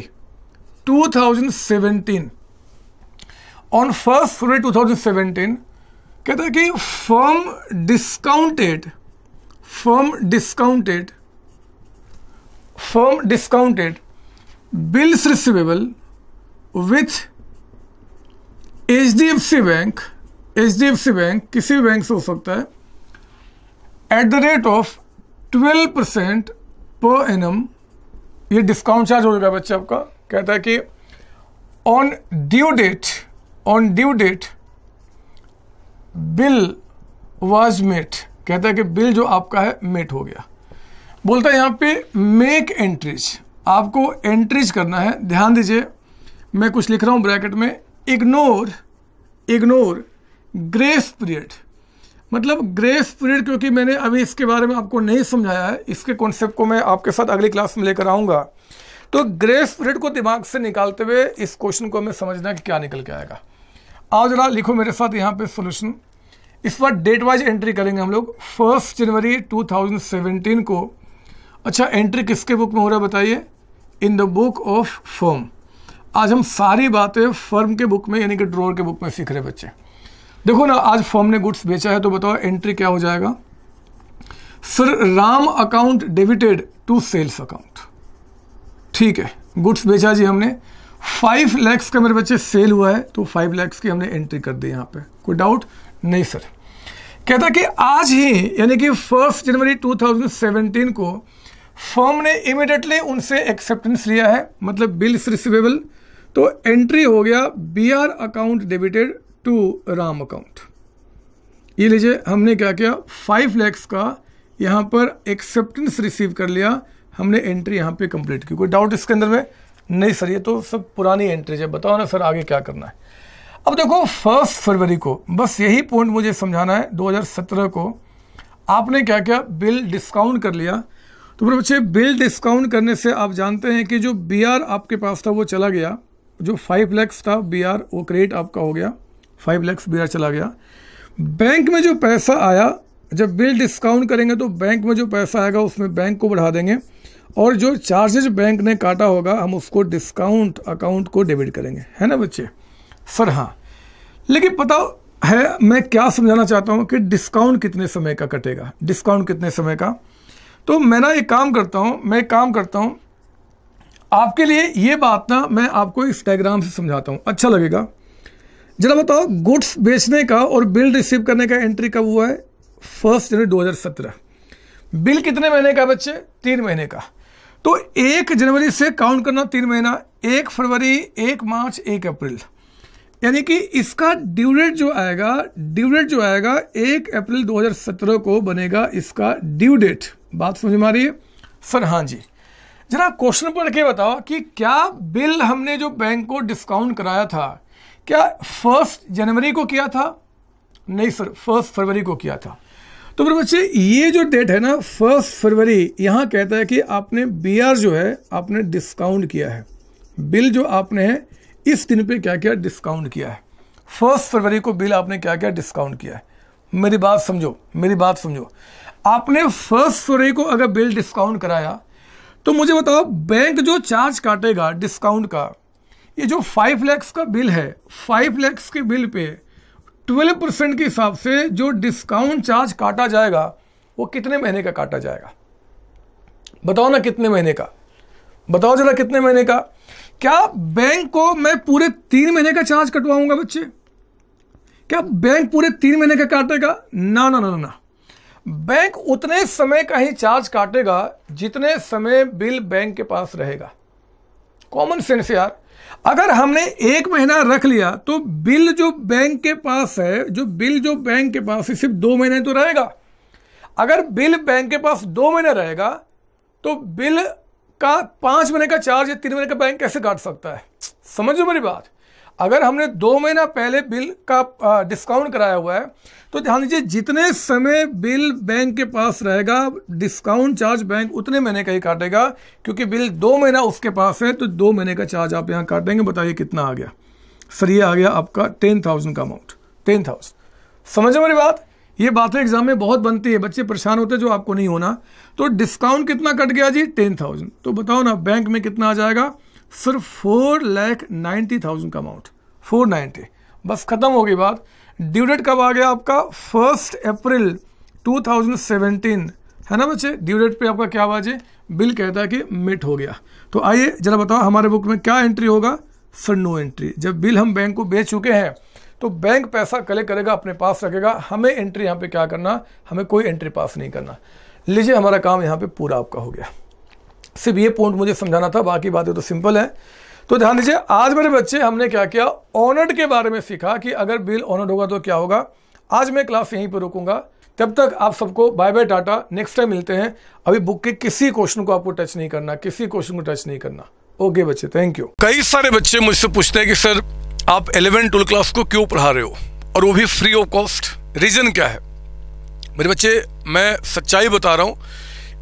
2017 on first February 2017 कहता है कि firm discounted firm discounted firm discounted bills receivable with H D F C bank H D F C bank किसी भी बैंक से हो सकता है at the rate of twelve percent per annum ये डिस्काउंट चार्ज हो जाएगा बच्चे आपका कहता है कि on due date on due date bill was met कहता है कि बिल जो आपका है मेट हो गया बोलता है यहाँ पे मेक एंट्रीज आपको एंट्रीज करना है ध्यान दीजिए मैं कुछ लिख रहा हूँ ब्रैकेट में इग्नोर इग्नोर ग्रेस पीरियड मतलब ग्रेस पीरियड क्योंकि मैंने अभी इसके बारे में आपको नहीं समझाया है इसके कॉन्सेप्ट को मैं आपके साथ अगली क्लास में लेकर आऊँगा तो ग्रेस पीरियड को दिमाग से निकालते हुए इस क्वेश्चन को हमें समझना है कि क्या निकल के आएगा आओ जरा लिखो मेरे साथ यहाँ पे सॉल्यूशन इस बार डेट वाइज एंट्री करेंगे हम लोग फर्स्ट जनवरी 2017 को अच्छा एंट्री किसके बुक में हो रहा है बताइए in the book of firm आज हम सारी बातें फर्म के बुक में यानी कि ड्रोर के बुक में सीख रहे बच्चे देखो ना आज फर्म ने गुड्स बेचा है तो बताओ एंट्री क्या हो जाएगा sir Ram account debited to sales account ठीक है गुड्स बेचा जी हमने फाइव लैक्स का मेरे बच्चे सेल हुआ है तो फाइव लैक्स की हमने एंट्री कर दी यहाँ पे कोई डाउट नहीं सर कहता कि आज ही यानी कि फर्स्ट जनवरी 2017 को फर्म ने इमिडिएटली उनसे एक्सेप्टेंस लिया है मतलब बिल्स रिसिवेबल तो एंट्री हो गया B R account debited to Ram account ये लीजिए हमने क्या किया फाइव लैक्स का यहाँ पर एक्सेप्टेंस रिसीव कर लिया हमने एंट्री यहाँ पे कंप्लीट की कोई डाउट इसके अंदर में नहीं सर ये तो सब पुरानी एंट्रीज है बताओ ना सर आगे क्या करना है अब देखो फर्स्ट फरवरी को बस यही पॉइंट मुझे समझाना है 2017 को आपने क्या किया बिल डिस्काउंट कर लिया तो मेरे बच्चे बिल डिस्काउंट करने से आप जानते हैं कि जो बी आपके पास था वो चला गया जो फाइव लैक्स था बी वो क्रेडिट आपका हो गया फाइव लैक्स बी चला गया बैंक में जो पैसा आया जब बिल डिस्काउंट करेंगे तो बैंक में जो पैसा आएगा उसमें बैंक को बढ़ा देंगे और जो चार्जेज बैंक ने काटा होगा हम उसको डिस्काउंट अकाउंट को डेबिट करेंगे है ना बच्चे सर हाँ लेकिन पता है मैं क्या समझाना चाहता हूँ कि डिस्काउंट कितने समय का कटेगा डिस्काउंट कितने समय का तो मैं ना एक काम करता हूँ मैं एक काम करता हूँ आपके लिए ये बात ना मैं आपको इस डायग्राम से समझाता हूँ अच्छा लगेगा जरा बताओ गुड्स बेचने का और बिल रिसीव करने का एंट्री कब हुआ है फर्स्ट जनवरी 2017 बिल कितने महीने का बच्चे तीन महीने का तो एक जनवरी से काउंट करना तीन महीना एक फरवरी एक मार्च एक अप्रैल यानी कि इसका ड्यूरेट जो आएगा ड्यूरेट जो आएगा एक अप्रैल 2017 को बनेगा इसका ड्यू डेट बात समझ में आ रही है सर हाँ जी जरा क्वेश्चन पढ़ के बताओ कि क्या बिल हमने जो बैंक को डिस्काउंट कराया था क्या फर्स्ट जनवरी को किया था नहीं सर फर्स्ट फरवरी को किया था तो मेरे बच्चे ये जो डेट है ना फर्स्ट फरवरी यहाँ कहता है कि आपने बीआर जो है आपने डिस्काउंट किया है बिल जो आपने है इस दिन पे क्या किया डिस्काउंट किया है फर्स्ट फरवरी को बिल आपने क्या क्या डिस्काउंट किया है मेरी बात समझो मेरी बात समझो आपने फर्स्ट सुरे को अगर बिल डिस्काउंट कराया तो मुझे बताओ बैंक जो चार्ज काटेगा डिस्काउंट का ये जो फाइव लैक्स का बिल है फाइव लैक्स के बिल पे ट्वेल्व परसेंट के हिसाब से जो डिस्काउंट चार्ज काटा जाएगा वो कितने महीने का काटा जाएगा बताओ ना कितने महीने का बताओ जरा कितने महीने का क्या बैंक को मैं पूरे तीन महीने का चार्ज कटवाऊंगा बच्चे क्या बैंक पूरे तीन महीने का काटेगा ना ना ना ना, ना। बैंक उतने समय का ही चार्ज काटेगा जितने समय बिल बैंक के पास रहेगा कॉमन सेंस यार अगर हमने एक महीना रख लिया तो बिल जो बैंक के पास है जो बिल जो बैंक के पास है सिर्फ दो महीने तो रहेगा अगर बिल बैंक के पास दो महीने रहेगा तो बिल का पांच महीने का चार्ज या तीन महीने का बैंक कैसे काट सकता है समझो मेरी बात अगर हमने दो महीना पहले बिल का डिस्काउंट कराया हुआ है तो ध्यान दीजिए जितने समय बिल बैंक के पास रहेगा डिस्काउंट चार्ज बैंक उतने महीने का ही काटेगा क्योंकि बिल दो महीना उसके पास है तो दो महीने का चार्ज आप यहाँ काटेंगे बताइए कितना आ गया सर ये आ गया आपका टेन थाउजेंड का अमाउंट टेन थाउजेंड समझ मेरी बात ये बातें एग्जाम में बहुत बनती है बच्चे परेशान होते हैं जो आपको नहीं होना तो डिस्काउंट कितना कट गया जी टेन थाउजेंड तो बताओ ना बैंक में कितना आ जाएगा सिर्फ फोर लैख नाइन्टी थाउजेंड का अमाउंट फोर नाइन्टी बस ख़त्म हो गई बात ड्यू डेट कब आ गया आपका फर्स्ट अप्रैल 2017 है ना बच्चे ड्यू डेट पे आपका क्या बाजे बिल कहता है कि मिट हो गया तो आइए जरा बताओ हमारे बुक में क्या एंट्री होगा सर नो एंट्री जब बिल हम बैंक को बेच चुके हैं तो बैंक पैसा कलेक्ट करेगा अपने पास रखेगा हमें एंट्री यहाँ पे क्या करना हमें कोई एंट्री पास नहीं करना लीजिए हमारा काम यहाँ पे पूरा आपका हो गया सिर्फ ये पॉइंट मुझे समझाना था बाकी बातें तो सिंपल है तो ध्यान दीजिए आज मेरे बच्चे हमने क्या किया ऑनर्ड के बारे में सीखा कि अगर बिल ऑनर्ड होगा तो क्या होगा आज मैं क्लास यहीं पर रुकूंगा तब तक आप सबको bye bye tata next time मिलते हैं अभी बुक के किसी क्वेश्चन को आपको टच नहीं करना किसी क्वेश्चन को टच नहीं करना ओके बच्चे थैंक यू कई सारे बच्चे मुझसे पूछते हैं कि सर आप इलेवन ट्वेल्व क्लास को क्यों पढ़ा रहे हो और वो भी फ्री ऑफ कॉस्ट रीज़न क्या है मेरे बच्चे मैं सच्चाई बता रहा हूँ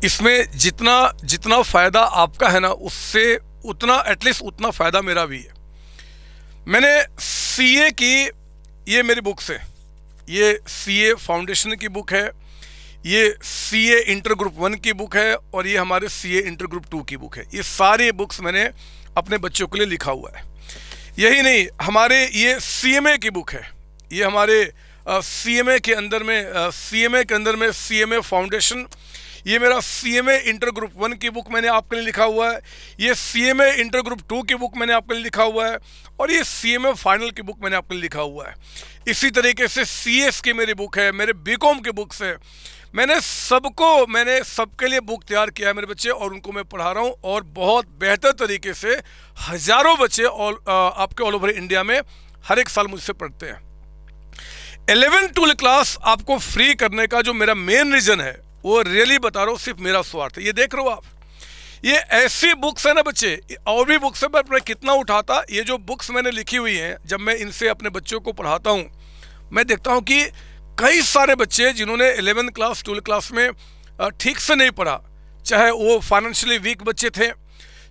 इसमें जितना जितना फ़ायदा आपका है ना उससे उतना एटलीस्ट उतना फ़ायदा मेरा भी है मैंने सी ए की ये मेरी बुक्स है ये सी ए फाउंडेशन की बुक है ये C A inter group one की बुक है और ये हमारे C A inter group two की बुक है ये सारी बुक्स मैंने अपने बच्चों के लिए लिखा हुआ है यही नहीं हमारे ये सी एम ए की बुक है ये हमारे सी एम ए के अंदर में सी एम ए के अंदर में सी एम ए फाउंडेशन ये मेरा C M A inter group one की बुक मैंने आपके लिए लिखा हुआ है ये C M A inter group two की बुक मैंने आपके लिए लिखा हुआ है और ये सी एम ए फाइनल की बुक मैंने आपके लिए लिखा हुआ है इसी तरीके से सी एस की मेरी बुक है मेरे बी कॉम की बुक्स है मैंने सबको मैंने सबके लिए बुक तैयार किया है मेरे बच्चे और उनको मैं पढ़ा रहा हूँ और बहुत बेहतर तरीके से हज़ारों बच्चे ऑल आपके ऑल ओवर इंडिया में हर एक साल मुझसे पढ़ते हैं एलेवन ट्वेल्थ क्लास आपको फ्री करने का जो मेरा मेन रीज़न है वो रियली बता रहा हूँ सिर्फ मेरा स्वार्थ ये देख रहे हो आप ये ऐसी बुक्स है ना बच्चे और भी बुक्स है मैं कितना उठाता ये जो बुक्स मैंने लिखी हुई हैं जब मैं इनसे अपने बच्चों को पढ़ाता हूँ मैं देखता हूँ कि कई सारे बच्चे जिन्होंने एलेवेंथ क्लास ट्वेल्थ क्लास में ठीक से नहीं पढ़ा चाहे वो फाइनेंशियली वीक बच्चे थे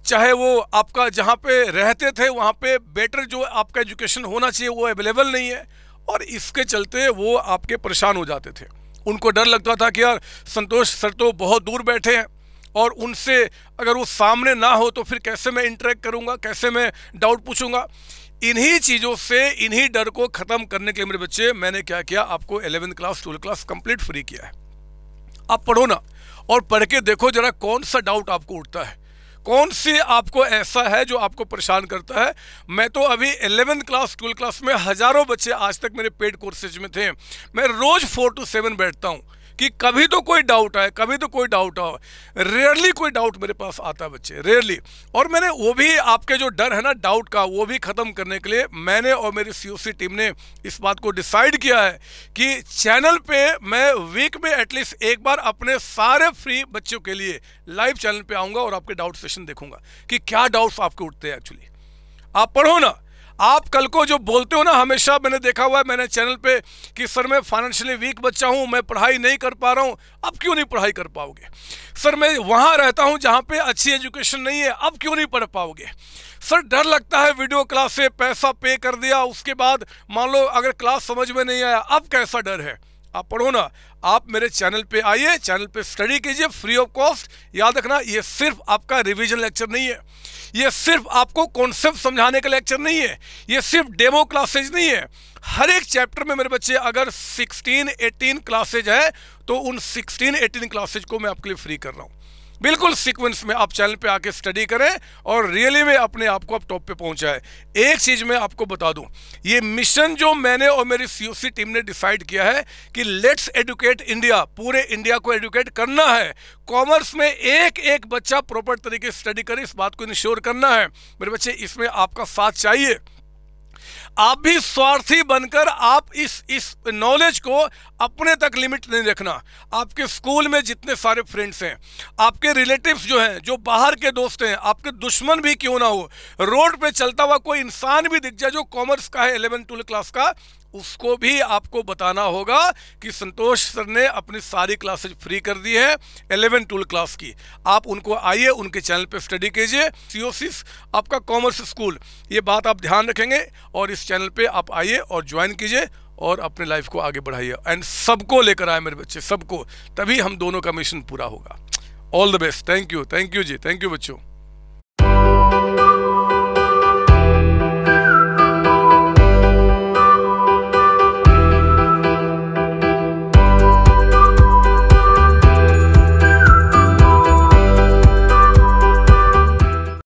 चाहे वो आपका जहाँ पे रहते थे वहाँ पे बेटर जो आपका एजुकेशन होना चाहिए वो अवेलेबल नहीं है और इसके चलते वो आपके परेशान हो जाते थे उनको डर लगता था कि यार संतोष सर तो बहुत दूर बैठे हैं और उनसे अगर वो सामने ना हो तो फिर कैसे मैं इंटरेक्ट करूँगा कैसे मैं डाउट पूछूंगा इन्हीं चीज़ों से इन्हीं डर को ख़त्म करने के लिए मेरे बच्चे मैंने क्या किया आपको eleventh class twelfth class complete free किया है आप पढ़ो ना और पढ़ के देखो जरा कौन सा डाउट आपको उठता है कौन से आपको ऐसा है जो आपको परेशान करता है मैं तो अभी एलेवेंथ क्लास ट्वेल्थ क्लास में हज़ारों बच्चे आज तक मेरे पेड कोर्सेज में थे मैं रोज़ फोर टू सेवन बैठता हूँ कि कभी तो कोई डाउट आए कभी तो कोई डाउट आए रेयरली कोई डाउट मेरे पास आता है बच्चे रेयरली और मैंने वो भी आपके जो डर है ना डाउट का वो भी ख़त्म करने के लिए मैंने और मेरी सी टीम ने इस बात को डिसाइड किया है कि चैनल पे मैं वीक में एटलीस्ट एक बार अपने सारे फ्री बच्चों के लिए लाइव चैनल पर आऊँगा और आपके डाउट सेशन देखूंगा कि क्या डाउट्स आपके उठते हैं एक्चुअली आप पढ़ो ना आप कल को जो बोलते हो ना हमेशा मैंने देखा हुआ है मैंने चैनल पे कि सर मैं फाइनेंशियली वीक बच्चा हूँ मैं पढ़ाई नहीं कर पा रहा हूँ अब क्यों नहीं पढ़ाई कर पाओगे सर मैं वहाँ रहता हूँ जहाँ पे अच्छी एजुकेशन नहीं है अब क्यों नहीं पढ़ पाओगे सर डर लगता है वीडियो क्लास से पैसा पे कर दिया उसके बाद मान लो अगर क्लास समझ में नहीं आया अब कैसा डर है आप पढ़ो ना आप मेरे चैनल पे आइए चैनल पे स्टडी कीजिए फ्री ऑफ कॉस्ट याद रखना ये सिर्फ आपका रिवीजन लेक्चर नहीं है ये सिर्फ आपको कॉन्सेप्ट समझाने का लेक्चर नहीं है ये सिर्फ डेमो क्लासेज नहीं है हर एक चैप्टर में मेरे बच्चे अगर 16, 18 क्लासेज है तो उन 16, 18 क्लासेज को मैं आपके लिए फ्री कर रहा हूँ बिल्कुल सीक्वेंस में आप चैनल पे आके स्टडी करें और रियली में अपने आप को आप टॉप पे पहुंचाएं एक चीज़ मैं आपको बता दूं ये मिशन जो मैंने और मेरी सीओसी टीम ने डिसाइड किया है कि लेट्स एडुकेट इंडिया पूरे इंडिया को एडुकेट करना है कॉमर्स में एक एक बच्चा प्रॉपर तरीके स्टडी करे इस बात को इंश्योर करना है मेरे बच्चे इसमें आपका साथ चाहिए आप भी स्वार्थी बनकर आप इस इस नॉलेज को अपने तक लिमिट नहीं रखना आपके स्कूल में जितने सारे फ्रेंड्स हैं आपके रिलेटिव्स जो हैं जो बाहर के दोस्त हैं आपके दुश्मन भी क्यों ना हो रोड पे चलता हुआ कोई इंसान भी दिख जाए जो कॉमर्स का है एलेवन ट्वेल्व क्लास का उसको भी आपको बताना होगा कि संतोष सर ने अपनी सारी क्लासेज फ्री कर दी है एलेवन टूल क्लास की आप उनको आइए उनके चैनल पर स्टडी कीजिए सीओसिस आपका कॉमर्स स्कूल ये बात आप ध्यान रखेंगे और इस चैनल पे आप आइए और ज्वाइन कीजिए और अपने लाइफ को आगे बढ़ाइए एंड सबको लेकर आए मेरे बच्चे सबको तभी हम दोनों का मिशन पूरा होगा all the best thank you thank you ji thank you बच्चों